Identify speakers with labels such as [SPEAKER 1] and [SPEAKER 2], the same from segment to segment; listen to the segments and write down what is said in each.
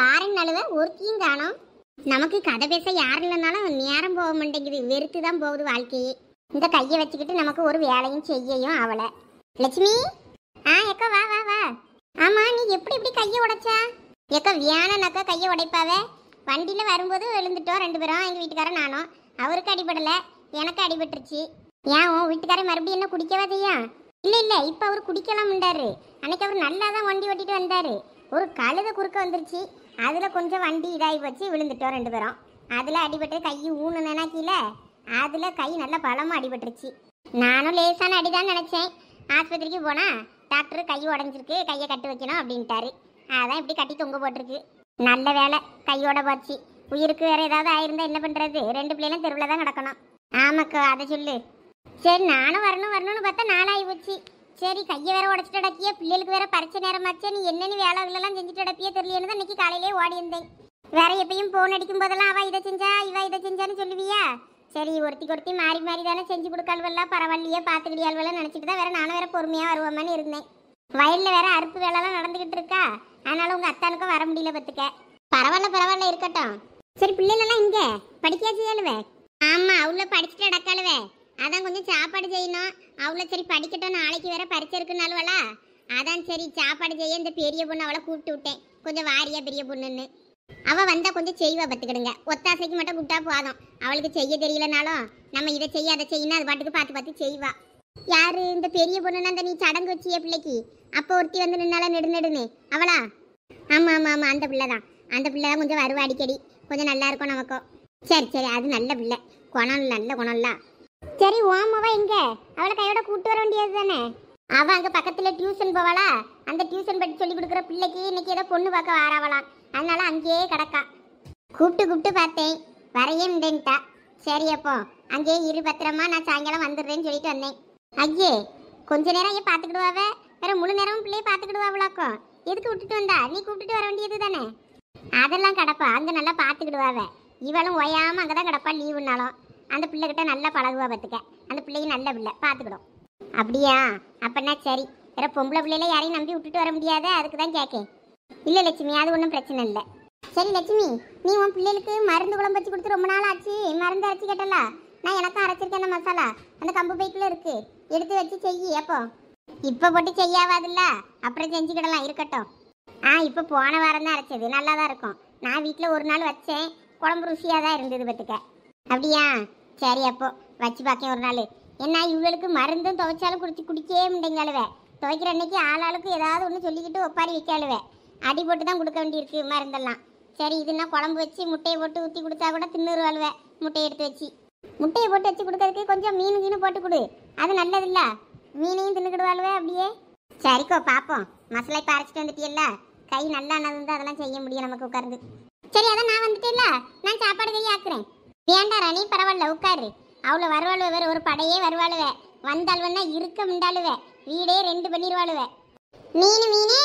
[SPEAKER 1] Warren நழுவ ஒருத்தியும் காணும் நமக்கு கதை பேச யார் இல்லைனாலும் நேரம் போக மாட்டேங்குது வெறுத்து தான் போகுது வாழ்க்கையே இந்த கையை வச்சுக்கிட்டு நமக்கு ஒரு வேலையும் செய்யையும் அவளை லட்சுமி ஆ எக்கா வா வா வா ஆமா நீ எப்படி இப்படி கையை உடைச்சா எக்கா வியானனாக்கா கையை உடைப்பாவே வண்டியில் வரும்போது விழுந்துட்டோம் ரெண்டு பேரும் எங்கள் வீட்டுக்காரன் நானும் அவருக்கு அடிபடலை எனக்கு அடிபட்டுருச்சு ஏன் உன் வீட்டுக்காரன் மறுபடியும் என்ன குடிக்கவா செய்யா இல்லை இல்லை இப்போ அவர் குடிக்கலாம் அன்னைக்கு அவர் நல்லா தான் வண்டி ஓட்டிட்டு வந்தார் ஒரு கழுத குறுக்க வந்துருச்சு அதில் கொஞ்சம் வண்டி இதாகி போச்சு விழுந்துட்டோம் ரெண்டு பேரும் அதில் அடிபட்டு கை ஊணுன்னு கீழே அதில் கை நல்ல பழமாக அடிபட்டுருச்சு நானும் லேசான அடிதான் நினச்சேன் ஆஸ்பத்திரிக்கு போனால் டாக்டர் கை உடஞ்சிருக்கு கையை கட்டி வைக்கணும் அப்படின்ட்டாரு அதான் இப்படி கட்டி தொங்க போட்டிருக்கு நல்ல வேலை கையோட போச்சு உயிருக்கு வேறு ஏதாவது ஆயிருந்தா என்ன பண்ணுறது ரெண்டு பிள்ளைகளும் தெருவில் தான் நடக்கணும் ஆமாக்கா அதை சொல்லு சரி நானும் வரணும் வரணும்னு பார்த்தா நாளாகி போச்சு சரி கையை வேற உடச்சிட்டு அடக்கிய பிள்ளைகளுக்கு வேற பறிச்ச நேரமாச்சு நீ என்னென்ன வேலைகளெல்லாம் செஞ்சுட்டு அடப்பியே தெரியலன்னு தான் இன்னைக்கு காலையிலே ஓடி இருந்தேன் வேற எப்பயும் போன் அடிக்கும் போதெல்லாம் அவ இதை செஞ்சா இவ இதை செஞ்சான்னு சொல்லுவியா சரி ஒருத்தி ஒருத்தி மாறி மாறி தானே செஞ்சு கொடுக்காள்வெல்லாம் பரவாயில்லையே பார்த்துக்கிடியாள்வெல்லாம் நினச்சிட்டு தான் வேற நானும் வேற பொறுமையாக வருவோமான்னு இருந்தேன் வயலில் வேற அறுப்பு வேலைலாம் நடந்துக்கிட்டு இருக்கா அதனால உங்க அத்தானுக்கும் வர முடியல பார்த்துக்க பரவாயில்ல பரவாயில்ல இருக்கட்டும் சரி பிள்ளைகளெல்லாம் இங்கே படிக்காச்சு ஆமாம் அவ்வளோ படிச்சுட்டு நடக்காளுவே அதான் கொஞ்சம் சாப்பாடு செய்யணும் அவ்வளோ சரி படிக்கட்டும் நாளைக்கு வேற பரிச்சை இருக்குனாலுவலா அதான் சரி சாப்பாடு செய்ய இந்த பெரிய பொண்ணு அவளை கூப்பிட்டு விட்டேன் கொஞ்சம் வாரியா பெரிய பொண்ணுன்னு அவள் வந்தால் கொஞ்சம் செய்வா பார்த்துக்கிடுங்க ஒத்தாசைக்கு மட்டும் கூப்பிட்டா போதும் அவளுக்கு செய்ய தெரியலனாலும் நம்ம இதை செய்ய அதை செய்யணும் அது பாட்டுக்கு பார்த்து பார்த்து செய்வா யார் இந்த பெரிய பொண்ணுன்னா அந்த நீ சடங்கு வச்சிய பிள்ளைக்கு அப்போ ஒருத்தி வந்து நின்னால நெடுனு அவளா ஆமாம் ஆமாம் ஆமாம் அந்த பிள்ளை தான் அந்த பிள்ளை தான் கொஞ்சம் வருவா அடிக்கடி கொஞ்சம் நல்லா இருக்கும் நமக்கும் சரி சரி அது நல்ல பிள்ளை குணம் நல்ல குணம்லாம் சரி ஓமவா இங்க அவளை கையோட கூட்டு வர வேண்டியது தானே அவ அங்க பக்கத்துல டியூஷன் போவாளா அந்த டியூஷன் பத்தி சொல்லி கொடுக்குற பிள்ளைக்கு இன்னைக்கு ஏதோ பொண்ணு பார்க்க வாராவலாம் அதனால அங்கேயே கிடக்கா கூப்பிட்டு கூப்பிட்டு பார்த்தேன் வரையே முடியன்ட்டா சரி அப்போ அங்கேயே இரு பத்திரமா நான் சாயங்காலம் வந்துடுறேன்னு சொல்லிட்டு வந்தேன் ஐயே கொஞ்ச நேரம் ஐயா பார்த்துக்கிடுவாவ வேற முழு நேரமும் பிள்ளையை பார்த்துக்கிடுவாவளாக்கோ எதுக்கு விட்டுட்டு வந்தா நீ கூப்பிட்டு வர வேண்டியது தானே அதெல்லாம் கிடப்பா அங்கே நல்லா பார்த்துக்கிடுவாவ இவளும் ஒயாமல் அங்கே தான் கிடப்பா லீவுனாலும் அந்த பிள்ளைகிட்ட நல்லா பழகுவா பார்த்துக்க அந்த பிள்ளைக்கு நல்ல பிள்ளை பார்த்துக்கிடும் அப்படியா அப்படின்னா சரி வேற பொம்பளை பிள்ளையில யாரையும் நம்பி விட்டுட்டு வர முடியாத அதுக்கு தான் கேட்கேன் இல்லை லட்சுமி அது ஒன்றும் பிரச்சனை இல்லை சரி லட்சுமி நீ உன் பிள்ளைகளுக்கு மருந்து குழம்பு வச்சு கொடுத்து ரொம்ப நாள் ஆச்சு மருந்து அரைச்சி கேட்டல நான் எனக்கும் அரைச்சிருக்கேன் அந்த மசாலா அந்த கம்பு பைக்கில் இருக்கு எடுத்து வச்சு செய்யி அப்போ இப்போ போட்டு செய்யாவாதுல்ல அப்புறம் செஞ்சுக்கிடலாம் இருக்கட்டும் ஆ இப்போ போன வாரம் தான் அரைச்சது நல்லா தான் இருக்கும் நான் வீட்டில் ஒரு நாள் வச்சேன் குழம்பு ருசியாக தான் இருந்தது பார்த்துக்க அப்படியா சரி அப்போ வச்சு பார்க்கேன் ஒரு நாள் என்ன இவளுக்கு மருந்தும் துவைச்சாலும் குடிச்சு குடிக்கவே முடியங்காளுவே துவைக்கிற அன்னைக்கு ஆளாளுக்கு ஏதாவது ஒன்று சொல்லிக்கிட்டு ஒப்பாரி வைக்காளுவே அடி போட்டு தான் கொடுக்க வேண்டியிருக்கு மருந்தெல்லாம் சரி இதுனா குழம்பு வச்சு முட்டையை போட்டு ஊற்றி கொடுத்தா கூட தின்னுருவாளுவே முட்டையை எடுத்து வச்சு முட்டையை போட்டு வச்சு கொடுக்கறதுக்கு கொஞ்சம் மீன் கீனு போட்டு கொடு அது நல்லதில்ல மீனையும் தின்னுக்கிடுவாளுவே அப்படியே சரிக்கோ பார்ப்போம் மசாலா பறைச்சிட்டு வந்துட்டியல்ல கை நல்லா இருந்தால் அதெல்லாம் செய்ய முடியும் நமக்கு உட்காந்து சரி அதான் நான் வந்துட்டேன்ல நான் சாப்பாடு கையாக்குறேன் ஏண்டா ராணி பரவாயில்ல உட்காரு அவ்வளோ வருவாளுவே வேறு ஒரு படையே வருவாளுவே வந்தாள்வன்னா இருக்க முண்டாளுவ வீடே ரெண்டு பண்ணிடுவாளுவ மீனு மீனே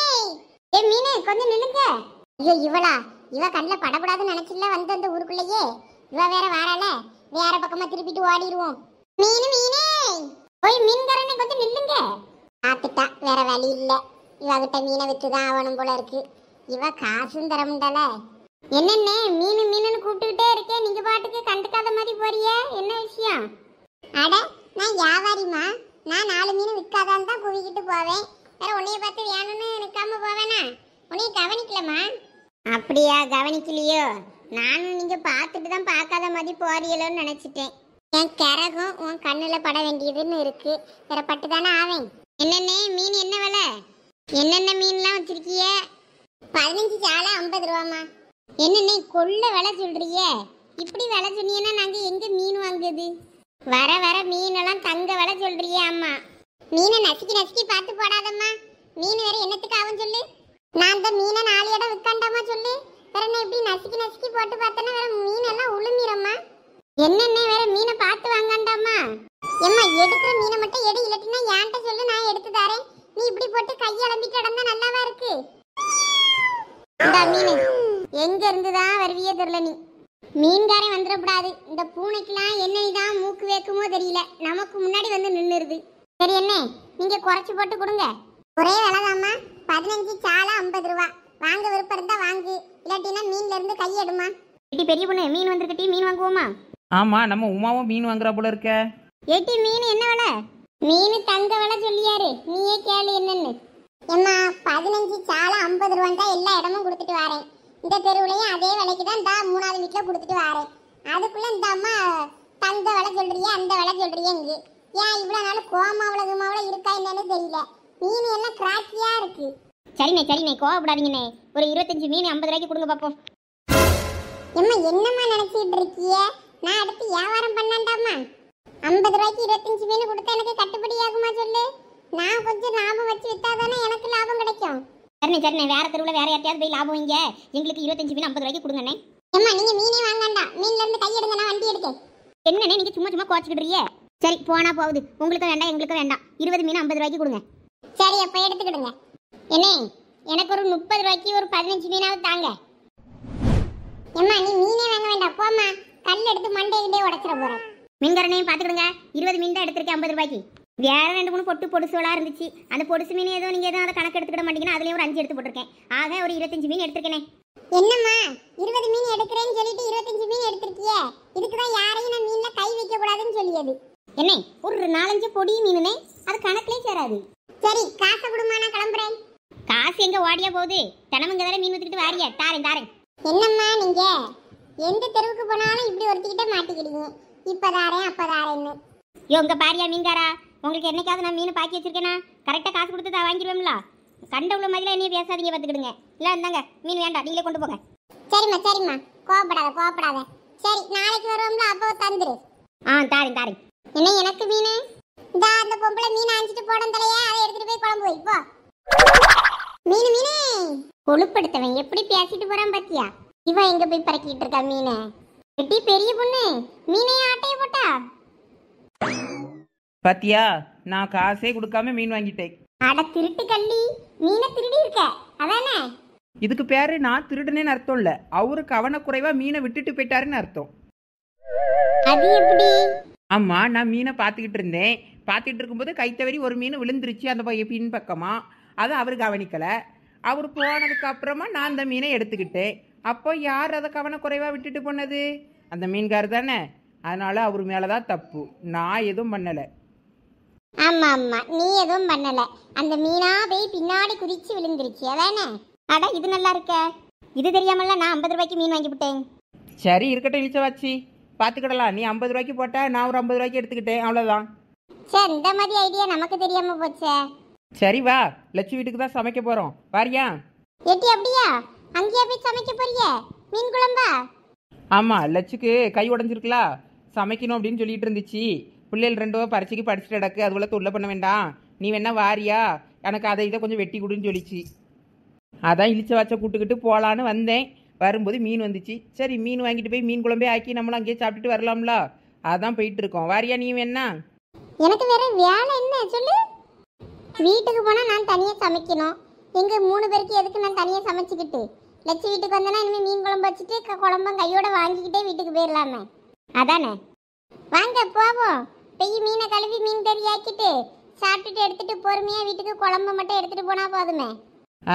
[SPEAKER 1] ஏ மீனே கொஞ்சம் நின்னுங்க ஐயோ இவளா இவ கண்ணில் படப்படாதுன்னு நினச்சில வந்து அந்த ஊருக்குள்ளேயே இவ வேற வாரால வேற பக்கமாக திருப்பிட்டு ஓடிடுவோம் மீன் மீனே போய் மீன்காரனை கொஞ்சம் நில்லுங்க பார்த்துட்டா வேற வழி இல்லை இவகிட்ட மீனை விற்றுதான் தான் ஆகணும் போல இருக்கு இவ காசும் தர முண்டாள என்னென்ன மீன் மீனுன்னு கூப்பிட்டுக்கிட்டே இருக்கேன் நீங்கள் பாட்டுக்கு கண்டுக்காத மாதிரி போறிய என்ன விஷயம் அட நான் வியாபாரிமா நான் நாலு மீன் விற்காதான் தான் குவிக்கிட்டு போவேன் வேற உன்னைய பார்த்து வேணும்னு நிற்காம போவேனா உன்னைய கவனிக்கலம்மா அப்படியா கவனிக்கலையோ நானும் நீங்கள் பார்த்துட்டு தான் பார்க்காத மாதிரி போறீங்களோன்னு நினச்சிட்டேன் என் கரகம் உன் கண்ணில் பட வேண்டியதுன்னு இருக்கு வேற பட்டு தானே ஆவேன் என்னென்ன மீன் என்ன விலை என்னென்ன மீன்லாம் வச்சிருக்கிய பதினஞ்சு சாலை ஐம்பது ரூபாம்மா என்ன நீ கொல்ல வேலை சொல்றிய இப்படி வேலை சொன்னீங்கன்னா நாங்க எங்க மீன் வாங்குது வர வர மீனெல்லாம் தங்க வேலை சொல்றியே அம்மா மீனை நசுக்கி நசுக்கி பார்த்து போடாதம்மா மீன் வேற என்னத்துக்கு ஆகும் சொல்லு நான் அந்த மீனை நாலு இடம் விற்காண்டாமா சொல்லு வேற நான் இப்படி நசுக்கி நசுக்கி போட்டு பார்த்தேன்னா வேற மீன் எல்லாம் உளுமீரம்மா என்னென்ன வேற மீனை பார்த்து வாங்காண்டாமா எம்மா எடுக்கிற மீனை மட்டும் எடு இல்லாட்டினா ஏன்ட்ட சொல்லு நான் எடுத்து தரேன் நீ இப்படி போட்டு கையளம்பி கிடந்தா நல்லாவா இருக்கு இந்த மீன் எங்க இருந்து தான் வருவியே தெரியல நீ மீன்காரன் வந்துடக்கூடாது இந்த பூனைக்கெலாம் என்னை தான் மூக்கு வைக்குமோ தெரியல நமக்கு முன்னாடி வந்து நின்றுருது சரி என்ன நீங்க குறைச்சி போட்டு கொடுங்க ஒரே விலைதாம்மா பதினஞ்சு சாலை ஐம்பது ரூபா வாங்க விருப்பம் இருந்தா வாங்கு இல்லாட்டினா மீன்ல இருந்து கை இட்டி பெரிய பொண்ணு மீன் வந்திருக்கட்டி மீன் வாங்குவோமா ஆமா நம்ம உமாவும் மீன் வாங்குறா போல இருக்க ஏட்டி மீன் என்ன விலை மீன் தங்க விலை சொல்லியாரு நீயே கேளு என்னன்னு ஏம்மா பதினஞ்சு சாலை ஐம்பது ரூபான் எல்லா இடமும் கொடுத்துட்டு வரேன் இந்த தெருவுலையும் அதே விலைக்கு தான் இந்த மூணாவது வீட்டில் கொடுத்துட்டு வரேன் அதுக்குள்ளே இந்த அம்மா தந்த விலை சொல்கிறீங்க அந்த விலை சொல்கிறீங்க இங்கே ஏன் இவ்வளோ நாள் கோமாவில் கோமாவில் இருக்கா என்னன்னு தெரியல மீன் எல்லாம் கிராக்கியாக இருக்குது சரிண்ணே சரிண்ணே கோவப்படாதீங்கண்ணே ஒரு இருபத்தஞ்சு மீன் ஐம்பது ரூபாய்க்கு கொடுங்க பார்ப்போம் எம்மா என்னம்மா நினச்சிக்கிட்டு இருக்கிய நான் அடுத்து வியாபாரம் பண்ணாண்டாம்மா ஐம்பது ரூபாய்க்கு இருபத்தஞ்சு மீன் கொடுத்தா எனக்கு கட்டுப்படி ஆகுமா சொல்லு நான் கொஞ்சம் லாபம் வச்சு விற்றா தானே எனக்கு லாபம் கிடைக்கும் சரிண்ணே சரிண்ணே வேற தெருவில் வேற யார்ட்டையாவது போய் லாபம் வைங்க எங்களுக்கு இருபத்தஞ்சு மீன் ஐம்பது ரூபாய்க்கு கொடுங்கண்ணே ஏம்மா நீங்க மீனே வாங்க வேண்டாம் மீன்ல இருந்து கை எடுங்க நான் வண்டி எடுக்க என்னண்ணே நீங்க சும்மா சும்மா கோச்சிக்கிட்டு சரி போனா போகுது உங்களுக்கு வேண்டாம் எங்களுக்கு வேண்டாம் இருபது மீன் ஐம்பது ரூபாய்க்கு கொடுங்க சரி அப்ப எடுத்துக்கிடுங்க என்னே எனக்கு ஒரு முப்பது ரூபாய்க்கு ஒரு பதினஞ்சு மீனாவது தாங்க ஏம்மா நீ மீனே வாங்க வேண்டாம் போம்மா கல் எடுத்து மண்டையிட்டே உடச்சிட போறேன் மீன்காரனையும் பார்த்துக்கிடுங்க இருபது மீன் தான் எடுத்திருக்கேன் ஐம்பது ரூபாய்க்கு வேற ரெண்டு மூணு பொட்டு பொடுசுவலாக இருந்துச்சு அந்த பொடுசு மீன் ஏதோ நீங்கள் எதுவும் அதை கணக்கு எடுத்துக்கிட மாட்டீங்கன்னா அதுலேயும் ஒரு அஞ்சு எடுத்து போட்டிருக்கேன் ஆக ஒரு இருபத்தஞ்சு மீன் எடுத்திருக்கேனே என்னம்மா இருபது மீன் எடுக்கிறேன்னு சொல்லிட்டு இருபத்தஞ்சு மீன் எடுத்திருக்கிய இதுக்கு தான் யாரையும் நான் மீனில் கை வைக்க கூடாதுன்னு சொல்லியது என்ன ஒரு நாலஞ்சு பொடி மீனுமே அது கணக்குலேயும் சேராது சரி காசை கொடுமா நான் கிளம்புறேன் காசு எங்க ஓடியா போகுது தினமங்க தானே மீன் ஊற்றிக்கிட்டு வாரியா தாரேன் தாரேன் என்னம்மா நீங்க எந்த தெருவுக்கு போனாலும் இப்படி ஒருத்திக்கிட்டே மாட்டிக்கிறீங்க இப்போ தாரேன் அப்போ தாரேன்னு இவங்க பாரியா மீன்காரா உங்களுக்கு என்னைக்காவது நான் மீன் பாக்கி வச்சிருக்கேனா கரெக்டாக காசு கொடுத்து தான் வாங்கிடுவோம்ல கண்ட உள்ள மாதிரி என்னைய பேசாதீங்க பார்த்துக்கிடுங்க இல்லை இருந்தாங்க மீன் வேண்டாம் நீங்களே கொண்டு போங்க சரிம்மா சரிம்மா கோவப்படாத கோவப்படாத சரி நாளைக்கு வருவோம்ல அப்போ தந்துரு ஆ தாரி தாரி என்ன எனக்கு மீன் இந்த அந்த பொம்பளை மீன் அஞ்சிட்டு போடும் தலையே அதை எடுத்துட்டு போய் குழம்பு வை போ மீன் மீனே கொழுப்படுத்தவன் எப்படி பேசிட்டு போறான் பாத்தியா இவன் எங்க போய் பறக்கிட்டு இருக்கா மீனை எப்படி பெரிய பொண்ணு மீனே ஆட்டைய போட்டா பாத்தியா நான்
[SPEAKER 2] காசே கொடுக்காம மீன் வாங்கிட்டேன் அட திருட்டு
[SPEAKER 1] கள்ளி மீனை திருடி இருக்க அதானே
[SPEAKER 2] இதுக்கு பேரு நான் திருடுனேன்னு அர்த்தம் இல்ல அவரு கவனக்குறைவா மீனை விட்டுட்டு போயிட்டாருன்னு அர்த்தம் அது எப்படி ஆமா நான் மீனை பார்த்துக்கிட்டு இருந்தேன் பார்த்துட்டு இருக்கும்போது கைத்தவரி ஒரு மீன் விழுந்துருச்சு அந்த பைய பின் பக்கமா அதை அவர் கவனிக்கல அவர் போனதுக்கு அப்புறமா நான் அந்த மீனை எடுத்துக்கிட்டேன் அப்போ யார் அதை கவனக்குறைவா விட்டுட்டு போனது அந்த மீன்கார் தானே அதனால அவர் மேலே தான் தப்பு நான் எதுவும் பண்ணலை ஆமா
[SPEAKER 1] ஆமாம் நீ எதுவும் பண்ணலை அந்த மீனா போய் பின்னாடி குதிச்சு விழுந்துருச்சு அதானே அட இது நல்லா இருக்க இது தெரியாமல நான் ஐம்பது ரூபாய்க்கு மீன் வாங்கி விட்டேன் சரி இருக்கட்டும் இழிச்சவாச்சி பார்த்துக்கிடலாம் நீ ஐம்பது ரூபாய்க்கு போட்ட
[SPEAKER 2] நான் ஒரு ஐம்பது ரூபாய்க்கு எடுத்துக்கிட்டேன் அவ்வளோதான் சே இந்த மாதிரி ஐடியா நமக்கு தெரியாம போச்சே சரி வா லட்சு வீட்டுக்கு தான் சமைக்க போகிறோம் வாரியா எட்டி அப்படியா அங்கேயே போய் சமைக்க
[SPEAKER 1] போறிய மீன் குழம்பா
[SPEAKER 2] ஆமாம் லட்சுக்கு கை உடஞ்சிருக்கலா சமைக்கணும் அப்படின்னு சொல்லிட்டு இருந்துச்சு பிள்ளைகள் ரெண்டும் பரீட்சைக்கு படிச்சுட்டு கிடக்கு அதுபோல் தொல்லை பண்ண வேண்டாம் நீ வேணா வாரியா எனக்கு அதை இதை கொஞ்சம் வெட்டி கொடுன்னு சொல்லிச்சு அதான் இழிச்ச வச்ச கூட்டுக்கிட்டு போகலான்னு வந்தேன் வரும்போது மீன் வந்துச்சு சரி மீன் வாங்கிட்டு போய் மீன் குழம்பே ஆக்கி நம்மளும் அங்கேயே சாப்பிட்டுட்டு வரலாம்ல அதான் போயிட்டு இருக்கோம் வாரியா நீ வேணா
[SPEAKER 1] எனக்கு வேற வேலை என்ன சொல்லு வீட்டுக்கு போனால் நான் தனியாக சமைக்கணும் எங்க மூணு பேருக்கு எதுக்கு நான் தனியாக சமைச்சிக்கிட்டு லட்சி வீட்டுக்கு வந்தேன்னா இனிமே மீன் குழம்பு வச்சுட்டு குழம்பும் கையோட வாங்கிக்கிட்டே வீட்டுக்கு போயிடலாமே அதானே வாங்க போவோம் போய் மீனை கழுவி மீன் கறியாக்கிட்டு சாப்பிட்டுட்டு எடுத்துட்டு பொறுமையா வீட்டுக்கு குழம்பு மட்டும் எடுத்துட்டு போனா போதுமே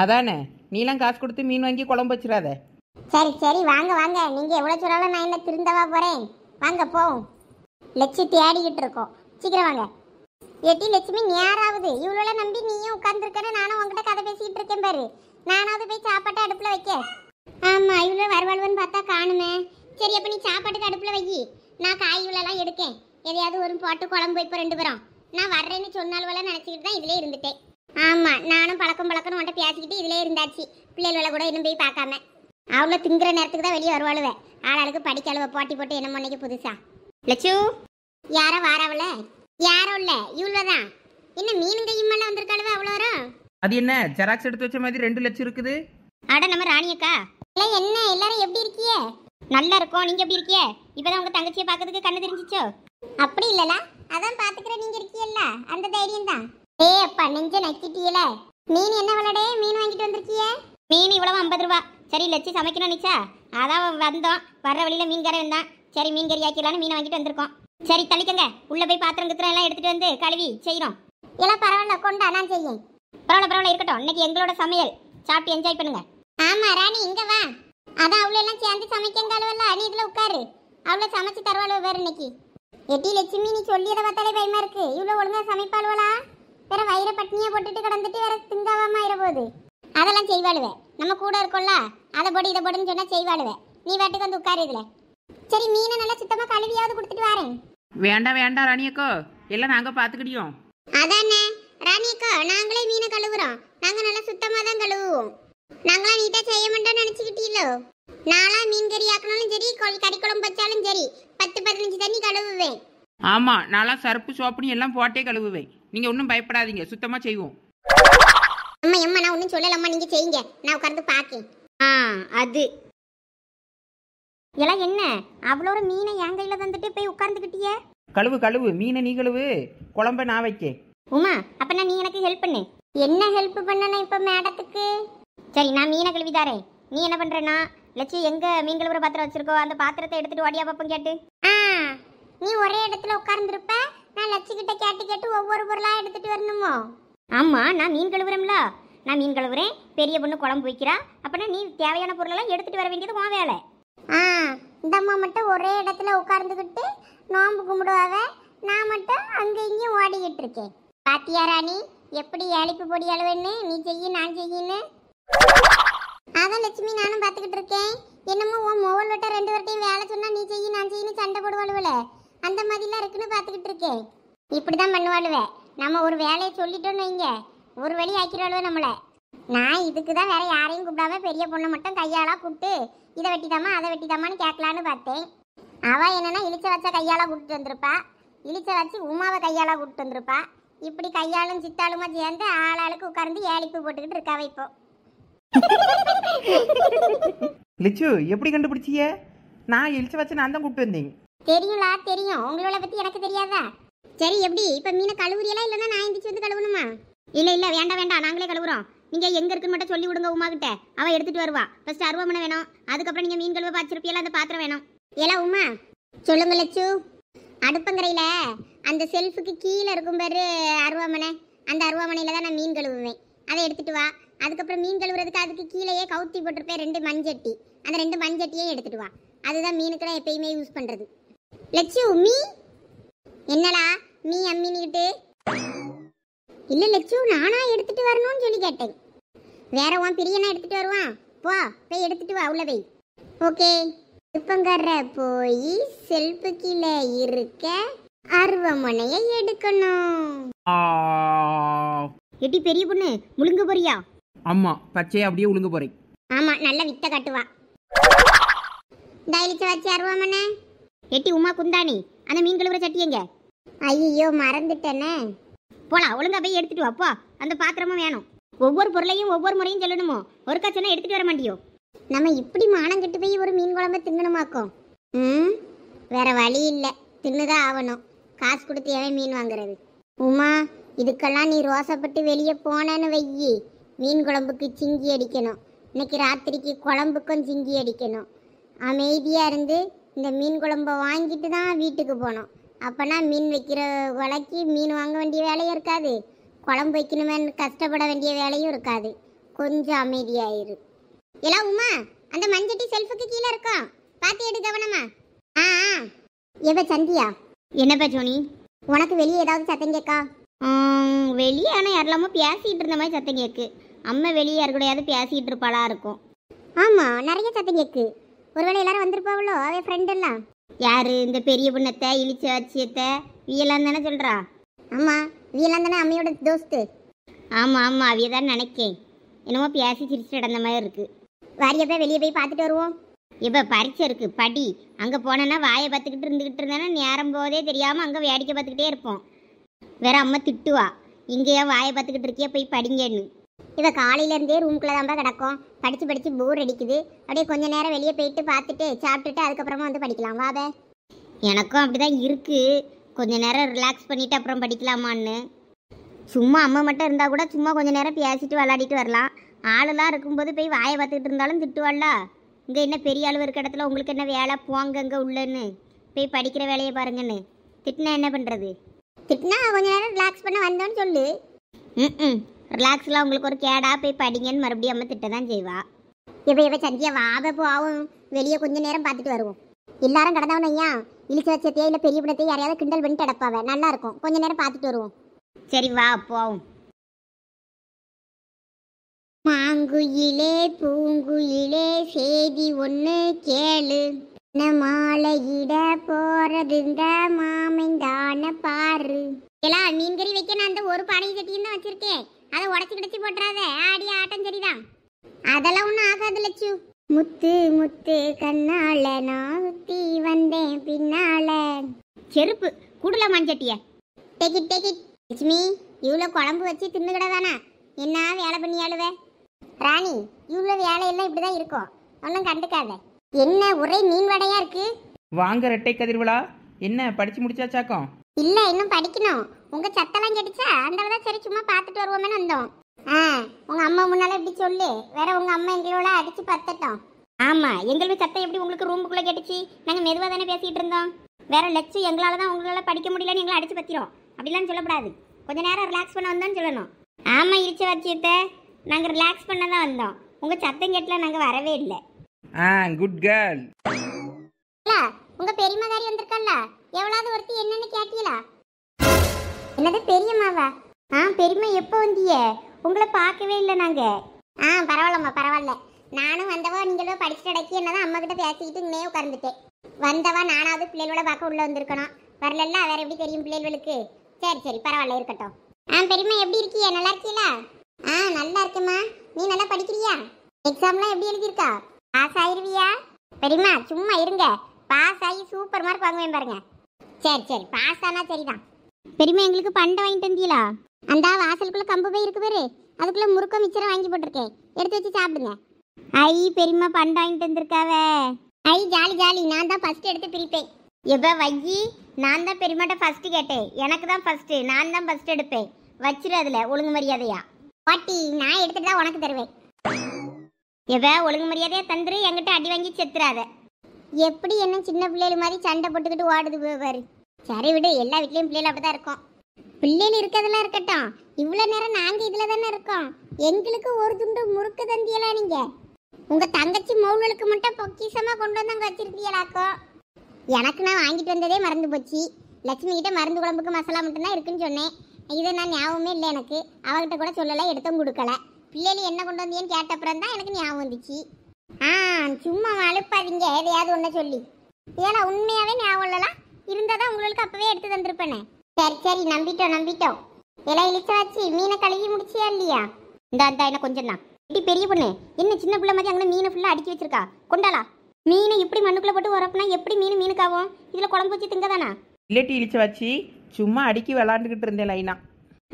[SPEAKER 2] அதானே நீலாம் காசு கொடுத்து மீன் வாங்கி குழம்பு வச்சிடாத
[SPEAKER 1] சரி சரி வாங்க வாங்க நீங்க எவ்வளவு சொல்லாலும் நான் என்ன திருந்தவா போறேன் வாங்க போவோம் லட்சி தேடிக்கிட்டு இருக்கோம் சீக்கிரம் வாங்க எட்டி லட்சுமி நேராவது இவ்வளோ நம்பி நீயும் உட்காந்துருக்கேன்னு நானும் உங்ககிட்ட கதை பேசிக்கிட்டு இருக்கேன் பாரு நானாவது போய் சாப்பாட்டை அடுப்பில் வைக்க ஆமாம் இவ்வளோ வரவாழ்வன்னு பார்த்தா காணுமே சரி அப்போ நீ சாப்பாட்டுக்கு அடுப்பில் வை நான் காய் இவ்வளோலாம் எடுக்கேன் எதையாவது ஒரு போட்டு குழம்பு இப்போ ரெண்டு பேரும் நான் வர்றேன்னு சொன்னாலும் நினச்சிக்கிட்டு தான் இதிலே இருந்துட்டேன் ஆமாம் நானும் பழக்கம் பழக்கம் உன்ட்ட பேசிக்கிட்டு இதிலே இருந்தாச்சு பிள்ளைகளோட கூட இன்னும் போய் பார்க்காம அவ்வளோ திங்குற நேரத்துக்கு தான் வெளியே வருவாளுவேன் ஆளாளுக்கு படிக்க அளவு போட்டி போட்டு என்ன மண்ணிக்கு புதுசா லட்சு யாரோ வாராவல யாரும் இல்லை இவ்வளோதான் என்ன கையும் இம்மெல்லாம் வந்திருக்காளுவ அவ்வளோ வரும் அது என்ன ஜெராக்ஸ் எடுத்து வச்ச மாதிரி ரெண்டு லட்சம் இருக்குது அட நம்ம ராணியக்கா இல்லை என்ன எல்லாரும் எப்படி இருக்கியே நல்லா இருக்கும் நீங்க எப்படி இருக்கியே இப்பதான் உங்க தங்கச்சியை பாக்குறதுக்கு கண்ணு தெரிஞ்சிச்சோ அப்படி இல்லலா அதான் பாத்துக்கிற நீங்க இருக்கீல்ல அந்த தைரியம் தான் ஏய் அப்பா நெஞ்ச நக்கிட்டீல மீன் என்ன விளையாடே மீன் வாங்கிட்டு வந்திருக்கிய மீன் இவ்வளவு ஐம்பது ரூபா சரி லட்சி சமைக்கணும் நிச்சா அதான் வந்தோம் வர்ற வழியில கரை இருந்தான் சரி மீன் கறி ஆக்கிடலான்னு மீன் வாங்கிட்டு வந்திருக்கோம் சரி தள்ளிக்கங்க உள்ள போய் பாத்திரம் கித்திரம் எல்லாம் எடுத்துட்டு வந்து கழுவி செய்யறோம் எல்லாம் பரவாயில்ல கொண்டா நான் செய்யும் பரவாயில்ல பரவாயில்ல இருக்கட்டும் இன்னைக்கு எங்களோட சமையல் சாப்பிட்டு என்ஜாய் பண்ணுங்க ஆமா ராணி இங்க வா அதான் அவ்வளோ எல்லாம் சேர்ந்து சமைக்கங்க அளவல்ல நீ இதில் உட்காரு அவள சமைச்சு தருவாள் வேற இன்னைக்கு எட்டி லட்சுமி நீ சொல்லியதை பார்த்தாலே பயமா இருக்கு இவ்வளவு ஒழுங்காக சமைப்பாளுவலா வேற வயிற பட்னியை போட்டுட்டு கிடந்துட்டு வேற திங்காவாம ஆயிர போகுது அதெல்லாம் செய்வாளுவே நம்ம கூட இருக்கோம்ல அதை போடு இதை போடுன்னு சொன்னா செய்வாளுவே நீ வாட்டுக்கு வந்து உட்காரு இதில் சரி மீனை நல்லா சுத்தமா கழுவியாவது கொடுத்துட்டு வரேன் வேண்டாம் வேண்டாம் ராணியக்கோ
[SPEAKER 2] எல்லாம் நாங்கள் பார்த்துக்கிடியோம்
[SPEAKER 1] அதானே ராணியக்கோ நாங்களே மீனை கழுவுறோம் நாங்க நல்லா சுத்தமா தான் கழுவுவோம் நாங்களாம் நீட்டா செய்ய மாட்டோம் நினச்சிக்கிட்டீங்களோ நான்லாம் மீன் கறி ஆக்கனாலும் சரி கறி குழம்பு வச்சாலும் சரி பத்து பதினஞ்சு தண்ணி கழுவுவேன்
[SPEAKER 2] ஆமா நான்லாம் சர்ப்பு சோப்புனி எல்லாம் போட்டே கழுவுவேன் நீங்க ஒன்னும் பயப்படாதீங்க சுத்தமா செய்வோம்
[SPEAKER 1] அம்மா அம்மா நான் ஒன்றும் சொல்லலம்மா நீங்க செய்யுங்க நான் உட்கார்ந்து பாக்கேன் ஆ அது எல்லாம் என்ன அவ்வளோ ஒரு மீனை என் கையில் தந்துட்டு போய் உட்கார்ந்துக்கிட்டியே கழுவு கழுவு மீனை நீ கழுவு குழம்ப நான் வைக்கேன் உமா நான் நீ எனக்கு ஹெல்ப் பண்ணு என்ன ஹெல்ப் பண்ணனே இப்போ மேடத்துக்கு சரி நான் மீனை கழுவி தரேன் நீ என்ன பண்ணுறேன்னா லட்சி எங்கே மீன் கழுவுற பாத்திரம் வச்சுருக்கோ அந்த பாத்திரத்தை எடுத்துகிட்டு ஓடியா பார்ப்போம் கேட்டு ஆ நீ ஒரே இடத்துல உட்கார்ந்துருப்ப நான் லட்சி கிட்ட கேட்டு கேட்டு ஒவ்வொரு பொருளாக எடுத்துகிட்டு வரணுமோ ஆமாம் நான் மீன் கழுவுறேன்ல நான் மீன் கழுவுறேன் பெரிய பொண்ணு குழம்பு வைக்கிறா அப்பனா நீ தேவையான பொருளெல்லாம் எடுத்துகிட்டு வர வேண்டியது உன் வேலை ஆ இந்தம்மா மட்டும் ஒரே இடத்துல உட்கார்ந்துக்கிட்டு நோம்பு கும்பிடுவாவ நான் மட்டும் அங்கே இங்கேயும் ஓடிக்கிட்டு இருக்கேன் பாத்தியா ராணி எப்படி அழிப்பு பொடி அளவுன்னு நீ செய்யு நான் செய்யின்னு அதான் லட்சுமி நானும் பார்த்துக்கிட்டு இருக்கேன் என்னமோ உன் மொபைல் விட்ட ரெண்டு வரட்டையும் வேலை சொன்னா நீ செய்ய நான் செய்யணும் சண்டை போடுவாளுவல அந்த மாதிரிலாம் இருக்குன்னு பார்த்துக்கிட்டு இருக்கேன் இப்படி தான் பண்ணுவாளுவே நம்ம ஒரு வேலையை சொல்லிட்டோம்னு வைங்க ஒரு வழி ஆக்கிடுவாளுவே நம்மளை நான் இதுக்கு தான் வேற யாரையும் கூப்பிடாம பெரிய பொண்ணை மட்டும் கையாலா கூப்பிட்டு இதை வெட்டிதாமா அதை வெட்டிதாமான்னு கேட்கலான்னு பார்த்தேன் அவள் என்னென்னா இழிச்ச வச்சா கையாலா கூப்பிட்டு வந்திருப்பா இழிச்ச வச்சு உமாவை கையாலா கூப்பிட்டு வந்திருப்பா இப்படி கையாலும் சித்தாளுமா சேர்ந்து ஆளாளுக்கு உட்கார்ந்து ஏழிப்பு போட்டுக்கிட்டு இருக்காவை இப்போ
[SPEAKER 2] லிச்சு எப்படி கண்டுபிடிச்சிய நான் எலிச்சு வச்சு நான் தான் கூப்பிட்டு வந்தேன்
[SPEAKER 1] தெரியுங்களா தெரியும் உங்களோட பத்தி எனக்கு தெரியாதா சரி எப்படி இப்ப மீனை கழுவுறியெல்லாம் இல்லனா நான் எந்திரிச்சு வந்து கழுவணுமா இல்ல இல்ல வேண்டாம் வேண்டாம் நாங்களே கழுவுறோம் நீங்க எங்க இருக்குன்னு மட்டும் சொல்லி விடுங்க உமா கிட்ட அவ எடுத்துட்டு வருவா ஃபர்ஸ்ட் அருவாமனை வேணும் அதுக்கப்புறம் நீங்க மீன் கழுவ பாய்ச்சிருப்பியெல்லாம் அந்த பாத்திரம் வேணும் ஏலா உமா சொல்லுங்க லட்சு அடுப்பங்கரையில அந்த செல்ஃபுக்கு கீழே இருக்கும் பேரு அருவாமனை அந்த அருவாமனையில தான் நான் மீன் கழுவுவேன் அதை எடுத்துட்டு வா அதுக்கப்புறம் மீன் கழுவுறதுக்கு அதுக்கு கீழேயே கவுத்தி போட்டிருப்பேன் ரெண்டு மண்சட்டி அந்த ரெண்டு மண்சட்டியே எடுத்துட்டு வா அதுதான் மீனுக்கு தான் எப்பயுமே யூஸ் பண்ணுறது லட்சு மீ என்னடா மீ அம்மினிக்கிட்டு இல்ல லட்சு நானா எடுத்துட்டு வரணும்னு சொல்லி கேட்டேன் வேற உன் பிரியனா எடுத்துட்டு வருவான் போ போய் எடுத்துட்டு வா உள்ள போய் ஓகே திருப்பங்கர போய் செல்பு கீழே இருக்க அருவமனையை எடுக்கணும் எட்டி பெரிய
[SPEAKER 2] பொண்ணு முழுங்க போறியா அம்மா பச்சையா அப்படியே உளுங்க போறேன்
[SPEAKER 1] ஆமா நல்ல வித்த கட்டுவா டைலிச்சு வச்சு அருவாமண்ணே எட்டி உமா குந்தாணி அந்த மீன் கழுவுற சட்டி எங்க ஐயோ மறந்துட்டேனே போலாம் ஒழுங்கா போய் எடுத்துட்டு போ அந்த பாத்திரமும் வேணும் ஒவ்வொரு பொருளையும் ஒவ்வொரு முறையும் சொல்லணுமோ ஒரு கச்சனை எடுத்துட்டு வர மாட்டியோ நம்ம இப்படி மானம் கட்டு போய் ஒரு மீன் குழம்பு திங்கணுமாக்கோ ம் வேற வழி இல்லை தின்னுதான் ஆகணும் காசு கொடுத்து ஏன் மீன் வாங்குறது உமா இதுக்கெல்லாம் நீ ரோசப்பட்டு வெளியே போனேன்னு வெய்யி மீன் குழம்புக்கு சிங்கி அடிக்கணும் இன்னைக்கு ராத்திரிக்கு குழம்புக்கும் சிங்கி அடிக்கணும் அமைதியாக இருந்து இந்த மீன் குழம்பை வாங்கிட்டு தான் வீட்டுக்கு போனோம் அப்போனா மீன் வைக்கிற விலைக்கு மீன் வாங்க வேண்டிய வேலையும் இருக்காது குழம்பு வைக்கணுமேன்னு கஷ்டப்பட வேண்டிய வேலையும் இருக்காது கொஞ்சம் அமைதியாயிரு எல்லாம் உமா அந்த மஞ்சட்டி செல்ஃபுக்கு கீழே இருக்கோம் பார்த்து எடு கவனமா ஆ எவ சந்தியா என்னப்பா ஜோனி உனக்கு வெளியே ஏதாவது சத்தம் கேட்கா வெளியே ஆனால் யாரெல்லாமோ பேசிகிட்டு இருந்த மாதிரி சத்தம் கேட்கு அம்மா வெளியே யாரு கூடையாவது பேசிகிட்டு இருப்பாளா இருக்கும் ஆமாம் நிறைய சத்தம் கேட்கு ஒருவேளை எல்லாரும் வந்திருப்பாவளோ அவ ஃப்ரெண்டெல்லாம் யார் இந்த பெரிய புண்ணத்தை இழிச்ச அச்சியத்தை வியலாம் தானே சொல்கிறா ஆமாம் வியலாம் தானே அம்மையோட தோஸ்து ஆமாம் ஆமாம் அவைய தான் நினைக்கேன் என்னமோ பேசி சிரிச்சு நடந்த மாதிரி இருக்குது வாரியை போய் வெளியே போய் பார்த்துட்டு வருவோம் இப்போ பரீட்சை இருக்குது படி அங்கே போனேன்னா வாயை பார்த்துக்கிட்டு இருந்துக்கிட்டு இருந்தேன்னா நேரம் போதே தெரியாமல் அங்கே வேடிக்கை பார்த்துக்கிட்டே இருப்போம் வேற அம்மா திட்டுவா இங்கேயே வாயை பார்த்துக்கிட்டு இருக்கியே போய் படிங்கன்னு இவ காலையிலேருந்தே ரூம்குள்ளே தான் கிடக்கும் படித்து படித்து போர் அடிக்குது அப்படியே கொஞ்சம் நேரம் வெளியே போயிட்டு பார்த்துட்டு சாப்பிட்டுட்டு அதுக்கப்புறமா வந்து படிக்கலாம் வாத எனக்கும் அப்படி தான் இருக்குது கொஞ்சம் நேரம் ரிலாக்ஸ் பண்ணிவிட்டு அப்புறம் படிக்கலாமான்னு சும்மா அம்மா மட்டும் இருந்தால் கூட சும்மா கொஞ்சம் நேரம் பேசிட்டு விளாடிட்டு வரலாம் ஆளுலாம் இருக்கும்போது போய் வாயை பார்த்துக்கிட்டு இருந்தாலும் திட்டுவாள்ல இங்கே என்ன பெரிய அளவு இருக்க இடத்துல உங்களுக்கு என்ன வேலை போங்க இங்கே உள்ளன்னு போய் படிக்கிற வேலையை பாருங்கன்னு திட்டினா என்ன பண்ணுறது திட்டினா கொஞ்ச நேரம் ரிலாக்ஸ் பண்ண வந்தோன்னு சொல்லு ம் ம் ரிலாக்ஸ்லாம் உங்களுக்கு ஒரு கேடா போய் படிங்கன்னு மறுபடியும் அம்மா திட்ட தான் செய்வா இப்போ இப்போ சந்தியா வாவ போவும் வெளியே கொஞ்ச நேரம் பார்த்துட்டு வருவோம் எல்லாரும் கடந்தவன ஐயா இழிச்ச வச்சத்தையா இல்லை பெரிய படத்தை யாரையாவது கிண்டல் பண்ணிட்டு அடப்பாவ நல்லா இருக்கும் கொஞ்ச நேரம் பார்த்துட்டு வருவோம் சரி வா போவும் மாங்குயிலே பூங்குயிலே செய்தி ஒன்று கேளு இந்த பாரு வைக்க நான் அந்த ஒரு அதை உடச்சி கிடச்சி ஆட்டம் சரிதான் அதெல்லாம் ஒன்றும் ஆகாது லட்சு முத்து முத்து கண்ணால நான் வந்தேன் பின்னால செருப்பு இவ்வளோ குழம்பு வச்சு என்ன வேலை பண்ணி ஆளுவே ராணி இவ்வளோ வேலையெல்லாம் இப்படி தான் இருக்கும் ஒன்றும் கண்டுக்காத என்ன ஒரே மீன் வடையா இருக்கு
[SPEAKER 2] வாங்க ரெட்டை கதிர்விழா என்ன படிச்சு சாக்கம்
[SPEAKER 1] இல்ல இன்னும் படிக்கணும் உங்க சத்தெல்லாம் கெடிச்சா அந்த தான் சரி சும்மா பார்த்துட்டு வருவோமே வந்தோம் ஆ உங்க அம்மா முன்னால இப்படி சொல்லு வேற உங்க அம்மா எங்களோட அடிச்சு பத்தட்டோம் ஆமா எங்களுக்கு சத்தம் எப்படி உங்களுக்கு ரூமுக்குள்ள கெடிச்சு நாங்க மெதுவா தானே பேசிட்டு இருந்தோம் வேற லட்சம் எங்களால தான் உங்களால படிக்க முடியலன்னு எங்களை அடிச்சு பத்திரும் அப்படிலாம் சொல்லக்கூடாது கொஞ்ச நேரம் ரிலாக்ஸ் பண்ண வந்தோம்னு சொல்லணும் ஆமா இருச்ச வச்சியத்தை நாங்க ரிலாக்ஸ் பண்ண தான் வந்தோம் உங்க சத்தம் கேட்டுல நாங்க வரவே இல்லை
[SPEAKER 2] ஆ குட் கேர்ள்
[SPEAKER 1] உங்க பெரியம்மா காரி வந்திருக்கல்ல எவ்வளவு ஒருத்தி என்னன்னு கேட்டீங்களா என்னது பெரியம்மாவா ஆ பெரியம்மா எப்போ வந்தியே உங்களை பார்க்கவே இல்லை நாங்க ஆ பரவாயில்லம்மா பரவாயில்ல நானும் வந்தவா நீங்களோ படிச்சு அடக்கி என்னதான் அம்மா கிட்ட பேசிக்கிட்டு இங்கே உட்காந்துட்டேன் வந்தவா நானாவது பிள்ளைகளோட பார்க்க உள்ள வந்திருக்கணும் வரலல்ல வேற எப்படி தெரியும் பிள்ளைகளுக்கு சரி சரி பரவாயில்ல இருக்கட்டும் ஆ பெரியம்மா எப்படி இருக்கீங்க நல்லா இருக்கீங்களா ஆ நல்லா இருக்கேம்மா நீ நல்லா படிக்கிறியா எக்ஸாம்லாம் எப்படி எழுதியிருக்கா பாஸ் ஆயிருவியா பெரியம்மா சும்மா இருங்க பாஸ் ஆகி சூப்பர் மார்க் வாங்குவேன் பாருங்க சரி சரி பாஸ் ஆனால் சரிதான் பெரியம்மா எங்களுக்கு பண்டை வாங்கிட்டு வந்தீங்களா அந்த வாசலுக்குள்ளே கம்பு போய் இருக்கு பேரு அதுக்குள்ளே முறுக்க மிச்சரம் வாங்கி போட்டிருக்கேன் எடுத்து வச்சு சாப்பிடுங்க ஐ பெரியம்மா பண்டை வாங்கிட்டு வந்திருக்காவே ஐ ஜாலி ஜாலி நான் தான் ஃபர்ஸ்ட் எடுத்து பிரிப்பேன் எப்போ வையி நான் தான் பெரியம்மாட்ட ஃபர்ஸ்ட் கேட்டேன் எனக்கு தான் ஃபர்ஸ்ட் நான் தான் ஃபர்ஸ்ட் எடுப்பேன் வச்சிரு அதில் ஒழுங்கு மரியாதையா பாட்டி நான் எடுத்துட்டு தான் உனக்கு தருவேன் எவ ஒழுங்கு மரியாதையாக தந்துரு என்கிட்ட அடி வாங்கி செத்துறாத எப்படி என்ன சின்ன பிள்ளைகள் மாதிரி சண்டை போட்டுக்கிட்டு ஓடுது பாரு சரி விடு எல்லா வீட்லேயும் பிள்ளைகள் அப்படி தான் இருக்கும் பிள்ளைகள் இருக்கிறதெல்லாம் இருக்கட்டும் இவ்வளோ நேரம் நாங்கள் இதில் தானே இருக்கோம் எங்களுக்கு ஒரு துண்டு முறுக்கு தந்தியலாம் நீங்கள் உங்கள் தங்கச்சி மௌனலுக்கு மட்டும் பொக்கிசமாக கொண்டு வந்து அங்கே வச்சிருக்கீங்களாக்கோ எனக்கு நான் வாங்கிட்டு வந்ததே மறந்து போச்சு லட்சுமி கிட்ட மருந்து குழம்புக்கு மசாலா மட்டும்தான் இருக்குன்னு சொன்னேன் இதை நான் ஞாபகமே இல்லை எனக்கு அவகிட்ட கூட சொல்லலை எடுத்தும் கொடுக்கல பிள்ளைலி என்ன கொண்டு வந்தியன்னு கேட்ட அப்புறம் தான் எனக்கு ஞாபகம் வந்துச்சு ஆ சும்மா அழுப்பாதீங்க எதையாவது ஒன்று சொல்லி ஏன்னா உண்மையாகவே ஞாபகம் இல்லலாம் இருந்தால் தான் உங்களுக்கு அப்போவே எடுத்து தந்துருப்பேனே சரி சரி நம்பிட்டோம் நம்பிட்டோம் எல்லாம் இழிச்சாச்சு மீனை கழுவி முடிச்சியா இல்லையா இந்த அந்த என்ன கொஞ்சம் தான் இப்படி பெரிய பொண்ணு என்ன சின்ன பிள்ளை மாதிரி அங்கே மீனை ஃபுல்லாக அடுக்கி வச்சிருக்கா கொண்டாளா மீனை இப்படி மண்ணுக்குள்ளே போட்டு உரப்புனா எப்படி மீன் மீனுக்காகும் இதில் குழம்பு வச்சு திங்க தானா இல்லட்டி வச்சு சும்மா அடுக்கி விளாண்டுக்கிட்டு இருந்தேன் லைனா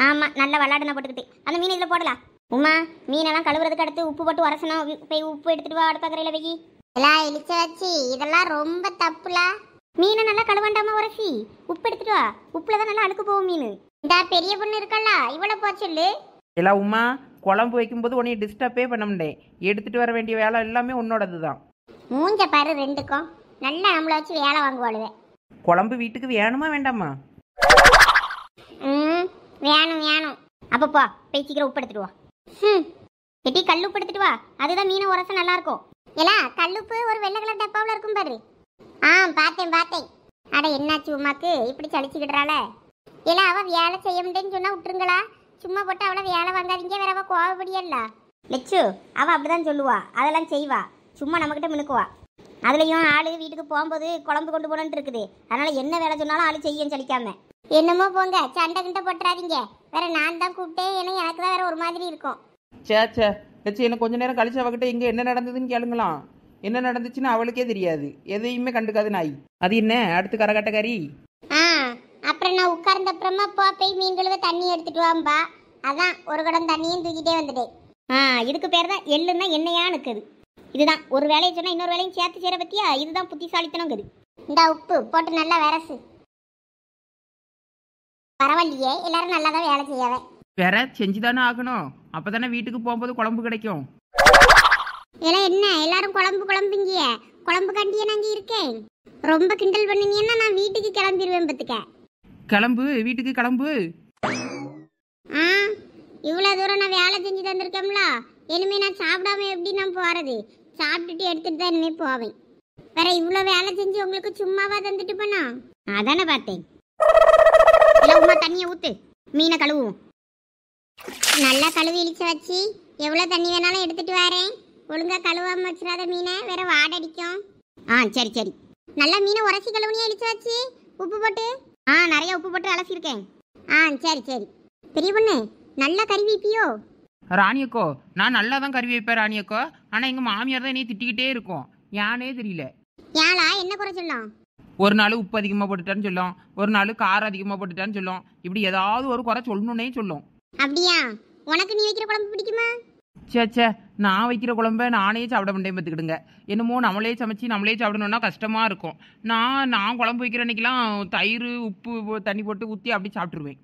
[SPEAKER 1] ஆமாம் நல்லா விளாடுனா போட்டுக்கிட்டு அந்த மீன் இதில் போடலாம் உமா மீனெல்லாம் கழுவுறதுக்கு அடுத்து உப்பு போட்டு உரசணும் போய் உப்பு எடுத்துட்டு வா அடுப்பக்கரையில் வெகி எல்லாம் இழிச்ச வச்சு இதெல்லாம் ரொம்ப தப்புல மீனை நல்லா கழுவாண்டாமா உரசி உப்பு எடுத்துட்டு வா உப்புல தான் நல்லா அழுக்கு போகும் மீன் இந்த பெரிய பொண்ணு இருக்கல்ல இவ்வளோ போச்சுல்லு
[SPEAKER 2] எல்லாம் உமா குழம்பு வைக்கும்போது உன்னை டிஸ்டர்பே பண்ண முடியேன் எடுத்துட்டு வர வேண்டிய வேலை எல்லாமே உன்னோடது தான்
[SPEAKER 1] மூஞ்ச பாரு ரெண்டுக்கும் நல்லா நம்மளை வச்சு வேலை வாங்குவாளுவே
[SPEAKER 2] குழம்பு வீட்டுக்கு வேணுமா வேண்டாமா
[SPEAKER 1] ம் வேணும் வேணும் அப்பப்பா போய் சீக்கிரம் உப்பு எடுத்துட்டு வா ம் கிட்டி கல்லுப்பு எடுத்துட்டு வா அதுதான் மீனை உரச நல்லா இருக்கும் ஏலா கல்லுப்பு ஒரு வெள்ளை கலர் டப்பாவில் இருக்கும் பாரு ஆ பார்த்தேன் பார்த்தேன் அட என்னாச்சு உமாக்கு இப்படி சளிச்சுக்கிடுறாள ஏலா அவள் வேலை செய்ய முடியும்னு சொன்னால் விட்டுருங்களா சும்மா போட்டு அவளை வேலை வாங்காதீங்க வேற அவள் கோவப்படியல்ல லெச்சு அவள் அப்படிதான் சொல்லுவா அதெல்லாம் செய்வா சும்மா நம்மக்கிட்ட மினுக்குவா அதுலேயும் ஆளு வீட்டுக்கு போகும்போது குழம்பு கொண்டு போகணுன்ட்டு இருக்குது அதனால் என்ன வேலை சொன்னாலும் ஆள் செய்யும் சளிக்காம என்னமோ போங்க சண்டை கிண்டை போட்டுறாதீங்க வேற நான் தான் கூப்பிட்டேன் ஏன்னா எனக்கு தான் வேற ஒரு மாதிரி இருக்கும்
[SPEAKER 2] சே சே லட்சி என்ன கொஞ்ச நேரம் கழிச்சு அவகிட்ட இங்க என்ன நடந்ததுன்னு கேளுங்களாம் என்ன நடந்துச்சுன்னு அவளுக்கே தெரியாது எதையுமே கண்டுக்காது நாய் அது என்ன அடுத்து கரகாட்டக்காரி
[SPEAKER 1] அப்புறம் நான் உட்கார்ந்த அப்புறமா போ போய் மீன் கழுவ தண்ணி எடுத்துட்டு வாம்பா அதான் ஒரு குடம் தண்ணியும் தூக்கிட்டே வந்துட்டேன் ஆ இதுக்கு பேர் தான் எள்ளுன்னா எண்ணெயா நிற்குது இதுதான் ஒரு வேலையை சொன்னால் இன்னொரு வேலையும் சேர்த்து சேர பத்தியா இதுதான் புத்திசாலித்தனங்கிறது இந்த உப்பு போட்டு நல்லா வரசு பரவாயில்லையே எல்லாரும் நல்லா தான் வேலை செய்யாவே
[SPEAKER 2] வேற செஞ்சுதானே ஆகணும் அப்பதானே வீட்டுக்கு போகும்போது குழம்பு கிடைக்கும்
[SPEAKER 1] இதெல்லாம் என்ன எல்லாரும் குழம்பு குழம்புங்க குழம்பு நான் நாங்க இருக்கேன் ரொம்ப கிண்டல் பண்ணினீங்கன்னா நான் வீட்டுக்கு கிளம்பிடுவேன் பத்துக்க
[SPEAKER 2] கிளம்பு வீட்டுக்கு கிளம்பு
[SPEAKER 1] ஆ இவ்வளோ தூரம் நான் வேலை செஞ்சு தந்திருக்கேன்ல இனிமே நான் சாப்பிடாம எப்படி நான் போகிறது சாப்பிட்டுட்டு எடுத்துட்டு தான் இனிமே போவேன் வேற இவ்வளவு வேலை செஞ்சு உங்களுக்கு சும்மாவா தந்துட்டு போனா அதானே பார்த்தேன் இல்ல உமா மீனை நல்லா கழுவி வச்சு தண்ணி வேணாலும் எடுத்துட்டு வரேன் ஒழுங்கா மீனை வேற ஆ சரி சரி நல்லா மீனை வச்சு உப்பு போட்டு ஆ உப்பு போட்டு அலசிருக்கேன் ஆ சரி சரி பெரிய பொண்ணு நல்லா
[SPEAKER 2] நான் ஆனால் எங்கள் மாமியார் தான் திட்டிக்கிட்டே இருக்கும் யானே தெரியல என்ன குறை சொல்லலாம் ஒரு நாள் உப்பு அதிகமாக போட்டுட்டான்னு சொல்லும் ஒரு நாள் காரம் அதிகமாக போட்டுட்டான்னு சொல்லும் இப்படி ஏதாவது ஒரு குறை சொல்லணுன்னே சொல்லும் அப்படியா உனக்கு நீ வைக்கிற குழம்பு பிடிக்குமா சே சே நான் வைக்கிற குழம்ப நானே சாப்பிட மாட்டேன் பார்த்துக்கிடுங்க என்னமோ நம்மளே சமைச்சு நம்மளே சாப்பிடணுன்னா கஷ்டமாக இருக்கும் நான் நான் குழம்பு வைக்கிற அன்னைக்கெல்லாம் தயிர் உப்பு தண்ணி போட்டு ஊற்றி அப்படி சாப்பிட்ருவேன்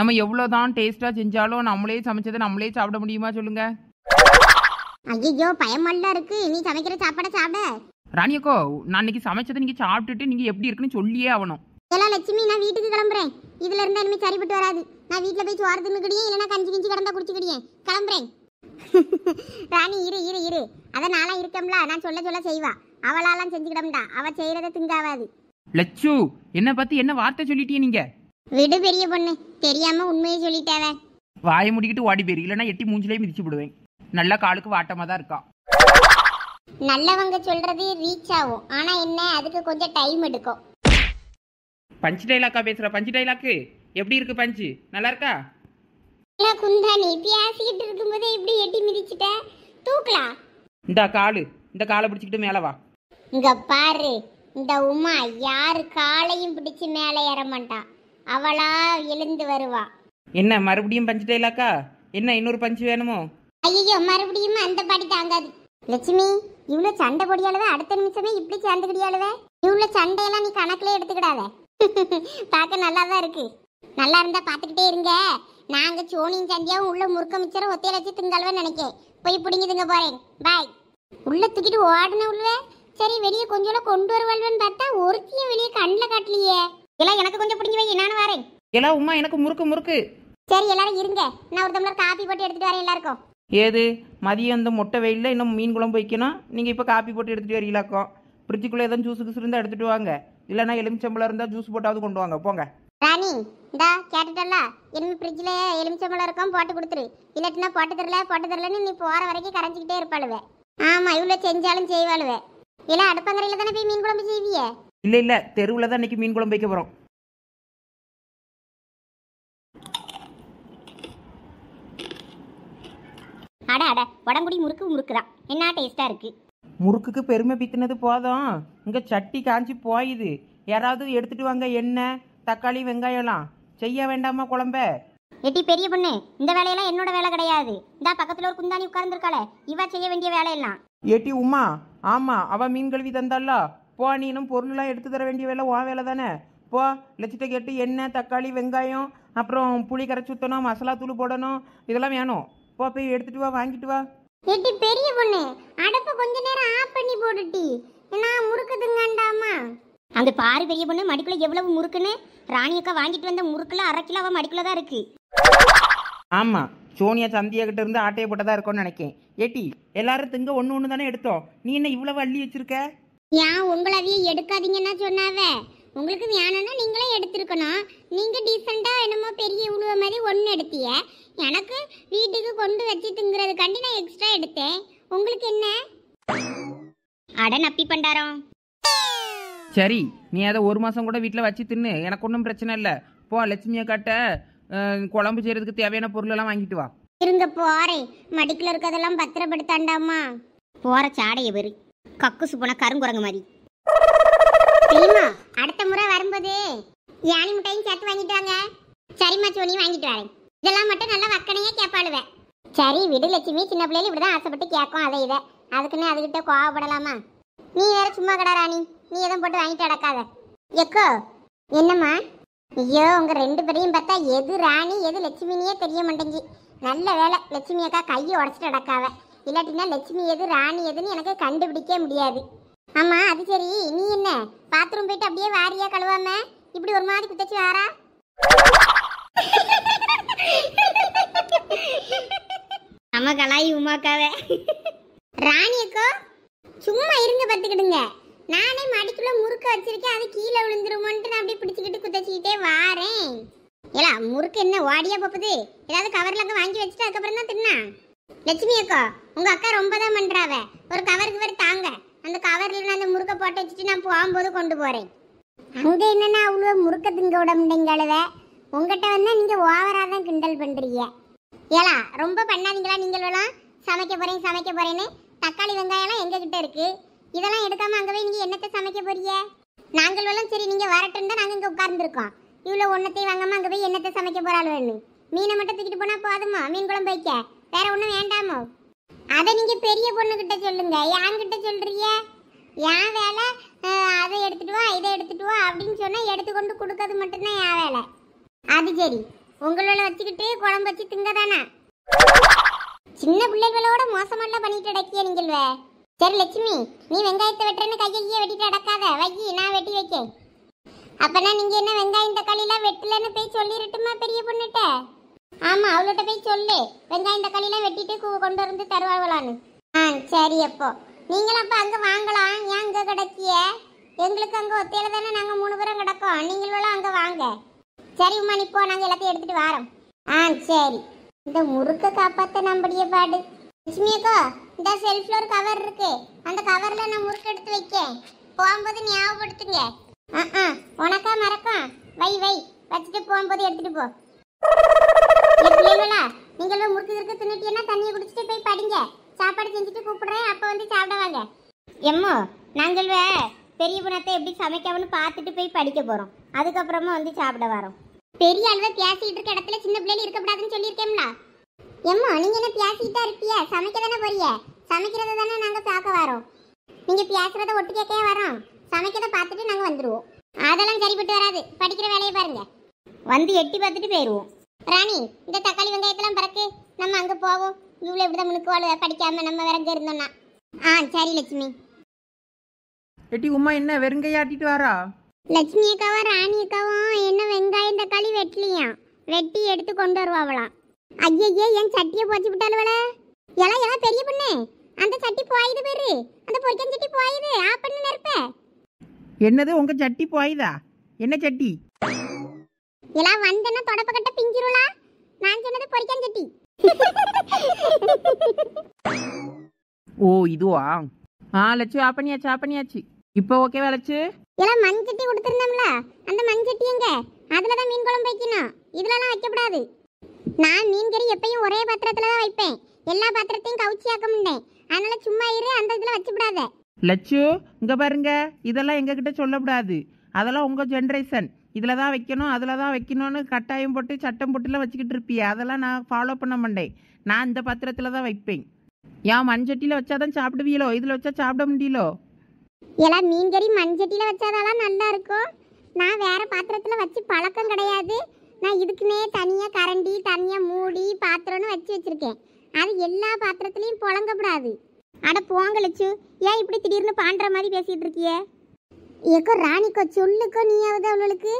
[SPEAKER 2] நம்ம எவ்வளோ தான் டேஸ்ட்டாக செஞ்சாலும் நம்மளே சமைச்சதை நம்மளே சாப்பிட முடியுமா சொல்லுங்கள் ஐயோ பயமெல்லாம் இருக்கு நீ சமைக்கிற சாப்பாடை சாப்பிட ரானியக்கோ நான் இன்னைக்கு சமைச்சதை நீங்க சாப்பிட்டுட்டு நீங்க எப்படி இருக்குன்னு சொல்லியே ஆகணும்
[SPEAKER 1] எல்லாம் லட்சுமி நான் வீட்டுக்கு கிளம்புறேன் இதுல இருந்தா இனிமே சரிப்பட்டு வராது நான் வீட்டுல போய் சோறு தின்னுக்கிடியே இல்லைன்னா கஞ்சி கிஞ்சி கிடந்தா குடிச்சுக்கிடியே கிளம்புறேன் ராணி இரு இரு இரு அதை நான்லாம் இருக்கம்ல நான் சொல்ல சொல்ல செய்வா அவளாலாம் செஞ்சுக்கிடம்டா அவ செய்யறத திங்காவாது லட்சு என்ன பத்தி என்ன வார்த்தை சொல்லிட்டீங்க நீங்க விடு பெரிய பொண்ணு தெரியாம உண்மையை சொல்லிட்டாவே வாயை முடிக்கிட்டு ஓடி போயிரு இல்லைன்னா எட்டி
[SPEAKER 2] மூஞ்சிலே மிதிச்சு விடுவேன் நல்ல காலுக்கு வாட்டமா தான் இருக்கான்
[SPEAKER 1] நல்லவங்க சொல்றது ரீச் ஆகும் ஆனா என்ன அதுக்கு கொஞ்சம் டைம் எடுக்கும்
[SPEAKER 2] பஞ்சு டைலாக்கா பேசுற பஞ்சு டைலாக்கு எப்படி இருக்கு பஞ்சு நல்லா இருக்கா
[SPEAKER 1] இல்ல குந்தா நீ பேசிக்கிட்டு இருக்கும்போது இப்படி எட்டி மிதிச்சிட்ட தூக்கலாம்
[SPEAKER 2] இந்த காலு இந்த காலை பிடிச்சிக்கிட்டு மேல வா
[SPEAKER 1] இங்க பாரு இந்த உமா யாரு காலையும் பிடிச்சு மேலே ஏற மாட்டா அவளா எழுந்து வருவா
[SPEAKER 2] என்ன மறுபடியும் பஞ்சு டைலாக்கா
[SPEAKER 1] என்ன இன்னொரு பஞ்சு வேணுமோ ஐயோ மறுபடியும் அந்த பாடி தாங்காது லட்சுமி இவ்வளோ சண்டை பொடியாலதான் அடுத்த நிமிஷமே இப்படி சேர்ந்துக்கிடியாளுவே இவ்வளோ சண்டையெல்லாம் நீ கணக்கிலே எடுத்துக்கிடாத பார்க்க நல்லா தான் இருக்கு நல்லா இருந்தா பார்த்துக்கிட்டே இருங்க நாங்க சோனியும் சந்தியாவும் உள்ள முறுக்க மிச்சரும் ஒத்தையில வச்சு திங்கள்வே நினைக்கேன் போய் பிடிங்கிதுங்க போறேன் பாய் உள்ள தூக்கிட்டு ஓடின உள்ளவே சரி வெளியே கொஞ்சோட கொண்டு வருவாள்வன்னு பார்த்தா ஒருத்தியும் வெளியே கண்ணில் காட்டலையே எல்லாம் எனக்கு கொஞ்சம் பிடிங்கி வை நானும் வரேன் எல்லாம் உமா எனக்கு முறுக்கு முறுக்கு சரி எல்லாரும் இருங்க நான் ஒரு தமிழர் காப்பி போட்டு எடுத்துட்டு வரேன்
[SPEAKER 2] எல்லாருக்கும் ஏது மதியம் இந்த முட்டை வெயிலில் இன்னும் மீன் குழம்பு வைக்கணும் நீங்கள் இப்போ காப்பி போட்டு எடுத்துகிட்டு வரீங்களாக்கும் ஃப்ரிட்ஜுக்குள்ளே எதுவும் ஜூஸு கிசு இருந்தால் எடுத்துகிட்டு வாங்க இல்லைன்னா எலுமிச்சம்பளம் இருந்தால் ஜூஸ் போட்டாவது கொண்டு வாங்க போங்க
[SPEAKER 1] ராணி இந்தா கேட்டுட்டல்ல இனிமே ஃப்ரிட்ஜில் எலுமிச்சம்பளம் இருக்கும் போட்டு கொடுத்துரு இல்லாட்டினா போட்டு தரல போட்டு தரலன்னு நீ போகிற வரைக்கும் கரைஞ்சிக்கிட்டே இருப்பாளுவே ஆமாம் இவ்வளோ செஞ்சாலும் செய்வாளுவே இல்லை அடுப்பங்கரையில் தானே போய் மீன் குழம்பு செய்வியே
[SPEAKER 2] இல்லை இல்லை தெருவில் தான் இன்னைக்கு மீன் குழம்பு வைக்க போகிறோம்
[SPEAKER 1] அட அட வடங்குடி முறுக்கு முறுக்கு தான் என்ன டேஸ்ட்டாக இருக்கு
[SPEAKER 2] முறுக்குக்கு பெருமை பித்துனது போதும் இங்கே சட்டி காஞ்சி போயுது யாராவது எடுத்துட்டு வாங்க என்ன தக்காளி
[SPEAKER 1] வெங்காயம்லாம் செய்ய வேண்டாமா குழம்ப எட்டி பெரிய பொண்ணு இந்த வேலையெல்லாம் என்னோட வேலை கிடையாது இந்த பக்கத்துல ஒரு குந்தாணி உட்கார்ந்துருக்காளே இவா செய்ய வேண்டிய வேலையெல்லாம்
[SPEAKER 2] ஏட்டி உமா ஆமா அவ மீன் கழுவி தந்தால போ நீனும் பொருள்லாம் எடுத்து தர வேண்டிய வேலை உன் வேலை தானே போ லட்சத்தை கேட்டு என்ன தக்காளி வெங்காயம் அப்புறம் புளி கரைச்சி ஊற்றணும் மசாலா தூள் போடணும் இதெல்லாம் வேணும் போ போய்
[SPEAKER 1] எடுத்துட்டு வா வாங்கிட்டு வா ஏட்டி பெரிய பொண்ணு அடப்ப கொஞ்ச நேரம் ஆஃப் பண்ணி போட்டுட்டி நான் முறுக்குதுங்கண்டாமா அந்த பாரு பெரிய பொண்ணு மடிக்குள்ள எவ்வளவு முறுக்குன்னு ராணி அக்கா வாங்கிட்டு வந்த முறுக்குல அரை கிலோ அவ மடிக்குள்ள தான் இருக்கு
[SPEAKER 2] ஆமா சோனியா சந்தியா கிட்ட இருந்து ஆட்டையை போட்டதா இருக்கும்னு நினைக்கேன் ஏட்டி எல்லாரும் திங்க ஒண்ணு ஒன்னு தானே எடுத்தோம் நீ என்ன இவ்வளவு அள்ளி வச்சிருக்க
[SPEAKER 1] ஏன் உங்களாவே எடுக்காதீங்கன்னா சொன்னாவே உங்களுக்கு வேணும்னா நீங்களே எடுத்துருக்கணும் நீங்கள் டீசெண்டாக என்னமோ பெரிய உழுவ மாதிரி ஒன்று எடுத்திய எனக்கு வீட்டுக்கு கொண்டு கண்டி நான் எக்ஸ்ட்ரா எடுத்தேன் உங்களுக்கு என்ன அட நப்பி பண்டாரம்
[SPEAKER 2] சரி நீ அதை ஒரு மாதம் கூட வீட்டில் வச்சு தின்னு எனக்கு ஒன்றும் பிரச்சனை இல்லை போ லட்சுமியை காட்ட குழம்பு செய்கிறதுக்கு தேவையான பொருளெல்லாம் வாங்கிட்டு வா இருங்க போறே
[SPEAKER 1] மடிக்கில் இருக்கிறதெல்லாம் பத்திரப்படுத்தாண்டாமா போற சாடைய வெறி கக்குசு போன கருங்குரங்கு மாதிரி சரிம்மா அடுத்த முறை வரும்போது யானி முட்டையும் சேர்த்து வாங்கிட்டு வாங்க சரிம்மா சோனியும் வாங்கிட்டு வரேன் இதெல்லாம் மட்டும் நல்லா வக்கனையே கேட்பாளுவேன் சரி விடு லட்சுமி சின்ன பிள்ளைல இப்படிதான் ஆசைப்பட்டு கேட்கும் அதை இதை அதுக்குன்னு அதுகிட்ட கோவப்படலாமா நீ வேற சும்மா கடா ராணி நீ எதுவும் போட்டு வாங்கிட்டு அடக்காத எக்கோ என்னம்மா ஐயோ உங்க ரெண்டு பேரையும் பார்த்தா எது ராணி எது லட்சுமினியே தெரிய மாட்டேங்கி நல்ல வேலை லட்சுமி அக்கா கையை உடச்சிட்டு அடக்காத இல்லாட்டினா லட்சுமி எது ராணி எதுன்னு எனக்கு கண்டுபிடிக்க முடியாது ஆமா அது சரி நீ என்ன பாத்ரூம் போயிட்டு அப்படியே வாரியா கழுவாம இப்படி ஒரு மாதிரி குத்தச்சு வாரா அம்மா கலாயி உமாக்காவே ராணியக்கோ சும்மா இருங்க பார்த்துக்கிடுங்க நானே மடிக்குள்ள முறுக்கு வச்சிருக்கேன் அது கீழே விழுந்துருமோன்ட்டு நான் அப்படியே பிடிச்சிக்கிட்டு குத்தச்சுக்கிட்டே வாரேன் ஏலா முறுக்கு என்ன ஓடியா போப்புது ஏதாவது கவர்லக்க வாங்கி வச்சுட்டு அதுக்கப்புறம் தான் தின்னா லட்சுமி அக்கா உங்க அக்கா ரொம்ப தான் பண்றாவ ஒரு கவர் கவர் தாங்க அந்த கவரில் அந்த முறுக்க போட்டு வச்சுட்டு நான் போகும்போது கொண்டு போகிறேன் அங்கே என்னென்னா அவ்வளோ முறுக்க திங்க விட முடியங்களவ உங்ககிட்ட வந்து நீங்கள் ஓவராக தான் கிண்டல் பண்ணுறீங்க ஏலா ரொம்ப பண்ணாதீங்களா நீங்களும் சமைக்க போகிறேன் சமைக்க போகிறேன்னு தக்காளி வெங்காயம்லாம் எங்கள் கிட்டே இருக்குது இதெல்லாம் எடுக்காமல் அங்கே போய் நீங்கள் என்னத்தை சமைக்க போகிறீங்க நாங்கள் நாங்களும் சரி நீங்கள் வரட்டுன்னு தான் நாங்கள் இங்கே உட்கார்ந்துருக்கோம் இவ்வளோ ஒன்றத்தையும் வாங்காமல் அங்கே போய் என்னத்தை சமைக்க போகிறாள் வேணும் மீனை மட்டும் தூக்கிட்டு போனால் போதுமா மீன் குழம்பு வைக்க வேறு ஒன்றும் வேண்டாமோ அதை நீங்கள் பெரிய பொண்ணுக்கிட்ட சொல்லுங்க யான்கிட்ட சொல்கிறீங்க என் வேலை அதை எடுத்துட்டு வா இதை எடுத்துட்டு வா அப்படின்னு சொன்னால் எடுத்துக்கொண்டு கொடுக்கறது மட்டும்தான் என் வேலை அது சரி உங்களோட வச்சுக்கிட்டு குழம்பு வச்சு திங்க தானே சின்ன பிள்ளைகளோட மோசமெல்லாம் பண்ணிட்டு அடக்கிய நீங்கள் சரி லட்சுமி நீ வெங்காயத்தை வெட்டுறேன்னு கையை வெட்டிட்டு அடக்காத வைக்கி நான் வெட்டி வைக்கேன் அப்பனா நீங்க என்ன வெங்காயம் தக்காளி எல்லாம் வெட்டலன்னு போய் சொல்லிடட்டுமா பெரிய பொண்ணுகிட்ட ஆமா அவளோட போய் சொல்லு வெங்காயம் தக்காளி எல்லாம் வெட்டிட்டு கொண்டு வந்து தருவாங்களான்னு ஆ சரி அப்போ நீங்களும் அப்போ அங்கே வாங்கலாம் ஏன் அங்கே கிடக்கிய எங்களுக்கு அங்கே ஒத்தையில தானே நாங்கள் மூணு பேரும் கிடக்கோம் நீங்களும் அங்கே வாங்க சரி உமா இப்போ நாங்கள் எல்லாத்தையும் எடுத்துட்டு வரோம் ஆ சரி இந்த முறுக்க காப்பாத்த நம்படிய பாடு லட்சுமியக்கோ இந்த செல்ஃபில் ஒரு கவர் இருக்கு அந்த கவரில் நான் முறுக்கு எடுத்து வைக்கேன் போகும்போது ஞாபகப்படுத்துங்க ஆ ஆ உனக்கா மறக்கும் வை வை வச்சுட்டு போகும்போது எடுத்துட்டு போ பிள்ளைங்களா நீங்களும் முறுக்கு தண்ணியை குடிச்சிட்டு போய் படிங்க சாப்பாடு செஞ்சுட்டு கூப்பிடுறேன் அப்போ வந்து சாப்பிடுவாங்க எம்மோ நாங்கள் பெரிய குணத்தை எப்படி சமைக்காமனு பார்த்துட்டு போய் படிக்க போகிறோம் அதுக்கப்புறமா வந்து சாப்பிட வரோம் பெரிய அளவை பேசிக்கிட்டு இருக்க இடத்துல சின்ன பிள்ளைகள் இருக்கக்கூடாதுன்னு சொல்லியிருக்கேம்ல எம்மோ நீங்கள் என்ன தான் இருப்பிய சமைக்க தானே போறிய தானே நாங்கள் பார்க்க வரோம் நீங்கள் பேசுகிறத ஒட்டு கேட்கவே வரோம் சமைக்கிறத பார்த்துட்டு நாங்கள் வந்துடுவோம் அதெல்லாம் சரிப்பட்டு வராது படிக்கிற வேலையை பாருங்க வந்து எட்டி பார்த்துட்டு போயிடுவோம் ராணி இந்த தக்காளி வெங்காயத்தெல்லாம் பறக்கு நம்ம அங்க போவோம் இவ்வளோ இப்படிதான் முழுக்குவாள் படிக்காம நம்ம விரங்க இருந்தோம்னா ஆ சரி லட்சுமி எட்டி உமா என்ன வெறுங்கையா ஆட்டிட்டு வாரா லட்சுமி அக்காவா ராணி அக்காவும் என்ன வெங்காயம் தக்காளி வெட்டலையாம் வெட்டி எடுத்து கொண்டு வருவாங்களாம் ஐயையே என் சட்டியை போச்சு விட்டாலுவல எல்லாம் எல்லாம் பெரிய பொண்ணு அந்த சட்டி போயுது பேரு அந்த பொரிக்கன் சட்டி போயுது ஆ பண்ணு நெருப்ப
[SPEAKER 2] என்னது உங்க சட்டி போயுதா என்ன சட்டி
[SPEAKER 1] எல்லாம் வந்தேன்னா தொடப்பக்கட்ட பிஞ்சிருளா நான் சொன்னது பொரிக்கான் கட்டி
[SPEAKER 2] ஓ இதுவா ஆ லட்சு ஆப்பனியாச்சு ஆப்பனியாச்சு இப்போ ஓகேவா லட்சு எல்லாம்
[SPEAKER 1] மண்சட்டி கொடுத்துருந்தோம்ல அந்த மண்சட்டி எங்க அதுல தான் மீன் குழம்பு வைக்கணும் இதுலலாம் வைக்கக்கூடாது நான் மீன் கறி எப்பயும் ஒரே பாத்திரத்துல தான் வைப்பேன் எல்லா பாத்திரத்தையும் கவுச்சி ஆக்க முடியேன் அதனால சும்மா இரு அந்த இதுல கூடாத
[SPEAKER 2] லட்சு இங்க பாருங்க இதெல்லாம் எங்ககிட்ட சொல்லக்கூடாது அதெல்லாம் உங்க ஜென்ரேஷன் இதில் தான் வைக்கணும் அதில் தான் வைக்கணும்னு கட்டாயம் போட்டு சட்டம் போட்டுலாம் வச்சுக்கிட்டு இருப்பியே அதெல்லாம் நான் ஃபாலோ பண்ண மாட்டேன் நான் இந்த பாத்திரத்தில் தான் வைப்பேன் ஏன் மண்சட்டியில் வச்சா தான் சாப்பிடுவீங்களோ இதில் வச்சா சாப்பிட முடியலோ
[SPEAKER 1] எல்லாம் மீன் கறி மண்சட்டியில் வச்சாதான் நல்லா இருக்கும் நான் வேறு பாத்திரத்தில் வச்சு பழக்கம் கிடையாது நான் இதுக்குன்னே தனியாக கரண்டி தனியாக மூடி பாத்திரம்னு வச்சு வச்சுருக்கேன் அது எல்லா பாத்திரத்துலேயும் புழங்கப்படாது அட போங்க ஏன் இப்படி திடீர்னு பாண்டுற மாதிரி பேசிகிட்டு இருக்கியே ஏக்கோ ராணிக்கோ நீ நீயாவது அவளுக்கு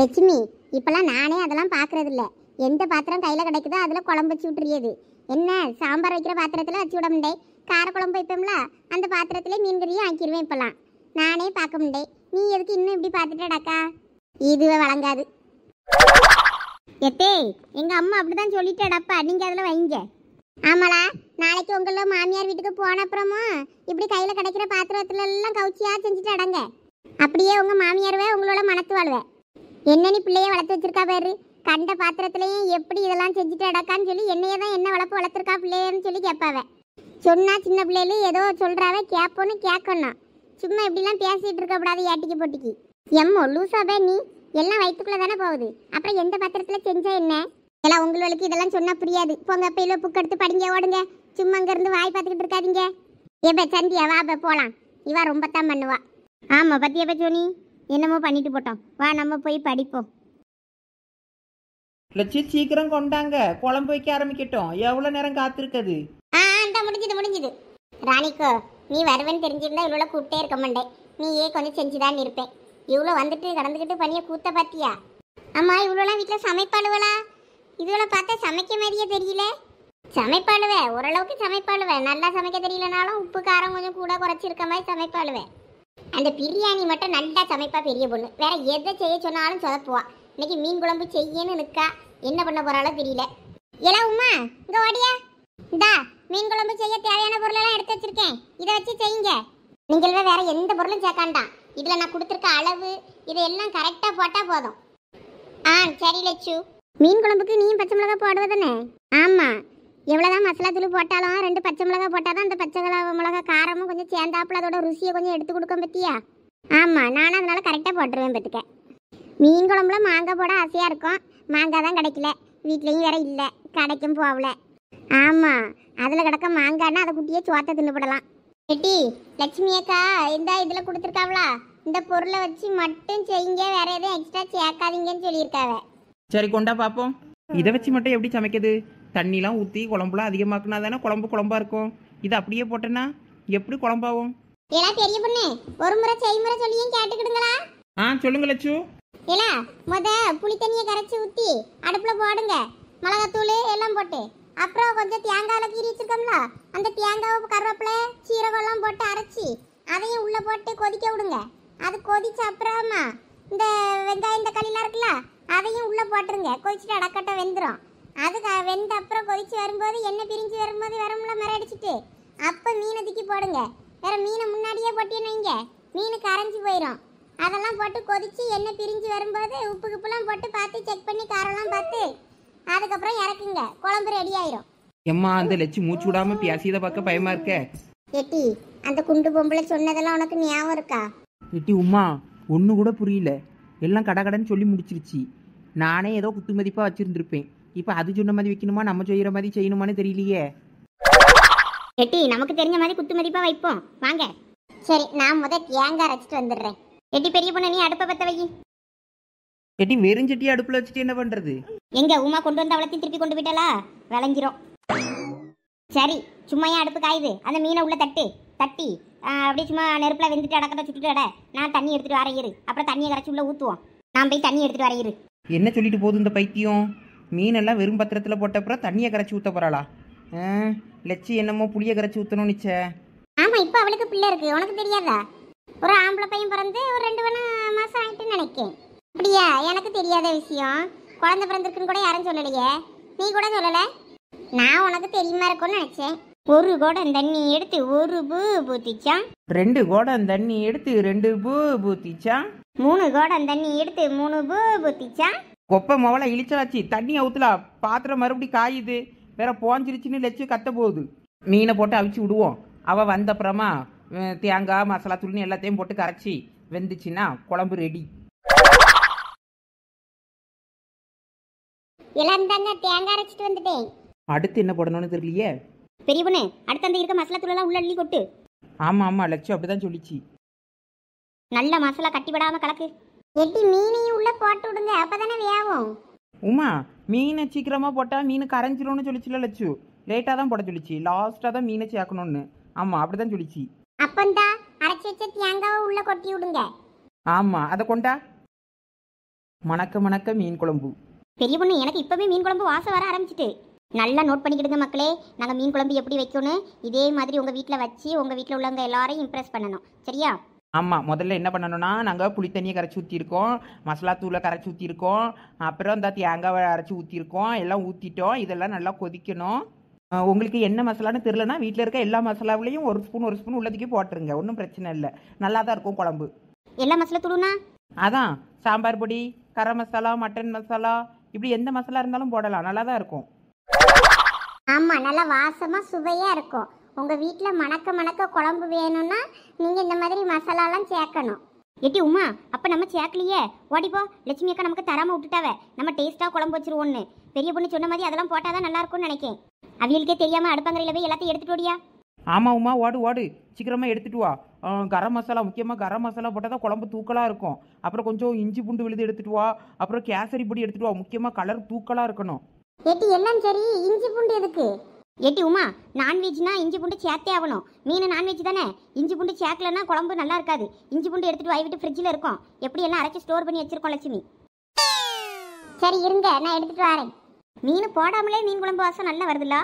[SPEAKER 1] லட்சுமி இப்பெல்லாம் நானே அதெல்லாம் பார்க்கறதில்ல எந்த பாத்திரம் கையில் கிடைக்குதோ அதில் குழம்பு வச்சு விட்டுறியது என்ன சாம்பார் வைக்கிற பாத்திரத்தில் வச்சு விட முடியே கார குழம்பு வைப்போம்ல அந்த பாத்திரத்திலே மீன் கறியும் ஆக்கிடுவேன் இப்போலாம் நானே பார்க்க முடியே நீ எதுக்கு இன்னும் இப்படி பார்த்துட்டேடாக்கா இதுவே வழங்காது எப்பே எங்கள் அம்மா அப்படிதான் சொல்லிட்டேடாப்பா நீங்கள் அதில் வைங்க ஆமாடா நாளைக்கு உங்களோட மாமியார் வீட்டுக்கு போன அப்புறமா இப்படி கையில் கிடைக்கிற பாத்திரத்துல எல்லாம் கவுச்சியாக செஞ்சுட்டு அடங்க அப்படியே உங்க மாமியார்வே உங்களோட மனத்து வாழ்வே என்னன்னு பிள்ளைய வளர்த்து வச்சிருக்கா பேர் கண்ட பாத்திரத்திலையும் எப்படி இதெல்லாம் செஞ்சுட்டு அடக்கான்னு சொல்லி என்னையே தான் என்ன வளர்ப்பு வளர்த்துருக்கா பிள்ளையன்னு சொல்லி கேட்பாவே சொன்னா சின்ன பிள்ளையிலே ஏதோ சொல்றாவே கேட்போன்னு கேட்கணும் சும்மா இப்படிலாம் பேசிட்டு இருக்க கூடாது ஏட்டிக்கு போட்டிக்கு எம்மோ லூசாவே நீ எல்லாம் வயிற்றுக்குள்ள தானே போகுது அப்புறம் எந்த பத்திரத்துல செஞ்சால் என்ன எல்லாம் உங்களுக்கு இதெல்லாம் சொன்னா புரியாது போங்க பையில புக் எடுத்து படிங்க ஓடுங்க சும்மா அங்க இருந்து வாய் பார்த்துக்கிட்டு இருக்காதீங்க ஏப்ப சந்தியா வா போலாம் இவா ரொம்ப தான் பண்ணுவா ஆமாம் பத்தியப்பா சோனி என்னமோ பண்ணிட்டு போட்டோம் வா நம்ம போய் படிப்போம்
[SPEAKER 2] லட்சி சீக்கிரம் கொண்டாங்க குழம்பு வைக்க ஆரம்பிக்கட்டும் எவ்வளோ நேரம் காத்திருக்குது
[SPEAKER 1] ஆ முடிஞ்சது முடிஞ்சது ராணிக்கோ நீ வருவன்னு தெரிஞ்சிருந்தா இவ்வளோ கூப்பிட்டே இருக்க மாட்டேன் நீ ஏ கொஞ்சம் செஞ்சுதான் இருப்பேன் இவ்வளோ வந்துட்டு கடந்துக்கிட்டு பண்ணிய கூத்த பார்த்தியா அம்மா இவ்வளோலாம் வீட்டில் சமைப்பாளுவலா இதுவளை பார்த்தா சமைக்க மாதிரியே தெரியல சமைப்பாடுவேன் ஓரளவுக்கு சமைப்பாடுவேன் நல்லா சமைக்க தெரியலனாலும் உப்பு காரம் கொஞ்சம் கூட குறைச்சிருக்க மாதிரி சமைப்பாடுவேன் அந்த பிரியாணி மட்டும் நல்லா சமைப்பா பெரிய பொண்ணு வேற எதை செய்ய சொன்னாலும் சொதப்புவா இன்னைக்கு மீன் குழம்பு செய்யன்னு நிற்கா என்ன பண்ண போறாலும் தெரியல எல உமா இங்க ஓடியா இந்தா மீன் குழம்பு செய்ய தேவையான பொருளெல்லாம் எடுத்து வச்சிருக்கேன் இதை வச்சு செய்யுங்க நீங்கள் வேற எந்த பொருளும் சேர்க்காண்டாம் இதில் நான் கொடுத்துருக்க அளவு இதையெல்லாம் கரெக்டாக போட்டால் போதும் ஆ சரி லட்சு மீன் குழம்புக்கு நீயும் பச்சை மிளகா போடுவதானே ஆமாம் எவ்வளோதான் மசாலா தூள் போட்டாலும் ரெண்டு பச்சை மிளகா போட்டால் தான் அந்த பச்சை மிளகா காரமும் கொஞ்சம் சேர்ந்தாப்புல அதோட ருசியை கொஞ்சம் எடுத்து கொடுக்க பற்றியா ஆமாம் நானும் அதனால கரெக்டாக போட்டுருவேன் பார்த்துக்கேன் மீன் குழம்புல மாங்காய் போட ஆசையாக இருக்கும் மாங்காய் தான் கிடைக்கல வீட்லேயும் வேற இல்லை கடைக்கும் போகல ஆமாம் அதில் கிடக்க மாங்காய்னா அதை குட்டியே சோத்த தின்னுபடலாம் எட்டி லட்சுமி அக்கா இந்த இதில் கொடுத்துருக்காவளா இந்த பொருளை வச்சு மட்டும் செய்யுங்க வேற எதுவும் எக்ஸ்ட்ரா சேர்க்காதீங்கன்னு சொல்லியிருக்காவே
[SPEAKER 2] சரி கொண்டா பார்ப்போம் இதை வச்சு மட்டும் எப்படி சமைக்கிறது தண்ணிலாம் ஊற்றி குழம்புலாம் அதிகமாக்குனா தானே குழம்பு குழம்பா இருக்கும் இது அப்படியே போட்டேன்னா எப்படி குழம்பாவும் ஏலா பெரிய பொண்ணு ஒரு
[SPEAKER 1] முறை செய்முறை சொல்லியும் கேட்டுக்கிடுங்களா ஆ சொல்லுங்க லட்சு ஏலா முத புளி தண்ணியை கரைச்சி ஊற்றி அடுப்பில் போடுங்க மிளகாத்தூள் எல்லாம் போட்டு அப்புறம் கொஞ்சம் தேங்காயில் கீறி வச்சிருக்கோம்ல அந்த தேங்காவை கருவேப்பிலை சீரகம்லாம் போட்டு அரைச்சி அதையும் உள்ளே போட்டு கொதிக்க விடுங்க அது கொதிச்ச அப்புறமா இந்த வெங்காயம் தக்காளிலாம் இருக்குல்ல அதையும் உள்ளே போட்டுருங்க கொதிச்சுட்டு அடக்கட்டை வெந்துடும் அதுக்கு வெந்த அப்புறம் கொதிச்சு வரும்போது எண்ணெய் பிரிஞ்சு வரும்போது வரும்ல மரடிச்சிட்டு அப்போ மீனை தூக்கி போடுங்க வேற மீனை முன்னாடியே போட்டீங்கன்னு வைங்க மீன் கரைஞ்சி போயிடும் அதெல்லாம் போட்டு கொதிச்சு எண்ணெய் பிரிஞ்சு வரும்போது உப்பு குப்புலாம் போட்டு பார்த்து செக் பண்ணி காரம்லாம் பார்த்து அதுக்கப்புறம் இறக்குங்க குழம்பு ரெடி ஆயிரும்
[SPEAKER 2] எம்மா அந்த லட்சி மூச்சு விடாம பியாசியத பார்க்க பயமா இருக்க
[SPEAKER 1] எட்டி அந்த குண்டு பொம்பளை சொன்னதெல்லாம் உனக்கு ஞாபகம் இருக்கா
[SPEAKER 2] எட்டி உமா ஒன்று கூட புரியல எல்லாம் கடகடன்னு சொல்லி முடிச்சிருச்சு நானே ஏதோ குத்துமதிப்பாக வச்சுருந்துருப்பேன் இப்போ அது சொன்ன மாதிரி வைக்கணுமா நம்ம செய்யற மாதிரி செய்யணுமான்னு தெரியலையே
[SPEAKER 1] எட்டி நமக்கு தெரிஞ்ச மாதிரி குத்து மதிப்பா வைப்போம் வாங்க சரி நான் முத தேங்காய் அரைச்சிட்டு வந்துடுறேன் எட்டி பெரிய பொண்ணு நீ அடுப்பை பத்த வை எட்டி வெறும் செட்டி அடுப்புல வச்சுட்டு என்ன பண்றது எங்க உமா கொண்டு வந்த அவளத்தையும் திருப்பி கொண்டு விட்டலா விளங்கிரும் சரி சும்மா ஏன் அடுப்பு காயுது அந்த மீனை உள்ள தட்டு தட்டி அப்படியே சும்மா நெருப்புல வெந்துட்டு அடக்கத்தை சுட்டுட்டு அட நான் தண்ணி எடுத்துட்டு வரையிரு அப்புறம் தண்ணியை கரைச்சி உள்ள ஊத்துவோம் நான் போய் தண்ணி எடுத்துட்டு வரையிரு
[SPEAKER 2] என்ன சொல்லிட்டு போகுது இந்த பைத்தியம் மீனெல்லாம் வெறும் பத்திரத்தில் போட்டப்புறம் தண்ணியை கரைச்சி ஊற்ற போறாளா
[SPEAKER 1] லட்சி என்னமோ புளியை கரைச்சி ஊற்றணும் நிச்ச ஆமாம் இப்போ அவளுக்கு பிள்ளை இருக்கு உனக்கு தெரியாதா ஒரு ஆம்பளை பையன் பிறந்து ஒரு ரெண்டு மணி மாதம் ஆகிட்டுன்னு நினைக்கேன் அப்படியா எனக்கு தெரியாத விஷயம் குழந்தை பிறந்திருக்குன்னு கூட யாரும் சொல்லலையே நீ கூட சொல்லலை நான் உனக்கு தெரியுமா இருக்கும்னு நினச்சேன் ஒரு கோடம் தண்ணி எடுத்து ஒரு பூ பூத்திச்சான்
[SPEAKER 2] ரெண்டு கோடம் தண்ணி எடுத்து ரெண்டு பூ பூத்திச்சான் மூணு கோடம் தண்ணி எடுத்து மூணு பூ பூத்திச்சான் கொப்பை மொவலை இழிச்சலாச்சு தண்ணி ஊற்றுலா பாத்திரம் மறுபடியும் காயுது வேற போஞ்சிருச்சுன்னு லட்சம் கத்த போகுது மீனை போட்டு அவிச்சு விடுவோம் அவள் வந்தப்புறமா தேங்காய் மசாலா தூள்னு எல்லாத்தையும் போட்டு கரைச்சி வெந்துச்சுன்னா குழம்பு ரெடி
[SPEAKER 1] எல்லாம் இளந்தாங்க தேங்காய் அரைச்சிட்டு வந்துட்டேன்
[SPEAKER 2] அடுத்து என்ன போடணும்னு தெரியலையே
[SPEAKER 1] பெரிய பொண்ணு அடுத்து அந்த இருக்க மசாலா துளெல்லாம் உள்ள அள்ளி கொட்டு
[SPEAKER 2] ஆமாம் ஆமாம் லட்சம் அப்படிதான் சொல்லிச்சு
[SPEAKER 1] நல்ல மசாலா கட்டி கட்டிவிடாம கலக்கு எட்டி மீனையும் உள்ள போட்டு விடுங்க அப்பதானே வியாவும்
[SPEAKER 2] உமா மீனை சீக்கிரமா போட்டா மீன் கரைஞ்சிரும்னு சொல்லிச்சுல லட்சு லேட்டா தான் போட சொல்லிச்சு லாஸ்டா தான் மீனை சேர்க்கணும்னு ஆமா அப்படிதான் சொல்லிச்சு
[SPEAKER 1] அப்பந்தா அரைச்சி வச்ச தேங்காவை உள்ள கொட்டி விடுங்க
[SPEAKER 2] ஆமா அதை கொண்டா மணக்க மணக்க மீன் குழம்பு
[SPEAKER 1] பெரிய பொண்ணு எனக்கு இப்பவே மீன் குழம்பு வாசம் வர ஆரம்பிச்சிட்டு நல்லா நோட் பண்ணிக்கிடுங்க மக்களே நாங்கள் மீன் குழம்பு எப்படி வைக்கணும் இதே மாதிரி உங்கள் வீட்டில் வச்சு உங்கள் வீட்டில் உள்ளவங்க எல்லாரையும் இம்ப்ரெஸ் பண்ணணும் சரியா
[SPEAKER 2] ஆமாம் முதல்ல என்ன பண்ணணும்னா நாங்கள் புளித்தண்ணியை கரைச்சி ஊற்றிருக்கோம் மசாலா தூளை கரைச்சி ஊற்றிருக்கோம் அப்புறம் இந்த தேங்காவை அரைச்சி ஊற்றிருக்கோம் எல்லாம் ஊற்றிட்டோம் இதெல்லாம் நல்லா கொதிக்கணும் உங்களுக்கு என்ன மசாலான்னு தெரிலனா வீட்டில் இருக்க எல்லா மசாலாவிலையும் ஒரு ஸ்பூன் ஒரு ஸ்பூன் உள்ளதுக்கே போட்டுருங்க ஒன்றும் பிரச்சனை இல்லை நல்லா தான் இருக்கும் குழம்பு எல்லா மசாலா தூளுனா அதான் சாம்பார் பொடி கரம் மசாலா மட்டன் மசாலா
[SPEAKER 1] இப்படி எந்த மசாலா இருந்தாலும் போடலாம் நல்லா தான் இருக்கும் ஆமா நல்லா வாசமா சுவையா இருக்கும் உங்கள் வீட்டில் மணக்க மணக்க குழம்பு வேணும்னா நீங்கள் இந்த மாதிரி மசாலாலாம் சேர்க்கணும் எட்டி உமா அப்போ நம்ம சேர்க்கலையே ஓடிப்போ லட்சுமி அக்கா நமக்கு தராமல் விட்டுட்டாவே நம்ம டேஸ்ட்டாக குழம்பு வச்சிருவோன்னு பெரிய பொண்ணு சொன்ன மாதிரி அதெல்லாம் போட்டால் தான் நல்லாயிருக்கும்னு நினைக்கேன் அவங்களுக்கே தெரியாமல் அடுப்பங்கரையில் போய் எல்லாத்தையும் எடுத்துட்டு ஓடியா
[SPEAKER 2] ஆமாம் உமா ஓடு ஓடு சீக்கிரமாக எடுத்துட்டு வா கரம் மசாலா முக்கியமாக கரம் மசாலா போட்டால் தான் குழம்பு தூக்கலாக இருக்கும் அப்புறம் கொஞ்சம் இஞ்சி பூண்டு விழுது எடுத்துட்டு வா அப்புறம் கேசரி பொடி எடுத்துட்டு வா
[SPEAKER 1] முக்கியமாக கலர் தூக்கலாக இருக்கணும் எட்டி எல்லாம் சரி இஞ்சி பூண்டு எதுக்கு எட்டி உமா நான்வெஜ்னா இஞ்சி பூண்டு சேர்த்தே ஆகணும் மீன் நான்வெஜ் தானே இஞ்சி பூண்டு சேர்க்கலன்னா குழம்பு நல்லா இருக்காது இஞ்சி பூண்டு எடுத்துட்டு வாய் விட்டு ஃப்ரிட்ஜில் இருக்கும் எப்படி எல்லாம் அரைச்சி ஸ்டோர் பண்ணி வச்சிருக்கோம் லட்சுமி சரி இருங்க நான் எடுத்துட்டு வரேன் மீன் போடாமலே மீன் குழம்பு வாசம் நல்லா வருதுல்ல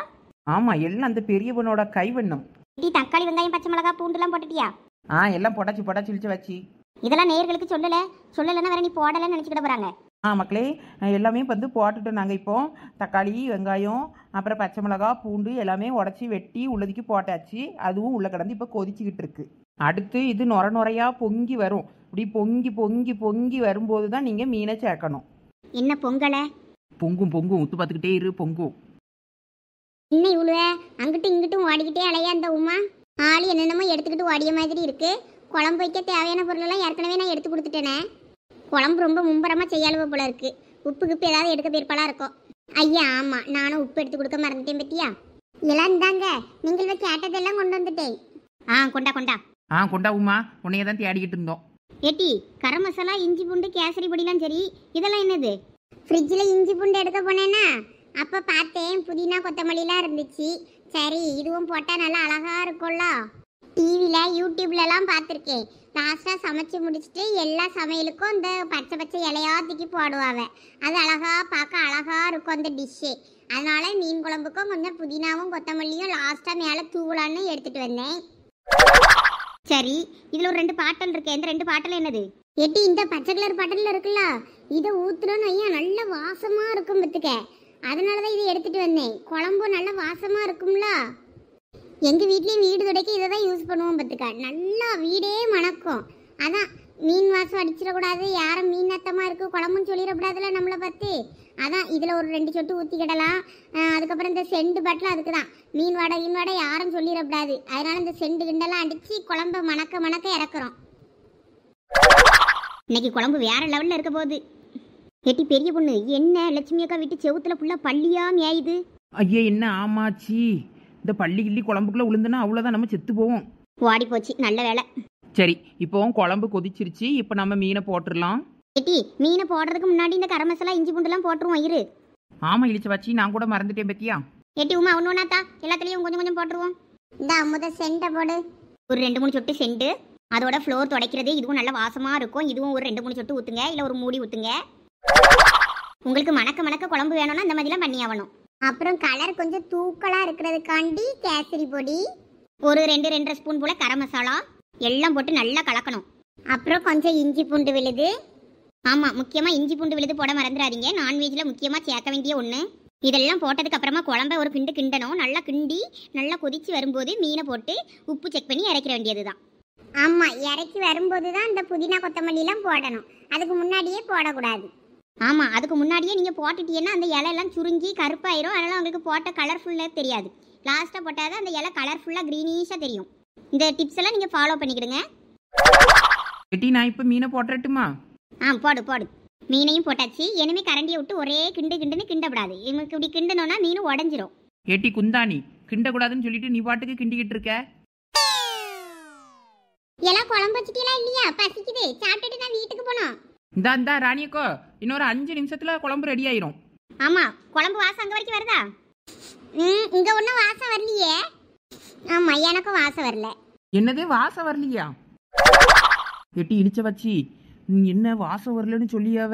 [SPEAKER 2] ஆமா எல்லாம் அந்த பெரிய கை வண்ணம்
[SPEAKER 1] டீ தக்காளி வெங்காயம் பச்சை மிளகா பூண்டுலாம் போட்டுட்டியா ஆ எல்லாம் பொட்டாச்சு பொட்டாச்சு வச்சு இதெல்லாம் நேர்களுக்கு சொல்லல சொல்லலைன்னா வேற நீ போடலன்னு நினைச்சுக்கிட போறாங்க ஆ மக்களே எல்லாமே
[SPEAKER 2] வந்து போட்டுட்டோம் நாங்கள் இப்போ தக்காளி வெங்காயம் அப்புறம் பச்சை மிளகா பூண்டு எல்லாமே உடச்சி வெட்டி உள்ளதுக்கு போட்டாச்சு அதுவும் உள்ளே கிடந்து இப்போ கொதிச்சுக்கிட்டு இருக்கு அடுத்து இது நுர நுரையாக பொங்கி வரும் இப்படி பொங்கி பொங்கி பொங்கி வரும்போது தான் நீங்கள் மீனை சேர்க்கணும் என்ன பொங்கலை பொங்கும் பொங்கும் உத்து பார்த்துக்கிட்டே இரு பொங்கும்
[SPEAKER 1] என்ன இவ்வளோ அங்கிட்டும் இங்கிட்டும் ஓடிக்கிட்டே அலையா அந்த உமா ஆள் என்னென்னமோ எடுத்துக்கிட்டு ஓடிய மாதிரி இருக்கு குழம்பு வைக்க தேவையான பொருளெல்லாம் ஏற்கனவே நான் எடுத்து கொடுத்துட்டேனே குழம்பு ரொம்ப மும்பரமாக செய்யாளுவ போல இருக்கு உப்பு கிப்பு ஏதாவது எடுக்க போயிருப்பாளா இருக்கும் ஐயா ஆமாம் நானும் உப்பு எடுத்து கொடுக்க மறந்துட்டேன் பத்தியா எல்லாம் இந்தாங்க வச்சு ஆட்டதெல்லாம் கொண்டு வந்துட்டேன் ஆ கொண்டா கொண்டா ஆ கொண்டா உமா உன்னைய தான் தேடிக்கிட்டு இருந்தோம் ஏட்டி கரம் மசாலா இஞ்சி பூண்டு கேசரி பொடிலாம் சரி இதெல்லாம் என்னது ஃப்ரிட்ஜில் இஞ்சி பூண்டு எடுக்க போனேன்னா அப்போ பார்த்தேன் புதினா கொத்தமல்லிலாம் இருந்துச்சு சரி இதுவும் போட்டால் நல்லா அழகாக இருக்கும்ல டிவியில் யூடியூப்லலாம் பார்த்துருக்கேன் லாஸ்ட்டாக சமைச்சு முடிச்சுட்டு எல்லா சமையலுக்கும் இந்த பச்சை பச்சை இலையாக தூக்கி போடுவாங்க அது அழகாக பார்க்க அழகாக இருக்கும் அந்த டிஷ்ஷு அதனால் மீன் குழம்புக்கும் கொஞ்சம் புதினாவும் கொத்தமல்லியும் லாஸ்ட்டாக மேலே தூவலான்னு எடுத்துகிட்டு வந்தேன் சரி இதில் ஒரு ரெண்டு பாட்டல் இருக்கு இந்த ரெண்டு பாட்டல் என்னது எட்டி இந்த பச்சை கலர் பாட்டலில் இருக்குல்ல இதை ஊற்றுறோன்னு ஐயா நல்ல வாசமாக இருக்கும் பத்துக்க அதனால தான் இதை எடுத்துகிட்டு வந்தேன் குழம்பும் நல்ல வாசமாக இருக்கும்ல எங்கள் வீட்லேயும் வீடு துடைக்க இதை தான் யூஸ் பண்ணுவோம் பார்த்துக்கா நல்லா வீடே மணக்கும் அதான் மீன் வாசம் அடிச்சிடக்கூடாது யாரும் மீன் நத்தமாக இருக்குது குழம்புன்னு சொல்லிடக்கூடாதுல நம்மளை பற்றி அதான் இதில் ஒரு ரெண்டு சொட்டு ஊற்றிக்கிடலாம் அதுக்கப்புறம் இந்த செண்டு பாட்டில் அதுக்கு தான் மீன் வடை மீன் வடை யாரும் சொல்லிடக்கூடாது அதனால் இந்த செண்டு கிண்டெல்லாம் அடித்து குழம்ப மணக்க மணக்க இறக்குறோம் இன்னைக்கு குழம்பு வேறு லெவலில் இருக்க போகுது எட்டி பெரிய பொண்ணு என்ன லட்சுமி அக்கா விட்டு செவுத்தில் ஃபுல்லாக பள்ளியாக மேயுது ஐயா என்ன ஆமாச்சி இந்த பள்ளி
[SPEAKER 2] கிள்ளி குழம்புக்குள்ள விழுந்துனா அவ்வளோதான் நம்ம செத்து போவோம் ஓடி போச்சு நல்ல வேலை சரி இப்போ குழம்பு கொதிச்சிருச்சு இப்போ நம்ம மீனை போட்டுடலாம் ஏட்டி மீனை போடுறதுக்கு முன்னாடி இந்த கரமசாலா இஞ்சி பூண்டுலாம் போட்டுருவோம் இரு ஆமாம் இழிச்சு வச்சு நான் கூட மறந்துட்டேன் பத்தியா
[SPEAKER 1] ஏட்டி உமா ஒன்னா ஒன்றாத்தா எல்லாத்துலேயும் கொஞ்சம் கொஞ்சம் போட்டுருவோம் இந்த அமுத செண்டை போடு ஒரு ரெண்டு மூணு சொட்டு செண்டு அதோட ஃப்ளோர் துடைக்கிறது இதுவும் நல்ல வாசமாக இருக்கும் இதுவும் ஒரு ரெண்டு மூணு சொட்டு ஊற்றுங்க இல்லை ஒரு மூடி ஊத்துங்க உங்களுக்கு மணக்க மணக்க குழம்பு வேணும்னா இந்த மாதிரிலாம் பண்ணி ஆகணும் அப்புறம் கலர் கொஞ்சம் தூக்கலாக இருக்கிறதுக்காண்டி கேசரி பொடி ஒரு ரெண்டு ரெண்டரை ஸ்பூன் போல் கரம் மசாலா எல்லாம் போட்டு நல்லா கலக்கணும் அப்புறம் கொஞ்சம் இஞ்சி பூண்டு விழுது ஆமாம் முக்கியமாக இஞ்சி பூண்டு விழுது போட மறந்துடாதீங்க நான்வெஜ்ஜில் முக்கியமாக சேர்க்க வேண்டிய ஒன்று இதெல்லாம் போட்டதுக்கு அப்புறமா குழம்ப ஒரு கிண்டு கிண்டணும் நல்லா கிண்டி நல்லா கொதிச்சு வரும்போது மீனை போட்டு உப்பு செக் பண்ணி இறக்கிற வேண்டியது தான் ஆமாம் இறக்கி வரும்போது தான் இந்த புதினா கொத்தமல்லிலாம் போடணும் அதுக்கு முன்னாடியே போடக்கூடாது ஆமாம் அதுக்கு முன்னாடியே நீங்கள் போட்டுட்டீங்கன்னா அந்த இலையெல்லாம் சுருங்கி கருப்பாயிரும் அதனால் உங்களுக்கு போட்ட கலர்ஃபுல்லாக தெரியாது லாஸ்ட்டாக போட்டால் தான் அந்த இலை கலர்ஃபுல்லாக க்ரீனிஷாக தெரியும் இந்த டிப்ஸ் எல்லாம் நீங்கள் ஃபாலோ பண்ணிக்கிடுங்க வெட்டி நான் இப்போ மீனை போட்டுறட்டுமா ஆ போடு போடு மீனையும் போட்டாச்சு இனிமே கரண்டியை விட்டு ஒரே கிண்டு கிண்டுன்னு கிண்டப்படாது இவங்களுக்கு இப்படி கிண்டணும்னா மீன் உடஞ்சிரும் ஏட்டி குந்தாணி கிண்டக்கூடாதுன்னு சொல்லிட்டு நீ பாட்டுக்கு கிண்டிக்கிட்டு இருக்க எல்லாம் குழம்பு வச்சுட்டீங்களா இல்லையா பசிக்குது சாப்பிட்டுட்டு தான் வீட்டுக்கு போனோம் இந்தா இந்தா ராணியக்கோ இன்னொரு அஞ்சு நிமிஷத்துல குழம்பு ரெடி ஆயிரும் ஆமா குழம்பு வாசம் அங்க வரைக்கும் வருதா ம் இங்க ஒன்றும் வாசம் வரலையே ஆமா எனக்கும் வாசம் வரல
[SPEAKER 2] என்னது வாசம் வரலையா எட்டி இடிச்ச வச்சி என்ன வாசம் வரலன்னு சொல்லியாவ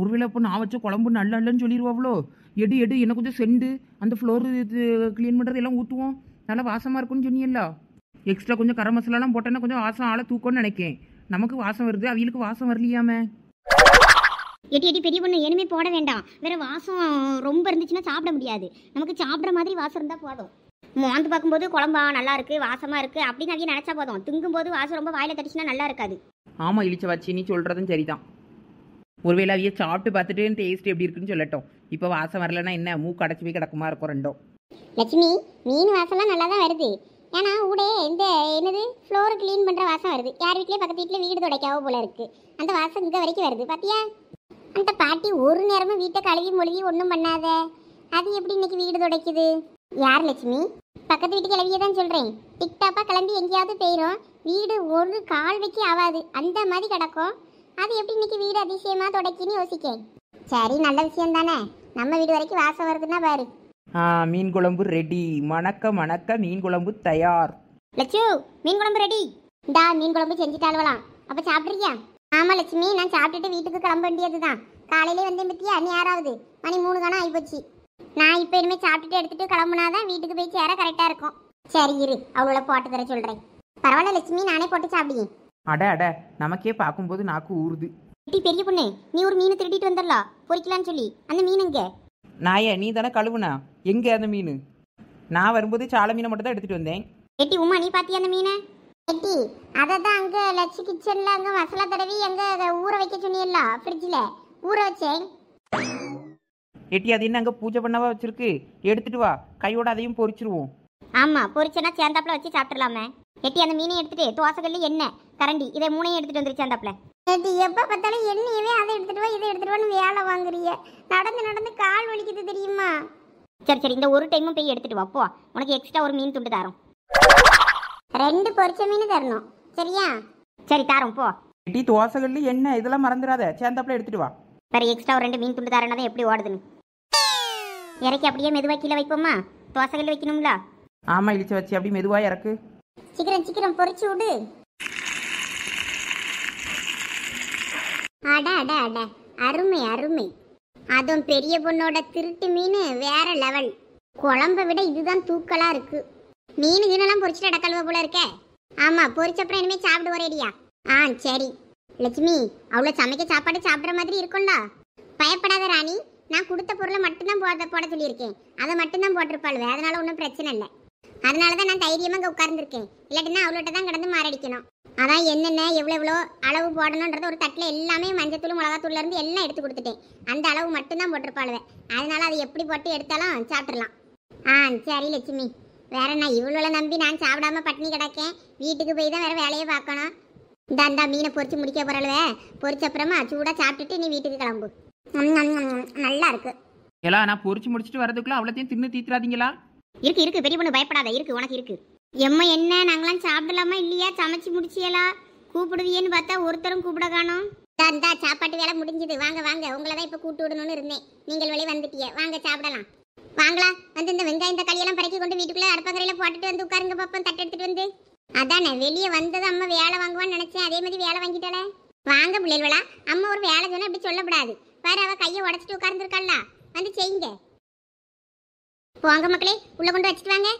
[SPEAKER 2] ஒருவேளை இப்போ நான் வச்ச குழம்பு நல்லா இல்லைன்னு சொல்லிடுவாவளோ எடு எடு என்ன கொஞ்சம் செண்டு அந்த ஃப்ளோர் க்ளீன் பண்ணுறது எல்லாம் ஊற்றுவோம் நல்லா வாசமாக இருக்கும்னு சொன்னியல்ல எக்ஸ்ட்ரா கொஞ்சம் கரம் மசாலாலாம் போட்டேன்னா கொஞ்சம் வாசம் ஆளை தூக்கம்னு நினைக்கேன் நமக்கு
[SPEAKER 1] வாசம் வருது அவங்களுக்கு வாசம் வரலையாமே எட்டி எட்டி பெரிய பொண்ணு எனிமே போட வேண்டாம் வேற வாசம் ரொம்ப இருந்துச்சுன்னா சாப்பிட முடியாது நமக்கு சாப்பிட்ற மாதிரி வாசம் இருந்தால் போதும் மோந்து பார்க்கும்போது குழம்பா நல்லா இருக்கு வாசமா இருக்கு அப்படின்னு அவங்க நினைச்சா போதும் திங்கும்போது வாசம் ரொம்ப வாயில தடிச்சுன்னா நல்லா இருக்காது
[SPEAKER 2] ஆமா இழிச்ச வச்சு நீ சொல்றதும் சரிதான் ஒருவேளை அவைய சாப்பிட்டு பார்த்துட்டு டேஸ்ட் எப்படி இருக்குன்னு சொல்லட்டும் இப்போ வாசம் வரலன்னா என்ன மூக்கு அடைச்சி போய் கிடக்குமா இருக்கும் ரெண்டும்
[SPEAKER 1] லட்சுமி மீன் வாசம்லாம் நல்லா தான் வருது ஏன்னா ஊடே இந்த என்னது ஃப்ளோர் க்ளீன் பண்ணுற வாசம் வருது யார் வீட்லேயே பக்கத்து வீட்டில் வீடு துடைக்காவோ போல இருக்கு அந்த வாசம் இங்கே வரைக்கும் வருது பார்த்தியா அந்த பாட்டி ஒரு நேரமும் வீட்டை கழுவி மொழுகி ஒன்றும் பண்ணாத அது எப்படி இன்னைக்கு வீடு துடைக்குது யார் லட்சுமி பக்கத்து வீட்டு கிளவியே தான் சொல்கிறேன் டிக்டாப்பாக கிளம்பி எங்கேயாவது போயிடும் வீடு ஒரு கால் வைக்க ஆகாது அந்த மாதிரி கிடக்கும் அது எப்படி இன்னைக்கு வீடு அதிசயமாக தொடக்கின்னு யோசிக்கேன் சரி நல்ல விஷயம் தானே நம்ம வீடு வரைக்கும் வாசம் வருதுன்னா பாரு
[SPEAKER 2] ஆ மீன் குழம்பு ரெடி மணக்க மணக்க மீன் குழம்பு தயார்
[SPEAKER 1] லட்சு மீன் குழம்பு ரெடி இந்தா மீன் குழம்பு செஞ்சுட்டாளுவலாம் அப்போ சாப்பிட்றியா ஆமா லட்சுமி நான் சாப்பிட்டுட்டு வீட்டுக்கு கிளம்ப வேண்டியதுதான் காலையிலே வந்தேன் பத்தியா நீ யாராவது மணி மூணு தானே ஆகிப்போச்சு நான் இப்போ இனிமேல் சாப்பிட்டுட்டு எடுத்துட்டு கிளம்புனாதான் வீட்டுக்கு போய் சேர கரெக்டாக இருக்கும் சரி இரு அவளோட போட்டு தர சொல்கிறேன் பரவாயில்ல லட்சுமி நானே போட்டு சாப்பிடுங்க
[SPEAKER 2] அட அட நமக்கே பார்க்கும்போது நாக்கு ஊறுது
[SPEAKER 1] எப்படி பெரிய பொண்ணு நீ ஒரு மீனை திருடிட்டு வந்துடலாம் பொறிக்கலான்னு சொல்லி அந்த
[SPEAKER 2] மீன் எங்கே நாயே நீ தானே கழுவுனா எங்க அந்த மீன் நான் வரும்போது சால மீனை மட்டும் தான் எடுத்துட்டு வந்தேன்
[SPEAKER 1] எட்டி உமா நீ பார்த்தியா அந்த மீனை எட்டி அதை தான் அங்கே லட்சு கிச்சனில் அங்கே மசாலா தடவி எங்கே ஊற வைக்க சொன்னியல்ல ஃப்ரிட்ஜில் ஊற வச்சேன்
[SPEAKER 2] எட்டி அது என்ன அங்கே பூஜை பண்ணவா வச்சிருக்கு எடுத்துட்டு வா கையோட அதையும் பொரிச்சிருவோம்
[SPEAKER 1] ஆமா பொரிச்சனா சேர்ந்தாப்புல வச்சு சாப்பிட்றலாமே எட்டி அந்த மீனையும் எடுத்துட்டு தோசைக்கல்லு என்ன கரண்டி இதை மூணையும் எடுத்துட்டு வந்துருச்சு சேர்ந்தாப்புல எட்டி எப்போ பார்த்தாலும் என்னையவே அதை எடுத்துட்டு வா இதை எடுத்துட்டு வான்னு வேலை வாங்குறிய நடந்து நடந்து கால் வலிக்குது தெரியுமா சரி சரி இந்த ஒரு டைமும் போய் எடுத்துட்டு வா போ உனக்கு எக்ஸ்ட்ரா ஒரு மீன் துண்டு தரோம் ரெண்டு பொரிச்ச மீன் தரணும் சரியா சரி தாரோம் போ இட்டி தோசைகள்ல என்ன இதெல்லாம் மறந்துடாத சேர்ந்தாப்புல எடுத்துட்டு வா வேற எக்ஸ்ட்ரா ஒரு ரெண்டு மீன் துண்டு தரேன்னா எப்படி ஓடுது இறக்கி அப்படியே மெதுவா கீழே வைப்போமா தோசைகள் வைக்கணும்ல
[SPEAKER 2] ஆமா இழிச்சு வச்சு அப்படியே மெதுவா இறக்கு
[SPEAKER 1] சீக்கிரம் சீக்கிரம் பொரிச்சு விடு அட அட அட அருமை அருமை அதுவும் பெரிய பொண்ணோட திருட்டு மீன் வேற லெவல் குழம்ப விட இதுதான் தூக்கலா இருக்கு மீன் கீனெல்லாம் பொரிச்சுட்டு அடக்கழுவ போல இருக்கே ஆமா பொரிச்சப்புறம் இனிமே சாப்பிடு வரேடியா ஆ சரி லட்சுமி அவ்வளோ சமைக்க சாப்பாடு சாப்பிட்ற மாதிரி இருக்கும்டா பயப்படாத ராணி நான் கொடுத்த பொருளை மட்டும்தான் போட போட சொல்லியிருக்கேன் அதை மட்டும்தான் போட்டிருப்பாள் அதனால ஒன்றும் பிரச்சனை இல்லை அதனால தான் நான் தைரியமாக இங்கே உட்கார்ந்துருக்கேன் இல்லாட்டினா அவள்கிட்ட தான் கிடந்து மாரடிக்கணும் அதான் என்னென்ன எவ்வளோ எவ்வளோ அளவு போடணுன்றது ஒரு தட்டில் எல்லாமே மஞ்சத்தூள் மிளகாத்தூள்லேருந்து எல்லாம் எடுத்து கொடுத்துட்டேன் அந்த அளவு மட்டும்தான் போட்டிருப்பாள் அதனால அதை எப்படி போட்டு எடுத்தாலும் சாப்பிட்றலாம் ஆ சரி லட்சுமி வேற நான் இவ்வளோ நம்பி நான் சாப்பிடாம பட்டினி கிடக்கேன் வீட்டுக்கு போய் தான் வேற வேலையை பார்க்கணும் இந்த அந்த மீனை பொறிச்சு முடிக்க போறளவே பொறிச்ச அப்புறமா சூடாக சாப்பிட்டுட்டு நீ வீட்டுக்கு கிளம்பு நல்லா இருக்கு ஏலா நான் பொறிச்சு முடிச்சுட்டு வரதுக்குள்ள அவ்வளோத்தையும் தின்னு தீத்துறாதீங்களா இருக்கு இருக்கு பெரிய பொண்ணு பயப்படாத இருக்கு உனக்கு இருக்கு எம்மா என்ன நாங்களாம் சாப்பிடலாமா இல்லையா சமைச்சு முடிச்சியலா கூப்பிடுவியன்னு பார்த்தா ஒருத்தரும் கூப்பிட காணும் இந்தா சாப்பாட்டு வேலை முடிஞ்சது வாங்க வாங்க உங்களை தான் இப்போ கூட்டு விடணும்னு இருந்தேன் நீங்கள் வெளியே வந்துட்டீங்க வாங்க சாப்பிடலாம் வாங்களா வந்து இந்த வெங்காயம் இந்த எல்லாம் பறக்கி கொண்டு வீட்டுக்குள்ள அடுப்பக்கரையில போட்டுட்டு வந்து உட்காருங்க பாப்போம் தட்டு எடுத்துட்டு வந்து அதானே வெளியே வந்தது அம்மா வேலை வாங்குவான்னு நினைச்சேன் அதே மாதிரி வேலை வாங்கிட்டாலே வாங்க பிள்ளைகளா அம்மா ஒரு வேலை சொன்னா இப்படி சொல்லக்கூடாது பாரு அவ கையை உடச்சிட்டு உட்கார்ந்துருக்காளா வந்து செய்யுங்க போங்க மக்களே உள்ள கொண்டு வச்சுட்டு வாங்க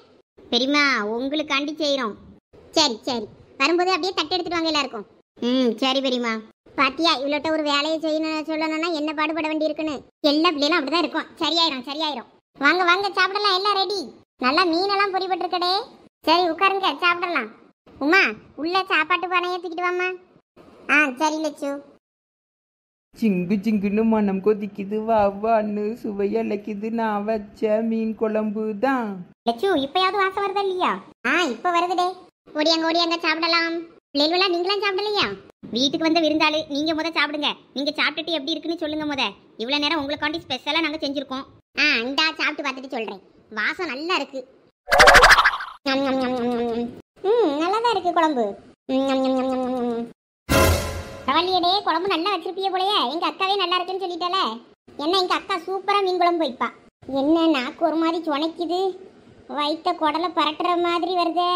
[SPEAKER 1] பெரியமா உங்களுக்காண்டி செய்கிறோம் சரி சரி வரும்போது அப்படியே தட்டு எடுத்துட்டு வாங்க எல்லாருக்கும் ம் சரி பெரியமா பாத்தியா இவ்வளோட்ட ஒரு வேலையை செய்யணும் சொல்லணும்னா என்ன பாடுபட வேண்டி இருக்குன்னு எல்லா பிள்ளைகளும் அப்படிதான் இருக்கும் சரியாயிரும் சரியாயிரும் வாங்க வாங்க சாப்பிடலாம் எல்லாம் ரெடி நல்லா மீனெல்லாம் பொறிப்பட்டிருக்கடே சரி உட்காருங்க சாப்பிடலாம் உமா உள்ள சாப்பாட்டு பானை ஏற்றிக்கிட்டு வாமா ஆ சரி லட்சு
[SPEAKER 2] சிங்கு சிங்குன்னு மனம் கொதிக்குது வா வான்னு
[SPEAKER 1] சுவையா லக்கிது நான் வச்ச மீன் குழம்பு தான் லட்சு இப்பயாவது வாசம் வருது இல்லையா ஆ இப்போ வருதுடே ஓடியாங்க ஓடியாங்க சாப்பிடலாம் பிள்ளைகளா நீங்களாம் சாப்பிடலையா வீட்டுக்கு வந்த விருந்தாளு நீங்க முத சாப்பிடுங்க நீங்க சாப்பிட்டுட்டு எப்படி இருக்குன்னு சொல்லுங்க முத இவ்வளவு நேரம் உங்களுக்காண்டி ஸ்பெஷலா நாங்க செஞ்சிருக்கோம் ஆ இந்தா சாப்பிட்டு பார்த்துட்டு சொல்கிறேன் வாசம் நல்லா இருக்கு ம் நல்லா தான் இருக்கு குழம்பு பரவாயில்லையடே குழம்பு நல்லா வச்சிருப்பிய போலயே எங்கள் அக்காவே நல்லா இருக்குன்னு சொல்லிட்டால என்ன எங்கள் அக்கா சூப்பராக மீன் குழம்பு வைப்பா என்ன நாக்கு ஒரு மாதிரி சுனைக்குது வைத்த குடலை பரட்டுற மாதிரி வருதே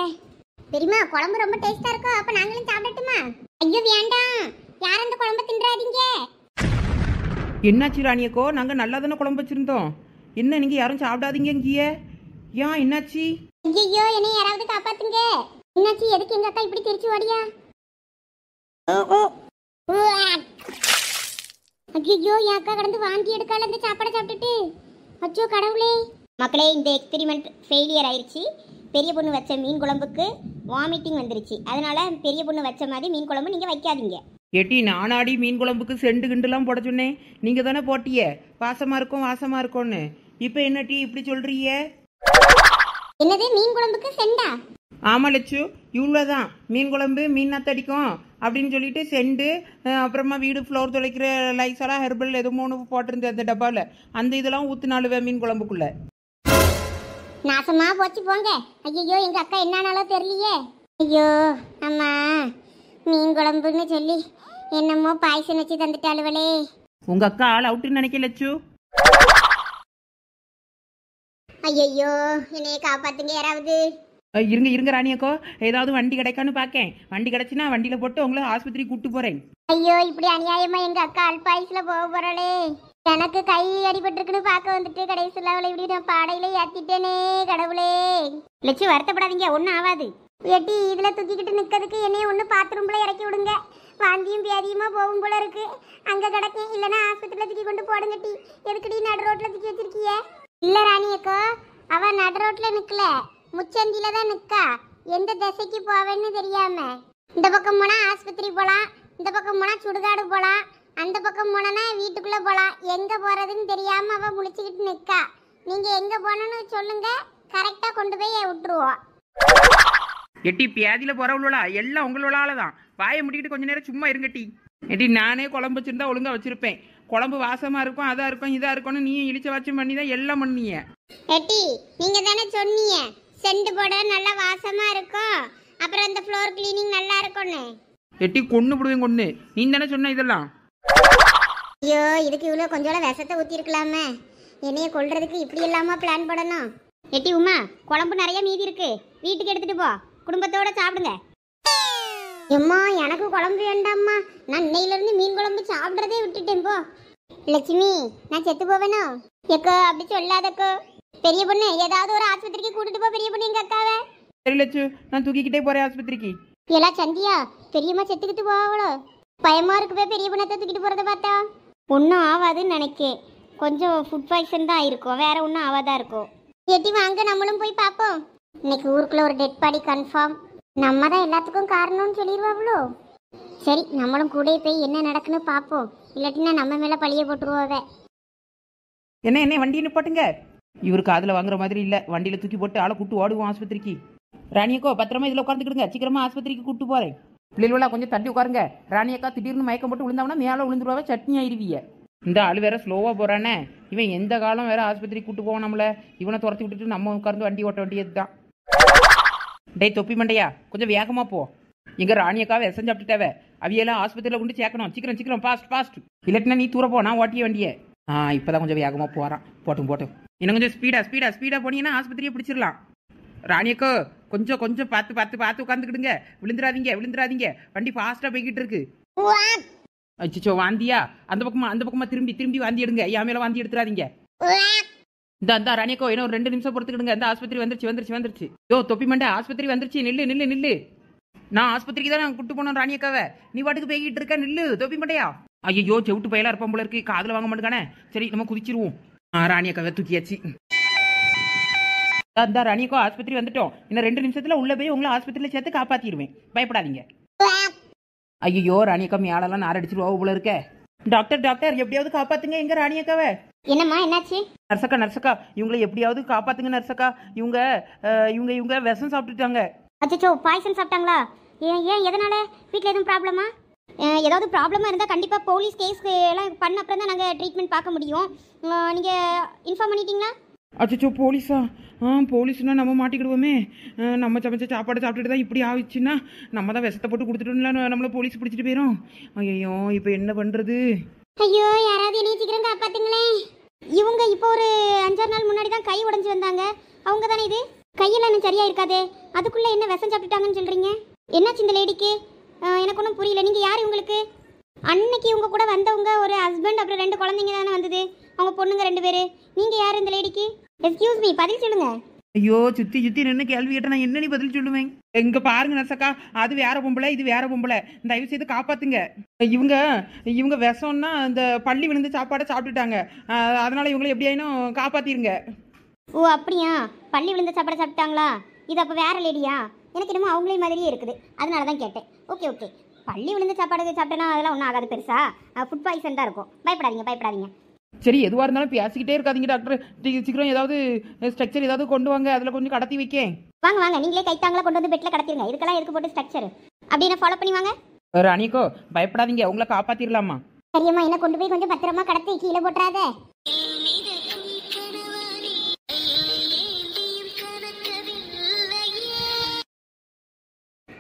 [SPEAKER 1] பெரியமா குழம்பு ரொம்ப டேஸ்டா இருக்கோ அப்ப நாங்களும் சாப்பிடட்டுமா ஐயோ வேண்டாம் யார் அந்த குழம்பு தின்றாதீங்க
[SPEAKER 2] என்னாச்சு ராணியக்கோ நாங்க நல்லா தானே குழம்பு வச்சிருந்தோம் என்ன நீங்க யாரும் சாப்பிடாதீங்க இங்கே ஏன் என்னாச்சு ஐயோ என்ன
[SPEAKER 1] யாராவது காப்பாத்துங்க என்னாச்சு எதுக்கு எங்க அக்கா இப்படி தெரிச்சு ஓடியா ஐயோ என் அக்கா கடந்து வாங்கி எடுக்கால இந்த சாப்பாடை சாப்பிட்டுட்டு அச்சோ கடவுளே மக்களே இந்த எக்ஸ்பெரிமெண்ட் ஃபெயிலியர் ஆயிடுச்சு பெரிய பொண்ணு வச்ச மீன் குழம்புக்கு வாமிட்டிங் வந்துருச்சு அதனால பெரிய பொண்ணு வச்ச மாதிரி மீன் குழம்பு நீங்க வைக்காதீங்க
[SPEAKER 2] எட்டி நானாடி மீன் குழம்புக்கு செண்டு கிண்டுலாம் போட சொன்னேன் நீங்கள் தானே போட்டிய வாசமாக இருக்கும் வாசமாக இருக்கும்னு இப்போ என்ன டீ இப்படி சொல்றிய என்னது மீன் குழம்புக்கு செண்டா ஆமா லட்சு இவ்வளோதான் மீன் குழம்பு மீன் நத்தடிக்கும் அப்படின்னு சொல்லிட்டு செண்டு அப்புறமா வீடு ஃப்ளோர் துளைக்கிற லைஸாலாம் ஹெர்பல் எதுவும் மூணு போட்டிருந்தது அந்த டப்பாவில் அந்த இதெல்லாம் ஊற்றினாலுவே மீன் குழம்புக்குள்ள
[SPEAKER 1] நாசமா போச்சு போங்க ஐயோ எங்க அக்கா என்னானாலோ தெரியலையே ஐயோ அம்மா மீன் குழம்புன்னு சொல்லி என்னமோ பாய்சன் வச்சு தந்துட்டாளுவளே உங்க அக்கா ஆள் அவுட்டுன்னு நினைக்கலச்சு ஐயோ என்னைய காப்பாத்துங்க யாராவது
[SPEAKER 2] அஹ் இருங்க இருங்க ராணியக்கோ ஏதாவது வண்டி கிடைக்கான்னு பாக்கேன் வண்டி கிடைச்சுன்னா வண்டியில போட்டு உங்களை ஆஸ்பத்திரி கூட்டு போறேன்
[SPEAKER 1] ஐயோ இப்படி அநியாயமா எங்க அக்கா அல்பாயுஸ்ல போக போறாளே எனக்கு கை அடிபட்டிருக்குன்னு பார்க்க வந்துட்டு கடைசி அவளை இப்படி நான் பாடையில ஏத்திட்டேனே கடவுளே லட்சி வருத்தப்படாதீங்க ஒன்றும் ஆகாது எட்டி இதுல தூக்கிக்கிட்டு நிக்கிறதுக்கு என்னைய ஒன்று பாத்ரூம்ல இறக்கி விடுங்க வாந்தியும் வியாதியுமா போகும் போல இருக்கு அங்க கிடக்கேன் இல்லைன்னா ஆஸ்பத்திரியில தூக்கி கொண்டு போடுங்க டி நடு ரோட்ல தூக்கி வச்சிருக்கியே இல்லை ராணி அக்கா அவ நடு ரோட்ல நிக்கல முச்சந்தில தான் நிக்கா எந்த திசைக்கு போவேன்னு தெரியாமல் இந்த பக்கம் போனா ஆஸ்பத்திரி போகலாம் இந்த பக்கம் போனா சுடுகாடு போகலாம் அந்த பக்கம் போனா வீட்டுக்குள்ளே போகலாம் எங்கே போகிறதுன்னு தெரியாமல் அவள் முழிச்சுக்கிட்டு நிக்கா நீங்கள் எங்கே போனோம்னு சொல்லுங்கள் கரெக்டாக கொண்டு போய் விட்டுருவோம்
[SPEAKER 2] எட்டி பியாதியில போறவளோலா எல்லாம் உங்களோட தான் வாயை முடிக்கிட்டு கொஞ்சம் நேரம் சும்மா இருங்கட்டி எட்டி நானே குழம்பு வச்சிருந்தா ஒழுங்கா வச்சுருப்பேன் குழம்பு வாசமா இருக்கும் அதா இருக்கும் இதா இருக்கும்னு நீ
[SPEAKER 1] இடிச்ச வாச்சும் பண்ணி தான் எல்லாம் பண்ணிய எட்டி நீங்க தானே சொன்னீங்க செண்டு போட நல்லா வாசமா இருக்கும் அப்புறம் அந்த ஃப்ளோர் கிளீனிங் நல்லா இருக்கும்னு
[SPEAKER 2] எட்டி கொன்னு புடுவீங்க கொன்னு நீ தானே சொன்ன இதெல்லாம்
[SPEAKER 1] ஐயோ இதுக்கு இவ்வளோ கொஞ்சோட விஷத்தை ஊற்றிருக்கலாமே இருக்கலாமே என்னைய கொல்றதுக்கு இப்படி இல்லாமல் பிளான் போடணும் எட்டி உமா குழம்பு நிறைய மீதி இருக்கு வீட்டுக்கு எடுத்துட்டு போ குடும்பத்தோட சாப்பிடுங்க எம்மா எனக்கு குழம்பு வேண்டாம்மா நான் இன்னையிலேருந்து மீன் குழம்பு சாப்பிட்றதே விட்டுட்டேன் போ லட்சுமி நான் செத்து போவேனோ எக்கோ அப்படி சொல்லாதக்கோ பெரிய பொண்ணு ஏதாவது ஒரு ஆஸ்பத்திரிக்கு கூட்டிட்டு போ பெரிய பொண்ணு எங்க அக்காவே சரி லட்சு நான் தூக்கிக்கிட்டே போறேன் ஆஸ்பத்திரிக்கு எல்லாம் சந்தியா பெரியம்மா செத்துக்கிட்டு போவளோ பயமா இருக்குவே பெரிய பொண்ணத்தை தூக்கிட்டு போறத பார்த்தா ஒன்றும் ஆகாதுன்னு நினைக்கேன் கொஞ்சம் ஃபுட் பாய்சன் தான் இருக்கும் வேற ஒன்றும் ஆவாதான் இருக்கும் எட்டி வாங்க நம்மளும் போய் பார்ப்போம் இன்னைக்கு ஊருக்குள்ள ஒரு டெட் பாடி கன்ஃபார்ம் நம்ம தான் எல்லாத்துக்கும் காரணம்னு சொல்லிடுவாங்களோ சரி நம்மளும் கூட போய் என்ன நடக்குன்னு பார்ப்போம் இல்லாட்டினா நம்ம மேல பழிய போட்டுருவோவே
[SPEAKER 2] என்ன என்ன வண்டி போட்டுங்க இவரு அதுல வாங்குற மாதிரி இல்ல வண்டியில தூக்கி போட்டு ஆளை கூட்டு ஓடுவோம் ஆஸ்பத்திரிக்கு ராணியக்கோ பத்திரமா இதுல உட்காந்துக்கிடுங்க சீக்கிரமா ஆஸ்பத்திரிக்கு கூட்டு போறேன் பிள்ளைகளா கொஞ்சம் தட்டி உட்காருங்க ராணியக்கா திடீர்னு மயக்கம் போட்டு விழுந்தவனா மேலே விழுந்துருவா சட்னி ஆயிருவிய இந்த ஆள் வேற ஸ்லோவாக போறானே இவன் எந்த காலம் வேற ஆஸ்பத்திரி கூட்டு போவோம் நம்மள இவனை துரத்தி விட்டுட்டு நம்ம உட்கார்ந்து வண்டி ஓட்ட வேண்டியதுதான் டேய் தொப்பி மண்டையா கொஞ்சம் வேகமா போ எங்கள் செஞ்சு எசஞ்சு சாப்பிட்டுட்டாவ அவையெல்லாம் ஆஸ்பத்திரியில கொண்டு சேர்க்கணும் சீக்கிரம் சீக்கிரம் ஃபாஸ்ட் ஃபாஸ்ட் இல்லட்டினா நீ தூர போ நான் ஓட்டிய வண்டிய ஆ இப்பதான் கொஞ்சம் வேகமா போறான் போட்டும் போட்டும் இன்னும் கொஞ்சம் ஸ்பீடா ஸ்பீடா ஸ்பீடா போனீங்கன்னா ஆஸ்பத்திரியை பிடிச்சிடலாம் ராணியக்கோ கொஞ்சம் கொஞ்சம் பார்த்து பார்த்து பார்த்து உட்காந்துக்கிடுங்க விழுந்துடாதீங்க விழுந்துடாதீங்க வண்டி பாஸ்டா போய்கிட்டு இருக்கு அச்சோ வாந்தியா அந்த பக்கமா அந்த பக்கமா திரும்பி திரும்பி வாந்தி எடுங்க ஐயா மேல வாந்தி எடுத்துறாதீங்க இந்த அந்த ரணியக்கோ இன்னும் ரெண்டு நிமிஷம் பொறுத்துக்கிடுங்க இந்த ஆஸ்பத்திரி வந்துருச்சு வந்துருச்சு வந்துருச்சு யோ தொப்பி மண்டை ஆஸ்பத்திரி வந்துருச்சு நில்லு நில்லு நில்லு நான் ஆஸ்பத்திரிக்கு தான் கூட்டு போனோம் ராணியக்காவை நீ பாட்டுக்கு போய்கிட்டு இருக்க நில்லு தொப்பி மண்டையா ஐயோ செவிட்டு பயிலா இருப்பான் போல இருக்கு காதில் வாங்க மாட்டேங்கானே சரி நம்ம குதிச்சிருவோம் ராணியக்காவை தூக்கியாச்சு அந்த ராணியக்கோ ஆஸ்பத்திரி வந்துட்டோம் இன்னும் ரெண்டு நிமிஷத்துல உள்ள போய் உங்களை ஆஸ்பத்திரியில சேர்த்து காப்பாத்திடுவேன் பயப்படாதீங்க ஐயோ ராணியக்கா மேலெல்லாம் நார் அடிச்சிருவா போல இருக்க டாக்டர் டாக்டர் எப்படியாவது காப்பாத்துங்க எங்க ராணியக்காவை என்னம்மா என்னாச்சு நர்சக்கா நர்சக்கா இவங்களை எப்படியாவது காப்பாத்துங்க நர்சக்கா இவங்க இவங்க இவங்க விஷம்
[SPEAKER 1] சாப்பிட்டுட்டாங்க அச்சச்சோ பாய்சன் சாப்பிட்டாங்களா ஏன் ஏன் எதனால வீட்டில் எதுவும் ப்ராப்ளமா ஏதாவது ப்ராப்ளமாக இருந்தால் கண்டிப்பாக போலீஸ் கேஸ் எல்லாம் பண்ண அப்புறம் தான் நாங்கள் ட்ரீட்மெண்ட் பார்க்க முடியும் நீங்கள் இன்ஃபார்ம் பண்ணிட்டீங்களா
[SPEAKER 2] அச்சச்சோ போலீஸா ஆ போலீஸ்னா நம்ம மாட்டிக்கிடுவோமே நம்ம சமைச்ச சாப்பாடு சாப்பிட்டுட்டு தான் இப்படி ஆயிடுச்சுன்னா நம்ம தான் விஷத்தை போட்டு கொடுத்துட்டோம்ல நம்மள போலீஸ் பிடிச்சிட்டு போயிடும் ஐயோ இப்போ என்ன பண்ணுறது
[SPEAKER 1] ஐயோ யாராவது என்னைய சீக்கிரம் காப்பாத்துங்களே இவங்க இப்போ ஒரு அஞ்சாறு நாள் முன்னாடி தான் கை உடைஞ்சு வந்தாங்க அவங்க தானே இது கையெல்லாம் இன்னும் சரியா இருக்காதே அதுக்குள்ள என்ன விஷம் சாப்பிட்டுட்டாங்கன்னு சொல்றீங்க என்னாச்சு இந்த லேடிக்கு எனக்கு ஒன்றும் புரியல நீங்கள் யார் உங்களுக்கு அன்னைக்கு இவங்க கூட வந்தவங்க ஒரு ஹஸ்பண்ட் அப்புறம் ரெண்டு குழந்தைங்க தானே வந்தது அவங்க பொண்ணுங்க ரெண்டு பேர் நீங்கள் யார் இந்த லேடிக்கு எக்ஸ்கியூஸ் மீ பதில் சொல்லுங்கள்
[SPEAKER 2] ஐயோ சுத்தி சுத்தி நின்று கேள்வி கேட்ட நான் என்னன்னு பதில் சொல்லுவேன் எங்க பாருங்க நசக்கா அது வேற பொம்பளை இது வேற பொம்பளை தயவு செய்து காப்பாத்துங்க இவங்க இவங்க விஷம்னா இந்த பள்ளி விழுந்து சாப்பாடை சாப்பிட்டுட்டாங்க அதனால இவங்களை
[SPEAKER 1] எப்படியாயினும் காப்பாத்திருங்க ஓ அப்படியா பள்ளி விழுந்த சாப்பாடை சாப்பிட்டாங்களா இது அப்போ வேற லேடியா எனக்கு என்னமோ அவங்களே மாதிரியே இருக்குது அதனால தான் கேட்டேன் ஓகே ஓகே பள்ளி விழுந்து சாப்பாடு சாப்பிட்டேன்னா அதெல்லாம் ஒன்றும் ஆகாது பெருசா ஃபுட் பாய்சன் தான் இருக்கும் பயப்படாதீங்க பயப்படாதீங்க சரி எதுவாக இருந்தாலும் பேசிக்கிட்டே இருக்காதீங்க டாக்டர் சீக்கிரம் ஏதாவது ஸ்ட்ரக்சர் ஏதாவது கொண்டு வாங்க அதில் கொஞ்சம் கடத்தி வைக்கேன் வாங்க வாங்க நீங்களே கைத்தாங்களா கொண்டு வந்து பெட்டில் கடத்திருங்க இதுக்கெல்லாம் எதுக்கு போட்டு ஸ்ட்ரக்சர் அப்படின்னு ஃபாலோ பண்ணி வாங்க
[SPEAKER 2] ராணிக்கோ பயப்படாதீங்க உங்களை காப்பாத்திரலாமா
[SPEAKER 1] சரியம்மா என்ன கொண்டு போய் கொஞ்சம் பத்திரமா கடத்தி கீழே போட்டுறாத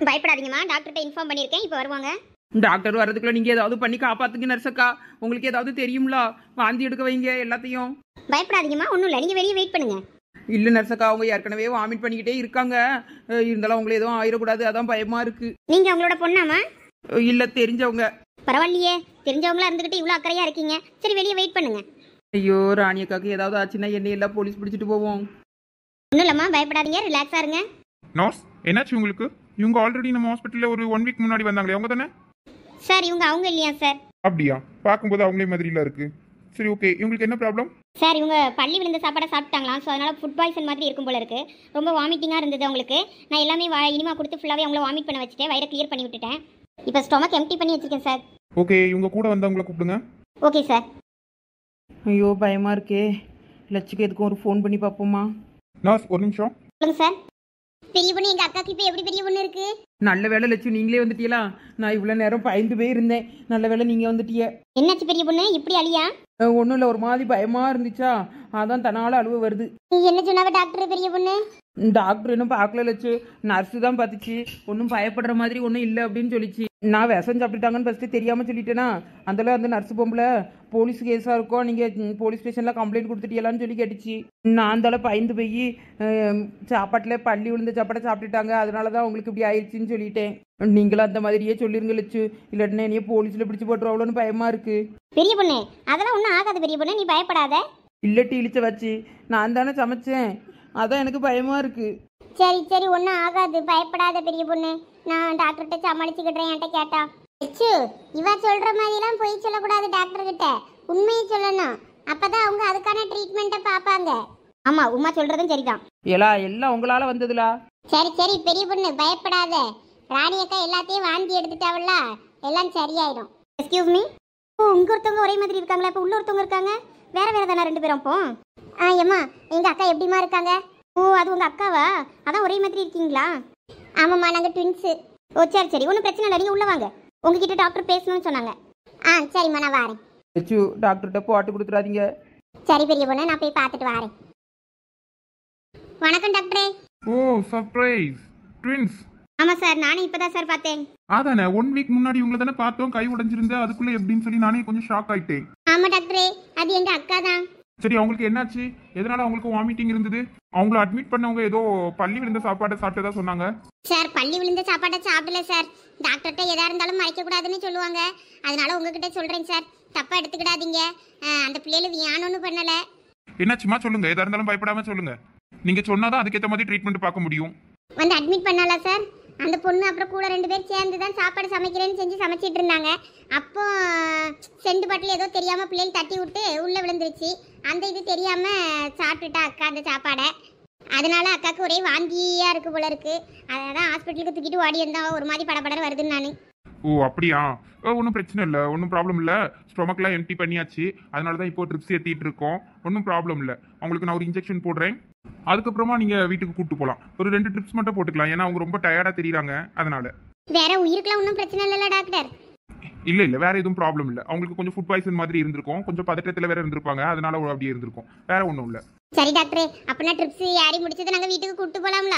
[SPEAKER 1] பயப்படாதீங்கம்மா டாக்டர்கிட்ட இன்ஃபார்ம் பண்ணியிருக்கேன் இப்போ வருவாங்க
[SPEAKER 2] டாக்டர் வரதுக்குள்ள நீங்க ஏதாவது பண்ணி காப்பாத்துங்க நர்சக்கா உங்களுக்கு ஏதாவது தெரியும்ல வாந்தி எடுக்க வைங்க எல்லாத்தையும் பயப்படாதீங்கம்மா ஒன்றும் இல்லை நீங்கள் வெளியே வெயிட் பண்ணுங்க இல்ல நர்சக்கா அவங்க ஏற்கனவே வாமிட் பண்ணிக்கிட்டே இருக்காங்க
[SPEAKER 1] இருந்தாலும் அவங்களுக்கு எதுவும் ஆயிடக்கூடாது அதான் பயமா இருக்கு நீங்கள் அவங்களோட பொண்ணாமா இல்ல தெரிஞ்சவங்க பரவாயில்லையே தெரிஞ்சவங்களா இருந்துகிட்டு இவ்வளோ அக்கறையாக இருக்கீங்க சரி வெளியே வெயிட் பண்ணுங்க ஐயோ ராணி அக்காக்கு ஏதாவது ஆச்சுன்னா என்ன எல்லாம் போலீஸ் பிடிச்சிட்டு போவோம் ஒன்றும் இல்லைம்மா பயப்படாதீங்க ரிலாக்ஸாக இருங்க
[SPEAKER 3] நர்ஸ் என்னாச்சு உங்களுக்கு இவங்க ஆல்ரெடி நம்ம ஹாஸ்பிட்டலில் ஒரு ஒன் வீக் முன்னாடி வந்தாங்களே அவங்க தானே சார் இவங்க அவங்க இல்லையா சார் அப்படியா பார்க்கும்போது அவங்களே இல்ல இருக்கு சரி ஓகே இவங்களுக்கு என்ன ப்ராப்ளம் சார்
[SPEAKER 1] இவங்க பள்ளி விழுந்த சாப்பாடை சாப்பிட்டாங்களா ஸோ அதனால் ஃபுட் பாய்சன் மாதிரி இருக்கும் போல இருக்கு ரொம்ப வாமிட்டிங்காக இருந்தது அவங்களுக்கு நான் எல்லாமே வா இனிமா கொடுத்து ஃபுல்லாகவே அவங்கள வாமிட் பண்ண வச்சுட்டேன் வயிறை கிளியர் பண்ணி விட்டுட்டேன் இப்போ ஸ்டொமக் எம்டி பண்ணி வச்சிருக்கேன் சார்
[SPEAKER 3] ஓகே இவங்க கூட வந்தவங்கள கூப்பிடுங்க
[SPEAKER 1] ஓகே சார் ஐயோ பயமாக இருக்கே
[SPEAKER 2] லட்சுக்கு எதுக்கும் ஒரு ஃபோன் பண்ணி பார்ப்போமா
[SPEAKER 3] நர்ஸ் ஒரு நிமிஷம்
[SPEAKER 2] சொல்லுங்க சார் பெரிய பொண்ணு
[SPEAKER 1] எங்கள் அக்காக்கு இப்போ எப்படி பெரிய பொண்ணு இருக்குது
[SPEAKER 2] நல்ல வேலை லட்சம் நீங்களே வந்துட்டீங்களா நான் இவ்வளோ நேரம் பயந்து போயிருந்தேன் நல்ல வேலை நீங்க வந்துட்டிய என்னாச்சு பெரிய பொண்ணு இப்படி அழியா ஒன்றும் இல்லை ஒரு மாதிரி பயமா இருந்துச்சா அதான் தனால அழுவ வருது என்ன சொன்னாங்க டாக்டர் பெரிய பொண்ணு டாக்டர் இன்னும் பார்க்கல லட்சு நர்ஸு தான் பார்த்துச்சு ஒன்றும் பயப்படுற மாதிரி ஒன்றும் இல்லை அப்படின்னு சொல்லிச்சு நான் விஷம் சாப்பிட்டுட்டாங்கன்னு ஃபஸ்ட்டு தெரியாமல் சொல்லிட்டேனா அதில் அந்த நர்ஸு பொம்பளை போலீஸ் கேஸாக இருக்கோ நீங்கள் போலீஸ் ஸ்டேஷனில் கம்ப்ளைண்ட் கொடுத்துட்டீங்களான்னு சொல்லி கேட்டுச்சு நான் அந்தளவு பயந்து போய் சாப்பாட்டில் பள்ளி விழுந்த சாப்பாட்டை சாப்பிட்டுட்டாங்க அதனால தான் உங்களுக்கு இப்படி ஆயிடுச்சு அப்படின்னு சொல்லிட்டேன் நீங்களும் அந்த மாதிரியே சொல்லிருங்க லட்சு இல்லைன்னா என்னைய போலீஸ்ல பிடிச்சு போட்டுருவாங்களோன்னு பயமா இருக்கு பெரிய பொண்ணு அதெல்லாம் ஒண்ணும் ஆகாது பெரிய பொண்ணு நீ பயப்படாத இல்லட்டி இழிச்ச வச்சு நான் தானே சமைச்சேன் அதான் எனக்கு பயமா இருக்கு
[SPEAKER 1] சரி சரி ஒன்னும் ஆகாது பயப்படாத பெரிய பொண்ணு நான் டாக்டர்கிட்ட சமாளிச்சுக்கிட்டேன் என்கிட்ட கேட்டா லட்சு இவ சொல்ற மாதிரி எல்லாம் பொய் சொல்லக்கூடாது டாக்டர் கிட்ட உண்மையை சொல்லணும் அப்பதான் அவங்க அதுக்கான ட்ரீட்மெண்ட்டை பார்ப்பாங்க ஆமா உமா சொல்றதும் சரிதான் எல்லா எல்லாம் உங்களால வந்ததுலா சரி சரி பெரிய பொண்ணு பயப்படாத ராணி அக்கா எல்லாத்தையும் வாந்தி எடுத்துட்டாவல்ல எல்லாம் சரியாயிடும் எக்ஸ்கியூஸ் மீ ஓ உங்க ஒருத்தவங்க ஒரே மாதிரி இருக்காங்களா இப்போ உள்ள ஒருத்தவங்க இருக்காங்க வேற வேற தானே ரெண்டு பேரும் அப்போ ஆ ஏம்மா எங்கள் அக்கா எப்படிமா இருக்காங்க ஓ அது உங்கள் அக்காவா அதான் ஒரே மாதிரி இருக்கீங்களா ஆமாம்மா நாங்கள் ட்வின்ஸு ஓ சரி சரி ஒன்றும் பிரச்சனை இல்லை நீங்கள் உள்ளே வாங்க உங்ககிட்ட டாக்டர் பேசணும்னு சொன்னாங்க ஆ சரிம்மா நான் வாரேன் டாக்டர்கிட்ட போட்டு கொடுத்துடாதீங்க சரி பெரிய பொண்ணு நான் போய் பார்த்துட்டு வரேன் வணக்கம் டாக்டரே
[SPEAKER 3] ஓ சர்ப்ரைஸ் ட்வின்ஸ் ஆமா சார் நானே இப்பதான் சார் பார்த்தேன் அதானே ஒன் வீக் முன்னாடி உங்களை தானே பார்த்தோம் கை உடைஞ்சிருந்த அதுக்குள்ள எப்படின்னு சொல்லி நானே கொஞ்சம் ஷாக் ஆயிட்டேன் ஆமா டாக்டரே அது எங்க அக்கா தான் சரி அவங்களுக்கு என்னாச்சு எதனால அவங்களுக்கு வாமிட்டிங் இருந்தது அவங்கள அட்மிட் பண்ணவங்க ஏதோ பள்ளி விழுந்த சாப்பாட்டை சாப்பிட்டதா சொன்னாங்க
[SPEAKER 1] சார் பள்ளி விழுந்த சாப்பாட்டை சாப்பிடல சார் டாக்டர்கிட்ட எதா இருந்தாலும் மறைக்க கூடாதுன்னு சொல்லுவாங்க அதனால உங்ககிட்ட சொல்றேன் சார் தப்பா எடுத்துக்கிடாதீங்க அந்த பிள்ளைகளுக்கு யானொன்னு பண்ணல
[SPEAKER 3] என்னாச்சுமா சொல்லுங்க எதா இருந்தாலும் பயப்படாம சொல்லுங்க நீங்க சொன்னாதான் அதுக்கேற்ற மாதிரி ட்ரீட்மெண்ட் பார்க்க முடியும்
[SPEAKER 1] வந்து அட்மிட் பண்ணல சார் அந்த பொண்ணு அப்புறம் கூட ரெண்டு பேர் சேர்ந்து தான் சாப்பாடு சமைக்கிறேன்னு செஞ்சு சமைச்சிட்டு இருந்தாங்க அப்போ செண்டு பாட்டில் ஏதோ தெரியாம பிள்ளைகள் தட்டி விட்டு உள்ள விழுந்துருச்சு அந்த இது தெரியாம சாப்பிட்டுட்டா அக்கா அந்த சாப்பாடை அதனால அக்காவுக்கு ஒரே வாந்தியா இருக்கு போல இருக்கு அதான் ஹாஸ்பிட்டலுக்கு தூக்கிட்டு ஓடி இருந்தா ஒரு மாதிரி படபடர் வருது நானு
[SPEAKER 3] ஓ அப்படியா ஒன்றும் பிரச்சனை இல்லை ஒன்றும் ப்ராப்ளம் இல்லை ஸ்டொமக்லாம் எம்டி பண்ணியாச்சு அதனால தான் இப்போ ட்ரிப்ஸ் ஏற்றிட்டு இருக்கோம் ஒன்றும் ப்ராப்ளம் இல்லை அவங்களுக்கு நான் ஒரு இன்ஜெக்ஷன் போடுறேன் அதுக்கப்புறமா நீங்க வீட்டுக்கு கூப்பிட்டு போலாம் ஒரு ரெண்டு ட்ரிப்ஸ் மட்டும் போட்டுக்கலாம் ஏன்னா அவங்க ரொம்ப டயர்டா தெரியறாங்க அதனால
[SPEAKER 1] வேற உயிருக்குலாம் ஒன்றும் பிரச்சனை இல்லைல்ல டாக்டர்
[SPEAKER 3] இல்ல இல்ல வேற எதுவும் ப்ராப்ளம் இல்ல அவங்களுக்கு கொஞ்சம் ஃபுட் பாய்சன் மாதிரி இருந்திருக்கும் கொஞ்சம் பதட்டத்துல வேற இருந்திருப்பாங்க அதனால அப்படியே இருந்திருக்கும் வேற ஒண்ணும் இல்ல
[SPEAKER 1] சரி டாக்டர் அப்பனா ட்ரிப்ஸ் ஏறி முடிச்சது நாங்க வீட்டுக்கு கூப்பிட்டு போலாம்ல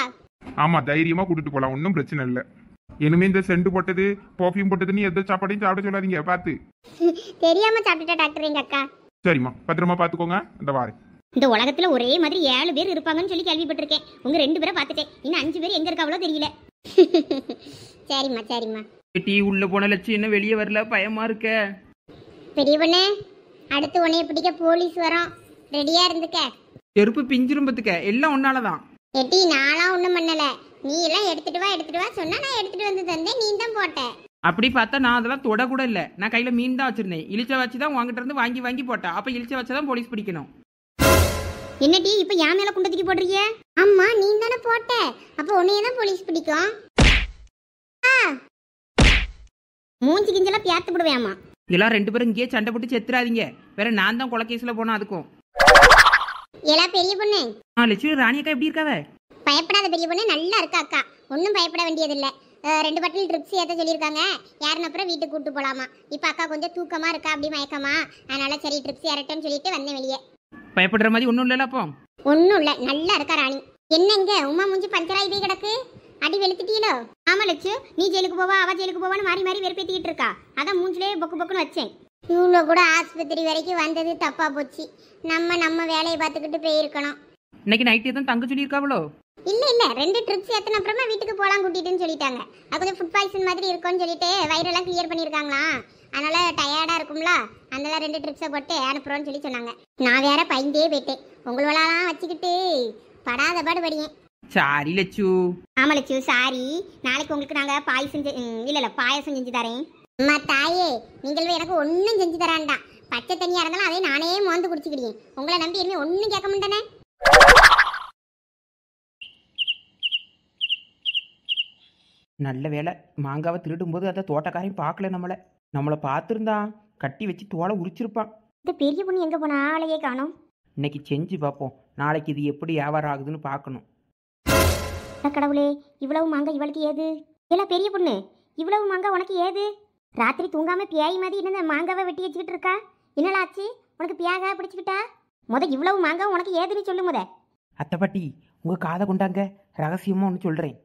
[SPEAKER 3] ஆமா தைரியமா கூட்டிட்டு போலாம் ஒண்ணும் பிரச்சனை இல்ல இனிமே இந்த செண்டு போட்டது பர்ஃபியூம் போட்டதுன்னு எந்த சாப்பாடையும் சாப்பிட சொல்லாதீங்க பார்த்து
[SPEAKER 1] தெரியாம சாப்பிட்டுட்டா டாக்டர் எங்க அக்கா
[SPEAKER 3] சரிம்மா பத்திரமா பாத்துக்கோங்க இந்த வாரேன்
[SPEAKER 1] இந்த உலகத்துல ஒரே மாதிரி ஏழு பேர் இருப்பாங்கன்னு சொல்லி கேள்விப்பட்டிருக்கேன் உங்க ரெண்டு பேரை பார்த்துட்டேன் இன்னும் அஞ்சு பேர் எங்க இருக்காவளோ தெரியல சரிம்மா சரிம்மா
[SPEAKER 2] டீ உள்ள போன லட்சம் இன்னும் வெளியே வரல பயமா
[SPEAKER 1] இருக்க பெரியவனே அடுத்து உனைய பிடிக்க போலீஸ் வரும் ரெடியா இருந்துக்க செருப்பு பிஞ்சிரும் பத்துக்க எல்லாம் ஒன்னாலதான் எட்டி நான்லாம் ஒண்ணும் பண்ணல நீ எல்லாம் எடுத்துட்டு வா எடுத்துட்டு வா சொன்னா நான் எடுத்துட்டு வந்து தந்தேன் நீ தான் போட்ட அப்படி பார்த்தா நான் அதெல்லாம் தொட கூட இல்ல
[SPEAKER 2] நான் கையில மீன் தான் வச்சிருந்தேன் இழிச்ச வச்சு தான் உங்ககிட்ட இருந்து வாங்கி வாங்கி போட்டேன் அப்ப இழிச்ச வச்சு தான் போலீஸ் பிடிக்கணும்
[SPEAKER 1] என்னடி இப்போ யா மேல தூக்கி போடுறிய அம்மா நீ தானே போட்ட அப்போ உன்னைய தான் போலீஸ் பிடிக்கும் மூஞ்சி கிஞ்செல்லாம் பியாத்து
[SPEAKER 2] அம்மா இதெல்லாம் ரெண்டு பேரும் இங்கேயே சண்டை போட்டு செத்துறாதீங்க வேற நான் தான் கொலை கேஸ்ல போனா அதுக்கும்
[SPEAKER 1] எல்லா பெரிய பொண்ணு
[SPEAKER 2] ஆ லட்சுமி ராணி அக்கா எப்படி இருக்காவ
[SPEAKER 1] பயப்படாத பெரிய பொண்ணு நல்லா இருக்கா அக்கா ஒன்னும் பயப்பட வேண்டியதில்லை ரெண்டு பட்டில் ட்ரிப்ஸ் ஏத்த சொல்லியிருக்காங்க யாருன்னு அப்புறம் வீட்டுக்கு கூப்பிட்டு போகலாமா இப்ப அக்கா கொஞ்சம் தூக்கமா இருக்கா அப்படி மயக்கமா அதனால சரி ட்ரிப்ஸ் ஏறட்டேன்னு சொல்லிட்டு வந்தேன் வெளியே
[SPEAKER 2] பயப்படுற மாதிரி ஒன்றும் இல்லைல்ல அப்போ
[SPEAKER 1] ஒன்றும் இல்லை நல்லா இருக்கா ராணி என்னங்க உமா மூஞ்சி பஞ்சரா போய் கிடக்கு அடி வெளுத்திட்டீங்களோ ஆமா லட்சு நீ ஜெயிலுக்கு போவா அவ ஜெயிலுக்கு போவான்னு மாறி மாறி வெறுப்பேத்திட்டு இருக்கா அதான் மூஞ்சிலே பொக்கு பொக்குன்னு வச்சேன் இவ்வளோ கூட ஆஸ்பத்திரி வரைக்கும் வந்தது தப்பா போச்சு நம்ம நம்ம வேலையை பார்த்துக்கிட்டு போயிருக்கணும்
[SPEAKER 2] இன்னைக்கு நைட்டு தான் தங்க சொல்லியிருக்காவளோ
[SPEAKER 1] இல்ல இல்ல ரெண்டு ட்ரிப்ஸ் ஏத்தன அப்புறமா வீட்டுக்கு போலாம் கூட்டிட்டுன்னு சொல்லிட்டாங்க அது கொஞ்சம் ஃபுட் பாய்சன் மாதிரி இருக்கும்னு சொல்லிட்டு வயிறெல்லாம் கிளியர் பண்ணியிருக்காங்களா அதனால டயர்டா இருக்கும்ல அதனால ரெண்டு ட்ரிப்ஸை போட்டு அனுப்புறோம்னு சொல்லி சொன்னாங்க நான் வேற பயந்தே போயிட்டேன் உங்களோடலாம் வச்சுக்கிட்டு படாத பாடு படியேன் சாரி லட்சு ஆமா லட்சு சாரி நாளைக்கு உங்களுக்கு நாங்க பாய் செஞ்சு இல்ல இல்ல பாயசம் செஞ்சு தரேன் அம்மா தாயே நீங்களும் எனக்கு ஒன்றும் செஞ்சு தரான்டா பச்சை தண்ணியா இருந்தாலும் அதே நானே மோந்து குடிச்சுக்கிட்டேன் உங்களை நம்பி இனிமே ஒன்றும் கேட்க மாட்டேனே
[SPEAKER 2] நல்ல வேலை மாங்காவை திருடும்போது அந்த தோட்டக்காரையும் பார்க்கல நம்மளை நம்மளை பார்த்துருந்தான் கட்டி வச்சு தோலை உரிச்சிருப்பான்
[SPEAKER 1] இந்த பெரிய பொண்ணு எங்கே போன ஆளையே காணும்
[SPEAKER 2] இன்னைக்கு செஞ்சு பார்ப்போம் நாளைக்கு இது எப்படி வியாபாரம் ஆகுதுன்னு பார்க்கணும்
[SPEAKER 1] கடவுளே இவ்வளவு மாங்க இவளுக்கு ஏது இல்லை பெரிய பொண்ணு இவ்வளவு மாங்க உனக்கு ஏது ராத்திரி தூங்காம பியாய் மாதிரி என்ன மாங்காவை வெட்டி வச்சுக்கிட்டு இருக்கா என்னலாச்சு உனக்கு பியாக பிடிச்சிக்கிட்டா முத இவ்வளவு மாங்காய் உனக்கு ஏதுன்னு சொல்லு முத அத்தை
[SPEAKER 2] பாட்டி உங்க காதை கொண்டாங்க ரகசியமா ஒன்று சொல்றேன்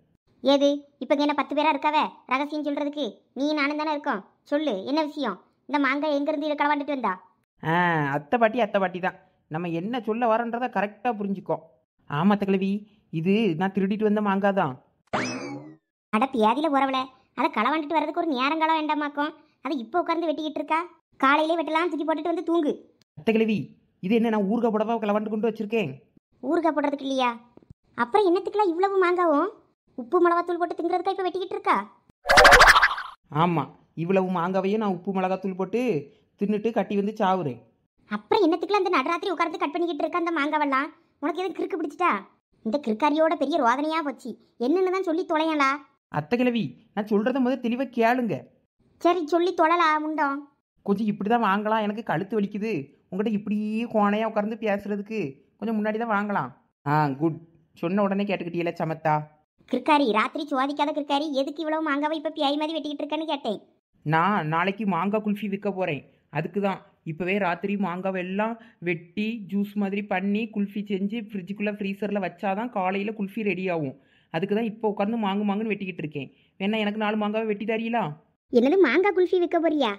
[SPEAKER 1] ஏது இப்போ என்ன பத்து பேரா இருக்காவே ரகசியம் சொல்றதுக்கு நீ நானும் தானே இருக்கோம் சொல்லு என்ன விஷயம் இந்த மாங்காய் எங்கேருந்து இருக்கலாம் வந்துட்டு வந்தா
[SPEAKER 2] ஆ அத்தை பாட்டி அத்தை பாட்டி தான் நம்ம என்ன சொல்ல வரோன்றதை கரெக்டாக புரிஞ்சுக்கோ ஆமாம் தகலவி இது நான் திருடிட்டு வந்த மாங்காய் தான்
[SPEAKER 1] அட பியாதியில் உறவுல அதை களவாண்டுட்டு வர்றதுக்கு ஒரு நேரங்காலம் வேண்டாமாக்கும் அதை இப்போ உட்காந்து வெட்டிக்கிட்டு இருக்கா காலையிலே வெட்டலாம் தூக்கி போட்டுட்டு வந்து தூங்கு அத்தை கிழவி இது என்ன நான் ஊர்க புடவை களவாண்டு கொண்டு வச்சிருக்கேன் ஊறுகாய் போடுறதுக்கு இல்லையா அப்புறம் என்னத்துக்கெல்லாம் இவ்வளவு மாங்காவும் உப்பு மிளவாத்தூள் போட்டு திங்கிறதுக்கா இப்போ வெட்டிக்கிட்டு இருக்கா
[SPEAKER 2] ஆமாம் இவ்வளவு மாங்காவையும் நான் உப்பு மிளகாத்தூள் போட்டு தின்னுட்டு கட்டி வந்து சாவுறேன்
[SPEAKER 1] அப்புறம் என்னத்துக்குலாம் அந்த நடராத்திரி உட்காந்து கட் பண்ணிக்கிட்டு இருக்க அந்த மாங்காவெல்லாம் உனக்கு எதுவும் கிறுக்கு பிடிச்சிட்டா இந்த கிறுக்காரியோட பெரிய ரோதனையா போச்சு என்னன்னு தான் சொல்லி தொலையலா அத்த கிழவி நான் சொல்றத முதல் தெளிவாக கேளுங்க சரி சொல்லி தொழலா முண்டம்
[SPEAKER 2] கொஞ்சம் இப்படி தான் வாங்கலாம் எனக்கு கழுத்து வலிக்குது உங்கள்கிட்ட இப்படியே கோணையாக உட்காந்து பேசுறதுக்கு
[SPEAKER 1] கொஞ்சம் முன்னாடி தான் வாங்கலாம்
[SPEAKER 2] ஆ குட் சொன்ன உடனே கேட்டுக்கிட்டீங்களே சமத்தா
[SPEAKER 1] கிருக்காரி ராத்திரி சுவாதிக்காத கிற்காரி எதுக்கு இவ்வளவு மாங்காவை இப்போ பியாய் மாதிரி வெட்டிக்கிட்டு இருக்கேன்னு கேட்டேன்
[SPEAKER 2] நான் நாளைக்கு மாங்காய் குல்ஃபி விற்க போகிறேன் அதுக்கு தான் இப்போவே ராத்திரி மாங்காய் எல்லாம் வெட்டி ஜூஸ் மாதிரி பண்ணி குல்ஃபி செஞ்சு ஃப்ரிட்ஜுக்குள்ளே ஃப்ரீசரில் வச்சாதான் காலையில் குல்ஃபி ரெடி ஆகும் அதுக்கு தான் இப்போ உட்காந்து மாங்கு மாங்குன்னு வெட்டிக்கிட்டு இருக்கேன் வேணா எனக்கு நாலு மாங்காவை வெட்டி தரீங்களா என்னது மாங்காய் குல்ஃபி விற்க போறியா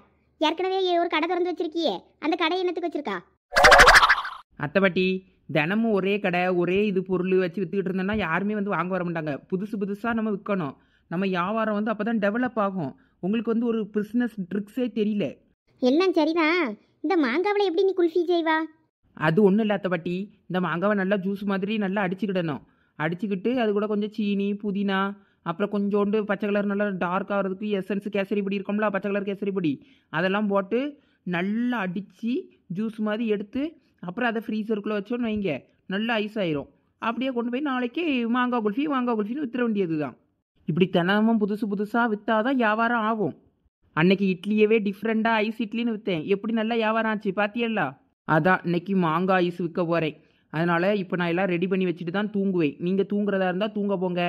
[SPEAKER 1] ஏற்கனவே ஒரு கடை திறந்து வச்சிருக்கியே அந்த கடை என்னத்துக்கு வச்சிருக்கா
[SPEAKER 2] அத்தவாட்டி தினமும் ஒரே கடை ஒரே இது பொருள் வச்சு விற்றுக்கிட்டு இருந்தோம்னா யாருமே வந்து வாங்க வர மாட்டாங்க புதுசு புதுசாக நம்ம விற்கணும் நம்ம வியாபாரம் வந்து அப்போ தான் டெவலப் ஆகும் உங்களுக்கு வந்து ஒரு பிஸ்னஸ் ட்ரிக்ஸே தெரியல
[SPEAKER 1] எல்லாம் சரிதான் இந்த மாங்காவில் எப்படி நீ குல்ஃபி செய்வா
[SPEAKER 2] அது ஒன்றும் இல்லாத பாட்டி இந்த மாங்காவை நல்லா ஜூஸ் மாதிரி நல்லா அடிச்சுக்கிடணும் அடிச்சுக்கிட்டு அது கூட கொஞ்சம் சீனி புதினா அப்புறம் கொஞ்சோண்டு பச்சை கலர் நல்லா டார்க் ஆகிறதுக்கு எசன்ஸ் கேசரி பொடி இருக்கும்ல பச்சை கலர் கேசரி பொடி அதெல்லாம் போட்டு நல்லா அடித்து ஜூஸ் மாதிரி எடுத்து அப்புறம் அதை ஃப்ரீசருக்குள்ளே வச்சோன்னு வைங்க நல்லா ஐஸ் ஆயிரும் அப்படியே கொண்டு போய் நாளைக்கு மாங்காய் குல்ஃபி மாங்காய் குல்ஃபின்னு வித்துற வேண்டியது தான் இப்படி தினமும் புதுசு புதுசாக விற்றாதான் வியாபாரம் ஆகும் அன்னைக்கு இட்லியவே டிஃப்ரெண்ட்டாக ஐஸ் இட்லின்னு விற்றேன் எப்படி நல்லா வியாபாரம் ஆச்சு பாத்தியல்லா அதான் இன்னைக்கு மாங்காய் ஐஸ் விற்க போகிறேன் அதனால் இப்போ நான் எல்லாம் ரெடி பண்ணி வச்சுட்டு தான் தூங்குவேன் நீங்கள் தூங்குறதா இருந்தால் தூங்க போங்க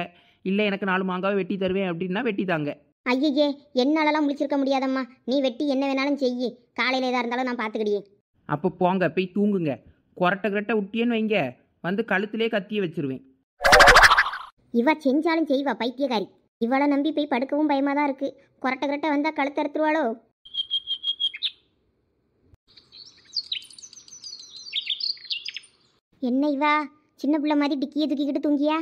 [SPEAKER 2] இல்லை எனக்கு நாலு மாங்காவை வெட்டி தருவேன் அப்படின்னா வெட்டி தாங்க
[SPEAKER 1] ஐயே என்னாலலாம் முடிச்சிருக்க முடியாதம்மா நீ வெட்டி என்ன வேணாலும் செய்யி காலையில் எதாக இருந்தாலும் நான் பார்த்துக்கிடியே
[SPEAKER 2] அப்போ போங்க போய் தூங்குங்க கொரட்டை கிரட்டை விட்டியேன்னு வைங்க வந்து கழுத்துலேயே கத்தியை வச்சுருவேன்
[SPEAKER 1] இவ செஞ்சாலும் செய்வா பைத்தியகாரி இவளை நம்பி போய் படுக்கவும் பயமாக தான் இருக்குது கொரட்டை கரட்டை வந்தால் கழுத்து அறுத்துருவாளோ என்ன இவா சின்ன பிள்ளை மாதிரி டிக்கியை தூக்கிக்கிட்டு தூங்கியா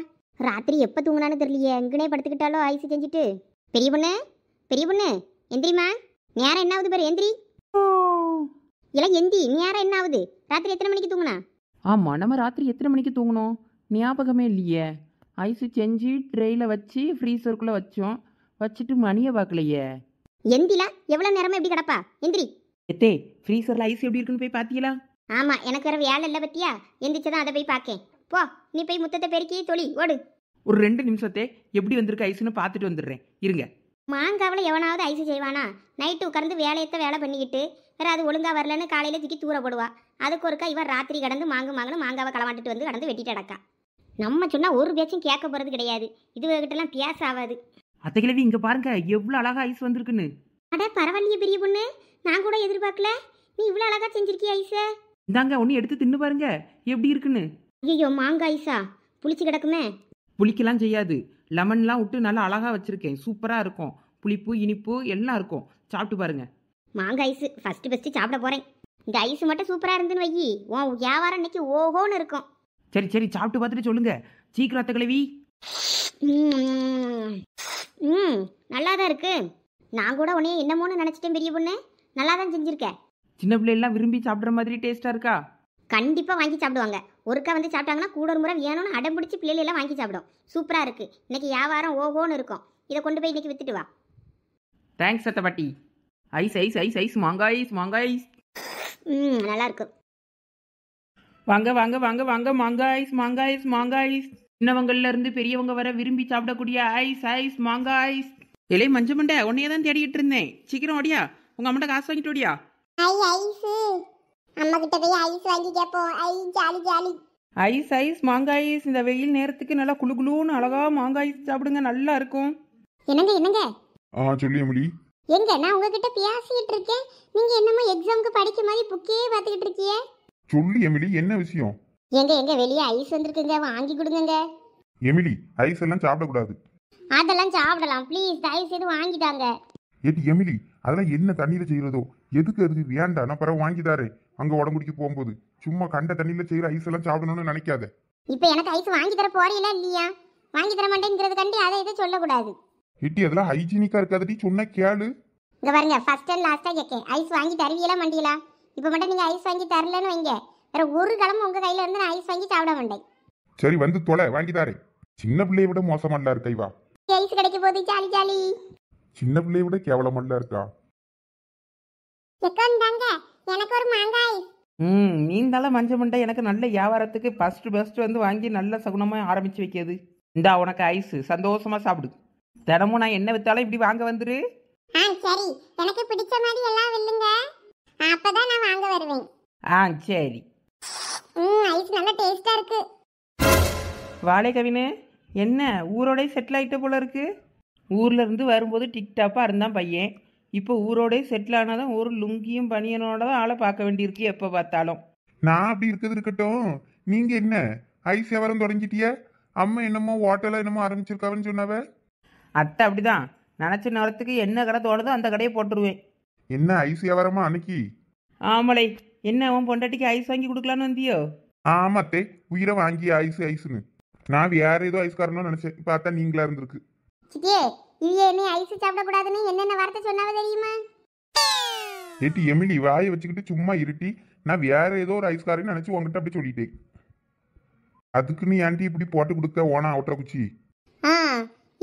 [SPEAKER 1] ராத்திரி எப்போ தூங்கினான்னு தெரியலையே எங்கனே படுத்துக்கிட்டாலோ ஐசி செஞ்சுட்டு பெரிய பொண்ணு பெரிய பொண்ணு எந்திரிமா நேரம் என்ன ஆகுது பேர் எந்திரி இல்லை எந்தி நேரம் என்ன ஆகுது ராத்திரி எத்தனை மணிக்கு தூங்கினா
[SPEAKER 2] ஆமாம் நம்ம ராத்திரி எத்தனை மணிக்கு தூங்கணும் ஞாபகமே இல்லையே ஐஸு செஞ்சு ட்ரெயில வச்சு ஃப்ரீசருக்குள்ள வச்சோம் வச்சுட்டு மணியை பார்க்கலையே எந்திலா எவ்வளோ நேரமா எப்படி கிடப்பா எந்திரி எத்தே ஃப்ரீசர்ல
[SPEAKER 1] ஐஸ் எப்படி இருக்குன்னு போய் பார்த்தீங்களா ஆமாம் எனக்கு வேற வேலை இல்லை பத்தியா எந்திரிச்சதான் அதை போய் பார்க்கேன் போ நீ போய் முத்தத்தை பெருக்கி தொழி ஓடு ஒரு ரெண்டு நிமிஷத்தே எப்படி
[SPEAKER 2] வந்திருக்கு ஐஸ்னு பார்த்துட்டு வந்துடுறேன் இருங்க
[SPEAKER 1] மாங்காவில் எவனாவது ஐஸு செய்வானா நைட்டு உட்கார்ந்து வேலையத்தை வேலை பண்ணிக்கிட்டு வேற அது ஒழுங்காக வரலன்னு காலையில் தூக்கி தூர போடுவா அதுக்கு ஒருக்கா இவன் ராத்திரி கடந்து மாங்கு மாங்கன்னு மாங்காவை களவாட்டுட்டு வந்து கடந்து வெட்டிட்டு அடக்கா நம்ம சொன்னால் ஒரு பேச்சும் கேட்க போகிறது கிடையாது இதுவகிட்டலாம் பேச ஆகாது அத்தை கிழவி இங்கே பாருங்க எவ்வளோ அழகா ஐஸ் வந்திருக்குன்னு அட பரவாயில்லையே பெரிய பொண்ணு
[SPEAKER 2] நான் கூட எதிர்பார்க்கல நீ இவ்வளோ அழகா செஞ்சிருக்கிய ஐஸ இந்தாங்க ஒன்று எடுத்து தின்னு பாருங்க எப்படி இருக்குன்னு ஐயோ மாங்காய் ஐஸா புளிச்சு கிடக்குமே புளிக்கலாம் செய்யாது லெமன்லாம் விட்டு நல்லா அழகா வச்சிருக்கேன் சூப்பராக இருக்கும் புளிப்பு இனிப்பு எல்லாம் இருக்கும் சாப்பிட்டு பாருங்க
[SPEAKER 1] மாங்காய் ஐஸ் ஃபஸ்ட்டு ஃபஸ்ட்டு சாப்பிட போகிறேன் இந்த ஐஸ் மட்டும் சூப்பராக இருந்துன்னு வையி உன் வியாபாரம் இன்னைக்கு ஓஹோன்னு இருக்கும் சரி சரி சாப்பிட்டு பார்த்துட்டு சொல்லுங்க சீக்கிரம் அத்தை கிழவி ம் நல்லா தான் இருக்கு நான் கூட உனே என்னமோன்னு நினச்சிட்டேன் பெரிய பொண்ணு நல்லா தான் செஞ்சுருக்கேன் சின்ன பிள்ளைலாம் விரும்பி சாப்பிட்ற மாதிரி டேஸ்ட்டாக இருக்கா கண்டிப்பாக வாங்கி சாப்பிடுவாங்க ஒருக்கா வந்து சாப்பிட்டாங்கன்னா கூட ஒரு முறை வேணும்னு அடம் பிடிச்சி பிள்ளைகளெல்லாம் வாங்கி சாப்பிடும் சூப்பராக இருக்குது இன்றைக்கி வியாபாரம் ஓஹோன்னு இருக்கும் இதை கொண்டு போய் இன்றைக்கி வித்துட்டு வா
[SPEAKER 2] தேங்க்ஸ் சத்த பாட்டி ஐஸ் ஐஸ் ஐஸ் ஐஸ் மாங்காய் ஐஸ் மாங்காய் ஐஸ் ம் நல்லாயிருக்கு வாங்க வாங்க வாங்க வாங்க மாங்காய் ஐஸ் மாங்காய் ஐஸ் மாங்காய் ஐஸ் சின்னவங்கள்ல இருந்து பெரியவங்க வர விரும்பி சாப்பிடக்கூடிய ஐஸ் ஐஸ் மாங்காய் ஐஸ் இலை மஞ்சு மண்டை உன்னையே தான் தேடிட்டு இருந்தேன் சீக்கிரம் ஓடியா உங்க அம்மாட்ட காசு வாங்கிட்டு ஓடியா
[SPEAKER 1] ஐ ஐஸ் அம்மா கிட்ட போய் ஐஸ் வாங்கி கேப்போ ஐ ஜாலி
[SPEAKER 2] ஐஸ் ஐஸ் மாங்காய் இந்த வெயில் நேரத்துக்கு நல்லா குளு குளுன்னு அழகா மாங்காய் சாப்பிடுங்க நல்லா
[SPEAKER 1] இருக்கும் என்னங்க என்னங்க
[SPEAKER 3] ஆ சொல்லி அமலி
[SPEAKER 1] எங்க நான் உங்ககிட்ட பேசிட்டு இருக்கேன் நீங்க என்னமோ எக்ஸாம்க்கு படிக்கும் மாதிரி புக்கே பாத்துக்கிட்டு இருக்கீங்க
[SPEAKER 3] சொல்லு எமிலி என்ன விஷயம்
[SPEAKER 1] எங்க எங்க வெளியே ஐஸ் வந்திருக்குங்க வாங்கி கொடுங்க
[SPEAKER 3] எமிலி ஐஸ் எல்லாம் சாப்பிடக்கூடாது
[SPEAKER 1] அதெல்லாம் சாப்பிடலாம் ப்ளீஸ் தயவு வாங்கி வாங்கிட்டாங்க
[SPEAKER 3] ஏடி எமிலி அதெல்லாம் என்ன தண்ணியில் செய்கிறதோ எதுக்கு அது வேண்டாம் நான் பிறகு வாங்கி தாரேன் அங்கே உடம்புடிக்கு போகும்போது சும்மா கண்ட தண்ணியில் செய்கிற ஐஸ் எல்லாம் சாப்பிடணும்னு நினைக்காத
[SPEAKER 1] இப்போ எனக்கு ஐஸ் வாங்கி தர போறீங்களா இல்லையா வாங்கி தர மாட்டேங்கிறது கண்டி அதை சொல்ல சொல்லக்கூடாது
[SPEAKER 3] ஹிட்டி அதெல்லாம் ஹைஜீனிக்காக இருக்காதடி சொன்ன கேளு
[SPEAKER 1] இங்க பாருங்க ஃபர்ஸ்ட் அண்ட் லாஸ்டா கேக்கேன் ஐஸ் வாங்கி தருவீங்களா மண்டியலா இப்போ மட்டும் நீங்கள் ஐஸ் வாங்கி தரலன்னு வைங்க வேற ஒரு கிழமை உங்கள் கையில் இருந்து நான் ஐஸ் வாங்கி சாப்பிட மாட்டேன்
[SPEAKER 3] சரி வந்து தொலை வாங்கி தாரேன் சின்ன பிள்ளையை விட மோசமல்ல இருக்கா இவா
[SPEAKER 1] ஐஸ் கிடைக்க போது ஜாலி ஜாலி
[SPEAKER 3] சின்ன பிள்ளையை விட கேவலமல்ல இருக்கா
[SPEAKER 1] எக்கந்தாங்க எனக்கு ஒரு மாங்காய்
[SPEAKER 2] ம் நீ மஞ்ச மண்டை எனக்கு நல்ல வியாபாரத்துக்கு ஃபர்ஸ்ட் பெஸ்ட் வந்து வாங்கி நல்ல சகுனமாக ஆரம்பிச்சு வைக்கிறது இந்தா உனக்கு ஐஸ் சந்தோஷமா சாப்பிடு தினமும் நான் என்ன வித்தாலும் இப்படி வாங்க வந்துரு ஆ சரி எனக்கு பிடிச்ச மாதிரி எல்லாம் வில்லுங்க
[SPEAKER 1] அப்பதான் நான் வாங்க வருவேன்
[SPEAKER 2] ஆ சரி
[SPEAKER 1] ம் ஐஸ் நல்லா டேஸ்டா இருக்கு
[SPEAKER 2] வாழை கவினு என்ன ஊரோடய செட்டில் ஆகிட்ட போல இருக்கு ஊரில் இருந்து வரும்போது டிக்டாப்பாக இருந்தான் பையன் இப்போ ஊரோடய செட்டில் ஆனாதான் ஒரு லுங்கியும் பனியனோட தான் ஆளை பார்க்க வேண்டியிருக்கு எப்போ பார்த்தாலும்
[SPEAKER 3] நான் அப்படி இருக்கிறது இருக்கட்டும் நீங்க என்ன ஐஸ் வியாபாரம் தொடங்கிட்டிய அம்மா என்னமோ ஹோட்டலில் என்னமோ ஆரம்பிச்சிருக்காவன்னு சொன்னாவே அத்தை அப்படிதான் நினச்ச நேரத்துக்கு என்ன கடை தோணுதோ அந்த கடையை போட்டுருவேன் என்ன ஐஸ் வியாபாரமா அன்னைக்கு ஆமலை என்ன அவன் பொண்டாட்டிக்கு ஐஸ் வாங்கி கொடுக்கலான்னு வந்தியோ ஆமாத்தே உயிரை வாங்கி ஐஸ் ஐஸ்னு நான் வேற ஏதோ ஐஸ்காரனும் நினைச்சேன் பார்த்தா நீங்களா இருந்திருக்கு
[SPEAKER 1] சித்தியே இவிய என்னை ஐஸ் சாப்பிடக்கூடாதுன்னு என்னென்ன வார்த்தை சொன்னாவ தெரியுமா
[SPEAKER 3] ஏட்டி எமிலி வாயை வச்சுக்கிட்டு சும்மா இருட்டி நான் வேற ஏதோ ஒரு ஐஸ்காரன்னு நினச்சி உங்ககிட்ட அப்படி சொல்லிட்டேன் அதுக்கு நீ ஆண்டி இப்படி போட்டு கொடுக்க ஓனா ஓட்டுற குச்சி
[SPEAKER 1] ஆ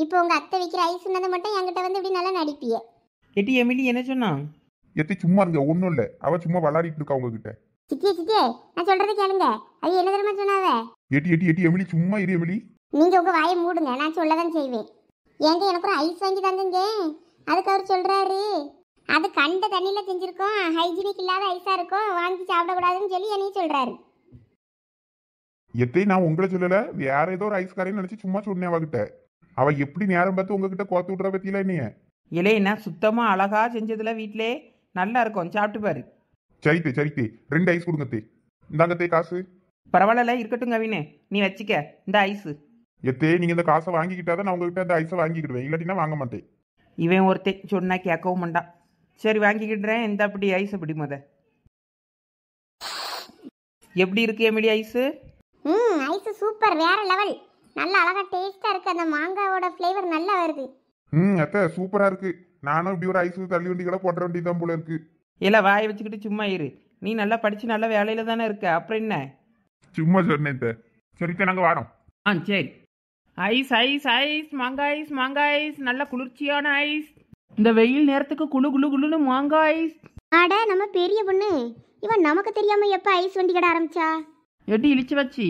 [SPEAKER 1] இப்போ உங்க அத்தை விக்கிற ஐஸ்னதை மட்டும் என்கிட்ட வந்து இப்படி நல்லா நடிப்பியே
[SPEAKER 3] கெட்டி எமிலி என்ன சொன்னான் எத்தி சும்மா இருங்க ஒண்ணும் இல்லை அவ சும்மா விளாடிட்டு இருக்கா உங்ககிட்ட
[SPEAKER 1] சித்தியே சித்தியே நான் சொல்றது கேளுங்க அது என்ன தரமா சொன்னாவ
[SPEAKER 3] எட்டி எட்டி எட்டி எமிலி சும்மா இரு எமிலி
[SPEAKER 1] நீங்க உங்க வாயை மூடுங்க நான் சொல்லதான் செய்வேன் ஏங்க எனக்கு ஒரு ஐஸ் வாங்கி தாங்கங்க அதுக்கு அவர் சொல்றாரு அது கண்ட தண்ணியில் செஞ்சிருக்கோம் ஹைஜீனிக் இல்லாத ஐஸா இருக்கும் வாங்கி கூடாதுன்னு சொல்லி என்னையும் சொல்றாரு
[SPEAKER 3] எத்தையும் நான் உங்களை சொல்லல வேற ஏதோ ஒரு ஐஸ்காரையும் நினைச்சு சும்மா சொன்னேன் அவகிட்ட அவள் எப்படி நேரம் பார்த்து உங்ககிட்ட கோத்து விட்ற பத்தியில என்னைய
[SPEAKER 2] இல்லைன்னா சுத்தமாக அழகாக செஞ்சதில் வீட்டிலே நல்லா
[SPEAKER 3] இருக்கும் சாப்பிட்டு பாரு சரித்தே சரித்தே ரெண்டு ஐஸ் கொடுங்க தே இந்தாங்க தே காசு பரவாயில்ல இருக்கட்டும் கவினே நீ வச்சுக்க இந்த ஐஸு எத்தே நீங்கள் இந்த காசை வாங்கிக்கிட்டா தான் நான் உங்ககிட்ட இந்த ஐஸை வாங்கிக்கிடுவேன் இல்லாட்டினா வாங்க மாட்டேன் இவன் ஒருத்தே சொன்னா கேட்கவும் மாட்டான் சரி வாங்கிக்கிடுறேன் இந்த
[SPEAKER 2] அப்படி ஐஸை பிடி முத எப்படி இருக்கு எமிடி ஐஸு
[SPEAKER 1] ம் ஐஸ் சூப்பர் வேற லெவல் நல்ல அழகா டேஸ்டா இருக்கு அந்த மாங்காவோட ஃப்ளேவர் நல்லா வருது
[SPEAKER 3] ம் அத்தை சூப்பரா இருக்கு நானும் இப்படி ஒரு ஐஸ் தள்ளி வண்டி கூட போட்ட வேண்டியதான் போல இருக்கு
[SPEAKER 2] இல்லை வாயை வச்சுக்கிட்டு சும்மா இரு நீ நல்லா படித்து நல்ல வேலையில் தானே இருக்க அப்புறம் என்ன
[SPEAKER 3] சும்மா சொன்னேன் சரி சரித்த நாங்க வாரோம் ஆ சரி
[SPEAKER 2] ஐஸ் ஐஸ் ஐஸ் மாங்காய் ஐஸ் மாங்காய் ஐஸ் நல்ல குளிர்ச்சியான ஐஸ்
[SPEAKER 3] இந்த
[SPEAKER 1] வெயில் நேரத்துக்கு குளு குளு குளுன்னு மாங்காய் ஐஸ் அட நம்ம பெரிய பொண்ணு இவன் நமக்கு தெரியாம எப்ப ஐஸ் வண்டி கடை ஆரம்பிச்சா எட்டி இழிச்சு வச்சி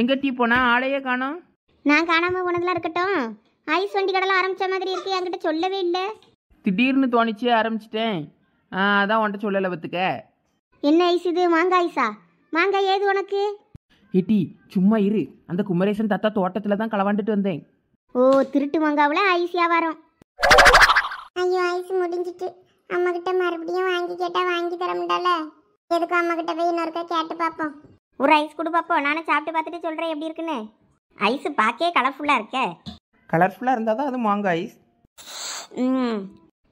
[SPEAKER 1] எங்கே டீ போனா ஆளையே காணோம் நான் காணாம போனதெல்லாம் இருக்கட்டும் ஐஸ் வண்டி கடலாம் ஆரம்பித்த மாதிரி இருக்கு என்கிட்ட சொல்லவே இல்லை திடீர்னு தோணிச்சு ஆரம்பிச்சிட்டேன் ஆ, அதான் உன்கிட்ட சொல்லலை பத்துக்க என்ன ஐஸ் இது மாங்காய் ஐஸா மாங்காய் ஏது உனக்கு ஏட்டி
[SPEAKER 2] சும்மா இரு அந்த குமரேசன் தாத்தா தோட்டத்தில் தான் களவாண்டுட்டு வந்தேன்
[SPEAKER 1] ஓ திருட்டு மாங்காவில் ஐஸ் வியாபாரம் ஐயோ ஐஸ் முடிஞ்சிட்டு அம்மா கிட்ட மறுபடியும் வாங்கி கேட்டால் வாங்கி தர முடியல எதுக்கும் அம்மா கிட்ட போய் இன்னொருக்கா கேட்டு பார்ப்போம் ஒரு ஐஸ் கொடு பார்ப்போம் நானும் சாப்பிட்டு பார்த்துட்டு சொல்கிறேன் எப்படி இருக்குன்னு ஐஸ் பார்க்கவே கலர்ஃபுல்லாக இருக்கே
[SPEAKER 2] கலர்ஃபுல்லாக இருந்தால் தான் அது
[SPEAKER 1] மாங்காய்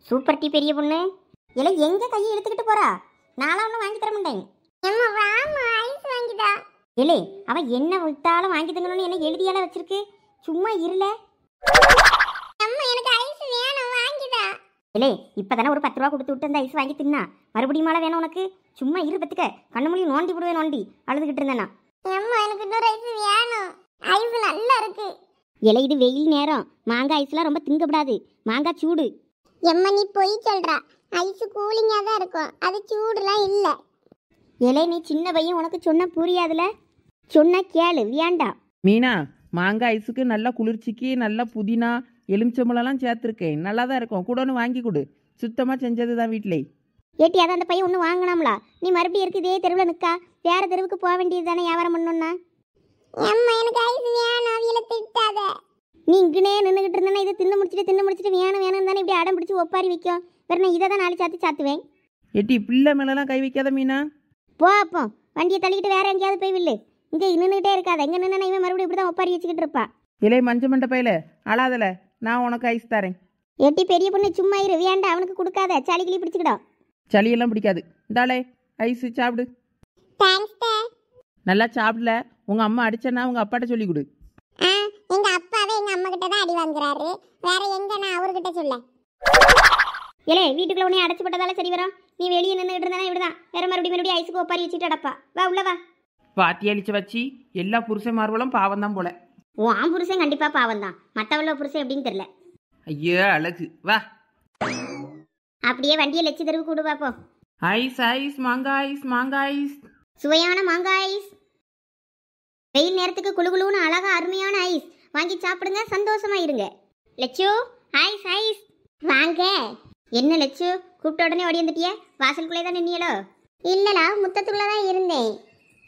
[SPEAKER 1] சூப்பர் டீ பெரிய பொண்ணு இல்லை எங்கே கையை எடுத்துக்கிட்டு போறா நானும் ஒன்றும் வாங்கி தர மாட்டேன் ஐஸ் வாங்கிதா இல்லை அவன் என்ன விட்டாலும் வாங்கி தங்கணும்னு என்ன எழுதியால வச்சிருக்கு சும்மா இருல அம்மா எனக்கு ஐஸ் வேணும் வாங்கிதா இல்லை இப்போ ஒரு பத்து ரூபா கொடுத்து விட்டு அந்த ஐஸ் வாங்கி தின்னா மறுபடியும் மழை வேணும் உனக்கு சும்மா இரு பத்துக்க கண்ணு மொழி நோண்டி விடுவேன் நோண்டி அழுதுகிட்டு இருந்தேன்னா அம்மா எனக்கு இன்னொரு ஐஸ் வேணும் ஐஸ் நல்லா இருக்கு இலை இது வெயில் நேரம் மாங்காய் ஐஸ்லாம் ரொம்ப திங்கப்படாது மாங்காய் சூடு எம்மா நீ பொய் சொல்கிறா ஐஸ் கூலிங்காக தான் இருக்கும் அது சூடுலாம் இல்லை இலை நீ சின்ன பையன் உனக்கு சொன்ன புரியாதுல சொன்னா
[SPEAKER 2] கேளு வேண்டாம் மீனா மாங்காய் ஐஸுக்கு நல்லா குளிர்ச்சிக்கு நல்லா புதினா எலுமிச்சம்பழம்லாம் சேர்த்துருக்கேன் நல்லா தான் இருக்கும் கூட ஒன்று வாங்கி கொடு சுத்தமாக செஞ்சது தான் வீட்டிலே ஏட்டி அதான் அந்த
[SPEAKER 1] பையன் ஒன்று வாங்கினோம்லா நீ மறுபடியும் இருக்கு இதே தெருவில் நிற்கா வேறு தெருவுக்கு போக வேண்டியது தானே வியாபாரம் பண்ணணுன்னா அம்மா எனக்கு ஐஸ் வேணும் அவியல திட்டாத நீ இங்கனே நின்றுகிட்டு இதை தின்னு முடிச்சிட்டு தின்னு முடிச்சிட்டு வேணும் வேணும் தானே இப்படி அடம் பிடிச்சி ஒப்பாரி வைக்கும் வேற இதை தான் நாலு சாத்து சாத்துவேன் எட்டி பிள்ளை மேலெல்லாம் கை வைக்காத மீனா போ வண்டியை தள்ளிக்கிட்டு வேற எங்கேயாவது போய் வில்லு இங்கே நின்றுகிட்டே இருக்காத இங்கே நின்று இவன் மறுபடியும் இப்படி தான் ஒப்பாரி வச்சுக்கிட்டு இருப்பா இலை மஞ்ச மண்ட அழாதல நான் உனக்கு ஐஸ் தரேன் எட்டி பெரிய பொண்ணு சும்மா இரு வேண்டாம் அவனுக்கு கொடுக்காத சளி கிளி பிடிச்சிக்கிடும் சளியெல்லாம்
[SPEAKER 2] பிடிக்காது இந்தாலே ஐஸ் சாப்பிடு தேங்க்ஸ் நல்லா சாப்பிடல உங்க அம்மா அடிச்சனா உங்க அப்பாட்ட சொல்லி கொடு
[SPEAKER 1] எங்க அப்பாவே எங்க அம்மா கிட்ட தான் அடி வாங்குறாரு வேற எங்க நான் அவர்கிட்ட சொல்ல ஏலே வீட்டுக்குள்ள உனே அடைச்சு போட்டதால சரி வரும் நீ வெளியே நின்றுட்டு இருந்தா இப்படிதான் வேற மறுபடியும் மறுபடியும் ஐஸுக்கு ஒப்பாரி வச்சுட்டு அடப்பா வா உள்ள வா
[SPEAKER 2] பாத்தியாளிச்சு வச்சு
[SPEAKER 1] எல்லா புருஷன் மார்வலும் பாவம் தான் போல ஓ ஆம் புருஷன் கண்டிப்பா பாவம் தான் மத்தவளோ புருஷன் எப்படின்னு தெரியல ஐயோ அழகு வா அப்படியே வண்டியை லட்சி தெருவுக்கு கூடு பாப்போம் ஐஸ் ஐஸ் மாங்காய் ஐஸ் மாங்காய் ஐஸ் சுவையான மாங்காய் ஐஸ் வெயில் நேரத்துக்கு குழுகுழுன்னு அழகா அருமையான ஐஸ் வாங்கி சாப்பிடுங்க சந்தோஷமா இருங்க லட்சு ஐஸ் ஐஸ் வாங்க என்ன லட்சு கூப்பிட்ட உடனே ஓடி வந்துட்டிய வாசலுக்குள்ளே தான் நின்னியலோ இல்லடா முத்தத்துக்குள்ளே தான் இருந்தேன்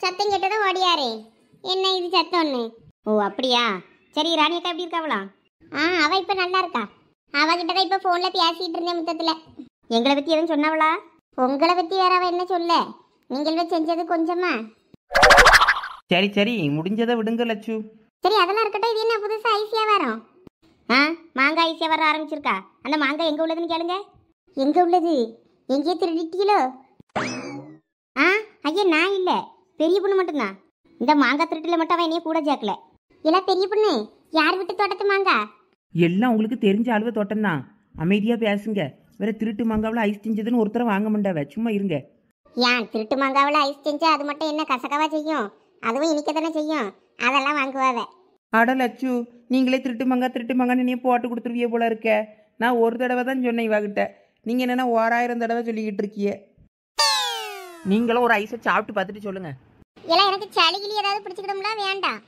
[SPEAKER 1] சத்தம் கேட்டதும் ஓடியாரு என்ன இது சத்தம்னு ஓ அப்படியா சரி ராணி அக்கா எப்படி இருக்காவலாம் ஆ அவ இப்போ நல்லா இருக்கா அவகிட்ட தான் இப்போ ஃபோனில் பேசிகிட்டு இருந்தேன் முத்தத்தில் எங்களை பற்றி எதுவும் சொன்னவளா உங்களை பற்றி வேற அவ என்ன சொல்ல நீங்கள் செஞ்சது கொஞ்சமா
[SPEAKER 2] சரி சரி முடிஞ்சதை விடுங்க லட்சு
[SPEAKER 1] சரி அதெல்லாம் இருக்கட்டும் இது என்ன புதுசா ஐசியா வரும் ஆ மாங்காய் ஐசியா வர ஆரம்பிச்சிருக்கா அந்த மாங்காய் எங்க உள்ளதுன்னு கேளுங்க எங்க உள்ளது எங்கேயே கிலோ ஆ ஐயா நான் இல்லை பெரிய பொண்ணு மட்டும்தான் இந்த மாங்காய் திருட்டுல மட்டும் அவன் என்னைய கூட சேர்க்கல எல்லாம் பெரிய பொண்ணு யார் விட்டு தோட்டத்து மாங்காய்
[SPEAKER 2] எல்லாம் உங்களுக்கு தெரிஞ்ச அளவு தோட்டம் தான் அமைதியாக பேசுங்க வேற திருட்டு மாங்காவில் ஐஸ் செஞ்சதுன்னு ஒருத்தர வாங்க முடியாத சும்மா இருங்க
[SPEAKER 1] ஏன் திருட்டு மாங்காவில் ஐஸ் செஞ்சா அது மட்டும் என்ன கசகவா செய்யும் அதுவும் இனிக்க தானே செய்யும் அதெல்லாம் வாங்குவாத
[SPEAKER 2] அட லட்சு நீங்களே திருட்டு மங்கா திருட்டு நீ போட்டு கொடுத்துருவிய போல இருக்க நான் ஒரு தடவை தான் சொன்னேன் இவாகிட்ட நீங்கள் என்னென்னா ஓராயிரம் தடவை சொல்லிக்கிட்டு இருக்கிய நீங்களும் ஒரு ஐஸை சாப்பிட்டு பார்த்துட்டு சொல்லுங்க
[SPEAKER 1] எல்லாம் எனக்கு சளி கிளி ஏதாவது பிடிச்சிக்கிடும்ல வேண்டாம்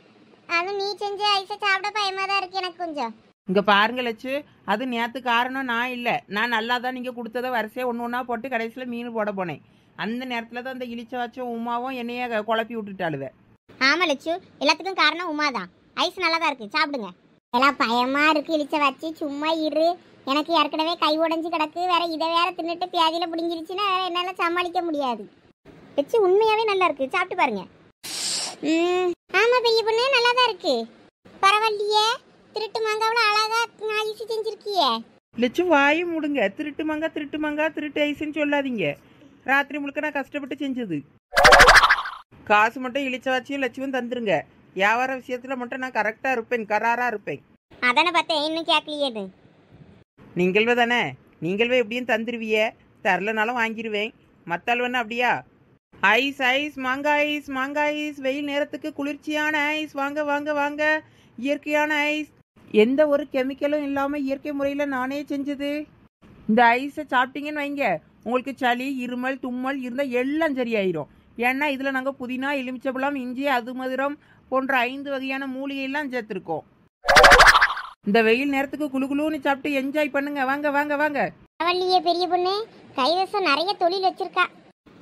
[SPEAKER 1] அது நீ செஞ்ச ஐஸை சாப்பிட பயமாக தான் இருக்கு எனக்கு கொஞ்சம்
[SPEAKER 2] இங்கே பாருங்க லட்சு அது நேற்று காரணம் நான் இல்லை நான் நல்லா தான் நீங்கள் கொடுத்ததை வரிசையாக ஒன்று ஒன்றா போட்டு கடைசியில் மீன் போட
[SPEAKER 1] போனேன் அந்த நேரத்தில் தான் அந்த இழிச்சவாச்சும் உமாவும் என்னைய குழப்பி விட்டுட்டாளுவேன் ஆமா லட்சு எல்லாத்துக்கும் காரணம் உமா தான் ஐஸ் நல்லாதான் இருக்கு சாப்பிடுங்க எல்லாம் பயமா இருக்கு இழிச்ச வச்சு சும்மா இரு எனக்கு ஏற்கனவே கை உடஞ்சி கிடக்கு வேற இதை வேற தின்னுட்டு பியாதியில் பிடிங்கிருச்சுன்னா வேற என்னால சமாளிக்க முடியாது வச்சு உண்மையாவே நல்லா இருக்கு சாப்பிட்டு பாருங்க ஆமா பெரிய பொண்ணு நல்லா தான் இருக்கு பரவாயில்லையே திருட்டு மாங்காவில் அழகா ஐசி செஞ்சிருக்கியே
[SPEAKER 2] லட்சு வாய் முடுங்க திருட்டு மாங்கா திருட்டு மாங்கா திருட்டு ஐஸ்ன்னு சொல்லாதீங்க ராத்திரி முழுக்க நான் கஷ்டப்பட்டு செஞ்சது காசு மட்டும் இழிச்சவாச்சியும் லட்சியும் தந்துருங்க வியாபார விஷயத்தில் மட்டும் நான் கரெக்டாக இருப்பேன் கராராக இருப்பேன்
[SPEAKER 1] அதனை பார்த்தேன் இன்னும் கேட்கலையே
[SPEAKER 2] நீங்களே தானே நீங்களே எப்படியும் தந்துருவிய தரலனாலும் வாங்கிடுவேன் வேணா அப்படியா ஐஸ் ஐஸ் மாங்காய் ஐஸ் மாங்காய் ஐஸ் வெயில் நேரத்துக்கு குளிர்ச்சியான ஐஸ் வாங்க வாங்க வாங்க இயற்கையான ஐஸ் எந்த ஒரு கெமிக்கலும் இல்லாமல் இயற்கை முறையில் நானே செஞ்சது இந்த ஐஸை சாப்பிட்டீங்கன்னு வைங்க உங்களுக்கு சளி இருமல் தும்மல் இருந்தால் எல்லாம் சரியாயிரும் ஏன்னா இதில் நாங்கள் புதினா எலுமிச்சபழம் இஞ்சி அது மதுரம் போன்ற ஐந்து வகையான மூலிகையெல்லாம் சேர்த்துருக்கோம் இந்த வெயில் நேரத்துக்கு குழு குழுன்னு
[SPEAKER 1] சாப்பிட்டு என்ஜாய் பண்ணுங்க வாங்க வாங்க வாங்க பெரிய பொண்ணு கைவசம் நிறைய தொழில் வச்சிருக்கா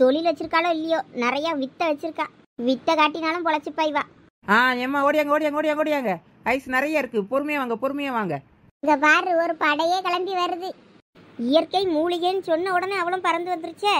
[SPEAKER 1] தொழில் வச்சிருக்காளோ இல்லையோ நிறைய வித்த வச்சிருக்கா வித்த காட்டினாலும் பொழைச்சி பாய்வா
[SPEAKER 2] ஆ ஏமா ஓடியாங்க ஓடியாங்க ஓடியாங்க ஓடியாங்க ஐஸ் நிறைய இருக்கு பொறுமையா வாங்க பொறுமையா வாங்க இந்த பாரு
[SPEAKER 4] ஒரு படையே கிளம்பி வருது இயற்கை மூலிகைன்னு சொன்ன உடனே அவளும் பறந்து வந்துருச்சே